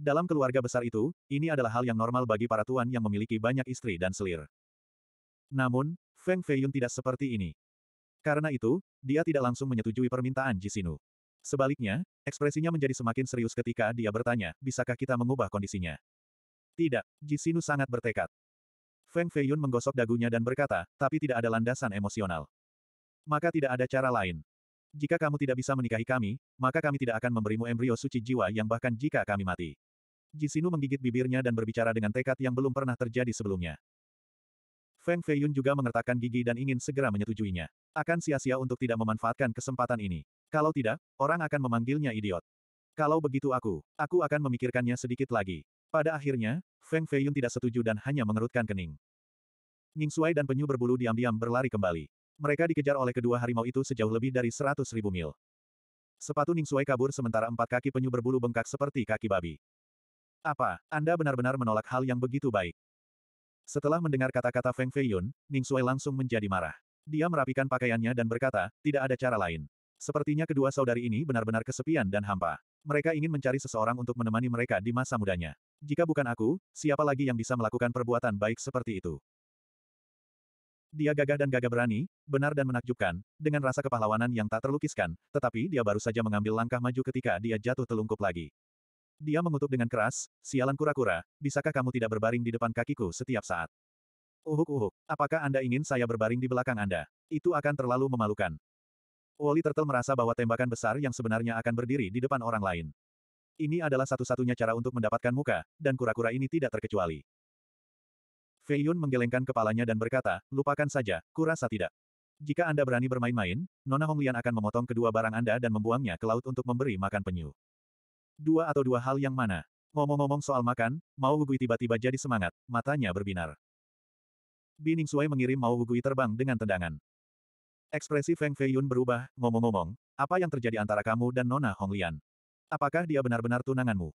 Dalam keluarga besar itu, ini adalah hal yang normal bagi para tuan yang memiliki banyak istri dan selir. Namun, Feng Feiyun tidak seperti ini. Karena itu, dia tidak langsung menyetujui permintaan Jisinu. Sebaliknya, ekspresinya menjadi semakin serius ketika dia bertanya, bisakah kita mengubah kondisinya? Tidak, Jisinu sangat bertekad. Feng Feiyun menggosok dagunya dan berkata, tapi tidak ada landasan emosional. Maka tidak ada cara lain. Jika kamu tidak bisa menikahi kami, maka kami tidak akan memberimu embrio suci jiwa yang bahkan jika kami mati. Jisinu menggigit bibirnya dan berbicara dengan tekad yang belum pernah terjadi sebelumnya. Feng Feiyun juga mengertakkan gigi dan ingin segera menyetujuinya. Akan sia-sia untuk tidak memanfaatkan kesempatan ini. Kalau tidak, orang akan memanggilnya idiot. Kalau begitu aku, aku akan memikirkannya sedikit lagi. Pada akhirnya, Feng Feiyun tidak setuju dan hanya mengerutkan kening. Ning Suai dan penyu berbulu diam-diam berlari kembali. Mereka dikejar oleh kedua harimau itu sejauh lebih dari seratus ribu mil. Sepatu Ning Suai kabur sementara empat kaki penyu berbulu bengkak seperti kaki babi. Apa, Anda benar-benar menolak hal yang begitu baik? Setelah mendengar kata-kata Feng Feiyun, Ning Suai langsung menjadi marah. Dia merapikan pakaiannya dan berkata, tidak ada cara lain. Sepertinya kedua saudari ini benar-benar kesepian dan hampa. Mereka ingin mencari seseorang untuk menemani mereka di masa mudanya. Jika bukan aku, siapa lagi yang bisa melakukan perbuatan baik seperti itu? Dia gagah dan gagah berani, benar dan menakjubkan, dengan rasa kepahlawanan yang tak terlukiskan, tetapi dia baru saja mengambil langkah maju ketika dia jatuh telungkup lagi. Dia mengutuk dengan keras, sialan kura-kura, bisakah kamu tidak berbaring di depan kakiku setiap saat? Uhuk-uhuk, apakah Anda ingin saya berbaring di belakang Anda? Itu akan terlalu memalukan. Woli Turtle merasa bahwa tembakan besar yang sebenarnya akan berdiri di depan orang lain. Ini adalah satu-satunya cara untuk mendapatkan muka, dan kura-kura ini tidak terkecuali. Fei Yun menggelengkan kepalanya dan berkata, lupakan saja, kurasa tidak. Jika Anda berani bermain-main, Nona Honglian akan memotong kedua barang Anda dan membuangnya ke laut untuk memberi makan penyu. Dua atau dua hal yang mana? Ngomong-ngomong soal makan, Mao Wugui tiba-tiba jadi semangat, matanya berbinar. Bining Suai mengirim Mao Wugui terbang dengan tendangan. Ekspresi Feng Feiyun berubah, ngomong-ngomong, apa yang terjadi antara kamu dan Nona Honglian? Apakah dia benar-benar tunanganmu?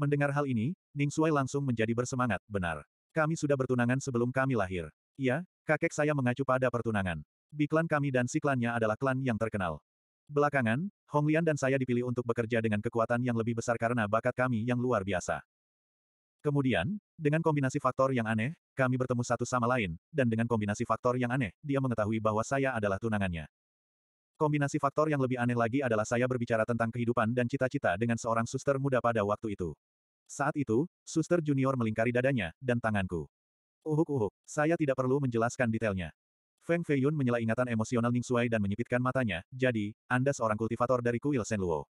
Mendengar hal ini, Ning Suai langsung menjadi bersemangat, benar. Kami sudah bertunangan sebelum kami lahir. Iya, kakek saya mengacu pada pertunangan. Biklan kami dan si klannya adalah klan yang terkenal. Belakangan, Honglian dan saya dipilih untuk bekerja dengan kekuatan yang lebih besar karena bakat kami yang luar biasa. Kemudian, dengan kombinasi faktor yang aneh, kami bertemu satu sama lain, dan dengan kombinasi faktor yang aneh, dia mengetahui bahwa saya adalah tunangannya. Kombinasi faktor yang lebih aneh lagi adalah saya berbicara tentang kehidupan dan cita-cita dengan seorang suster muda pada waktu itu. Saat itu, suster junior melingkari dadanya, dan tanganku. Uhuk-uhuk, saya tidak perlu menjelaskan detailnya. Feng Feiyun menyela ingatan emosional Ning Suai dan menyipitkan matanya, jadi, Anda seorang kultivator dari kuil Luo.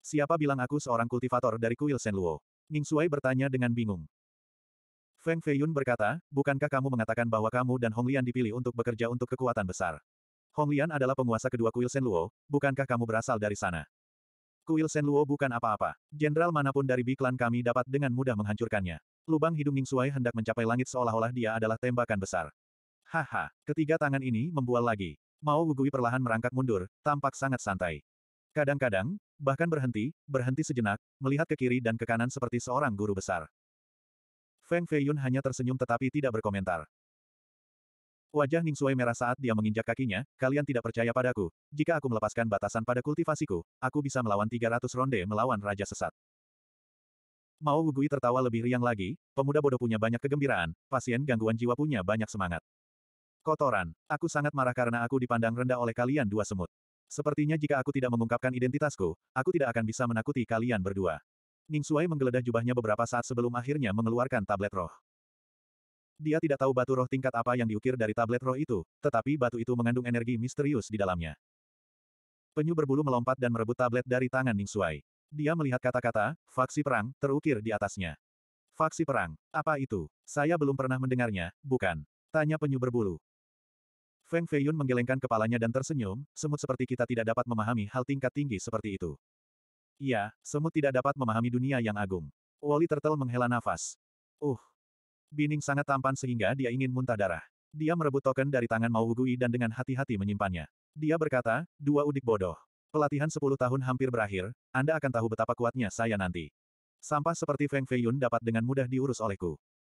Siapa bilang aku seorang kultivator dari kuil Luo? Ning Suai bertanya dengan bingung. Feng Feiyun berkata, bukankah kamu mengatakan bahwa kamu dan Hong Lian dipilih untuk bekerja untuk kekuatan besar? Hong Lian adalah penguasa kedua kuil Luo, bukankah kamu berasal dari sana? Kuil Luo bukan apa-apa. Jenderal manapun dari Biklan kami dapat dengan mudah menghancurkannya. Lubang hidung Ning Suai hendak mencapai langit seolah-olah dia adalah tembakan besar. Haha, ketiga tangan ini membual lagi. Mao Wugui perlahan merangkak mundur, tampak sangat santai. Kadang-kadang, bahkan berhenti, berhenti sejenak, melihat ke kiri dan ke kanan seperti seorang guru besar. Feng Feiyun hanya tersenyum tetapi tidak berkomentar. Wajah Ning Sui merah saat dia menginjak kakinya, kalian tidak percaya padaku, jika aku melepaskan batasan pada kultivasiku, aku bisa melawan 300 ronde melawan Raja Sesat. Mao Wugui tertawa lebih riang lagi, pemuda bodoh punya banyak kegembiraan, pasien gangguan jiwa punya banyak semangat. Kotoran, aku sangat marah karena aku dipandang rendah oleh kalian dua semut. Sepertinya jika aku tidak mengungkapkan identitasku, aku tidak akan bisa menakuti kalian berdua. Ning Suai menggeledah jubahnya beberapa saat sebelum akhirnya mengeluarkan tablet roh. Dia tidak tahu batu roh tingkat apa yang diukir dari tablet roh itu, tetapi batu itu mengandung energi misterius di dalamnya. Penyu berbulu melompat dan merebut tablet dari tangan Ning Suai. Dia melihat kata-kata, faksi perang, terukir di atasnya. Faksi perang, apa itu? Saya belum pernah mendengarnya, bukan? Tanya penyu berbulu. Feng Feiyun menggelengkan kepalanya dan tersenyum, semut seperti kita tidak dapat memahami hal tingkat tinggi seperti itu. Iya, semut tidak dapat memahami dunia yang agung. Wally Turtle menghela nafas. Uh. Bining sangat tampan sehingga dia ingin muntah darah. Dia merebut token dari tangan Mao Wugui dan dengan hati-hati menyimpannya. Dia berkata, dua udik bodoh. Pelatihan 10 tahun hampir berakhir, Anda akan tahu betapa kuatnya saya nanti. Sampah seperti Feng Feiyun dapat dengan mudah diurus olehku.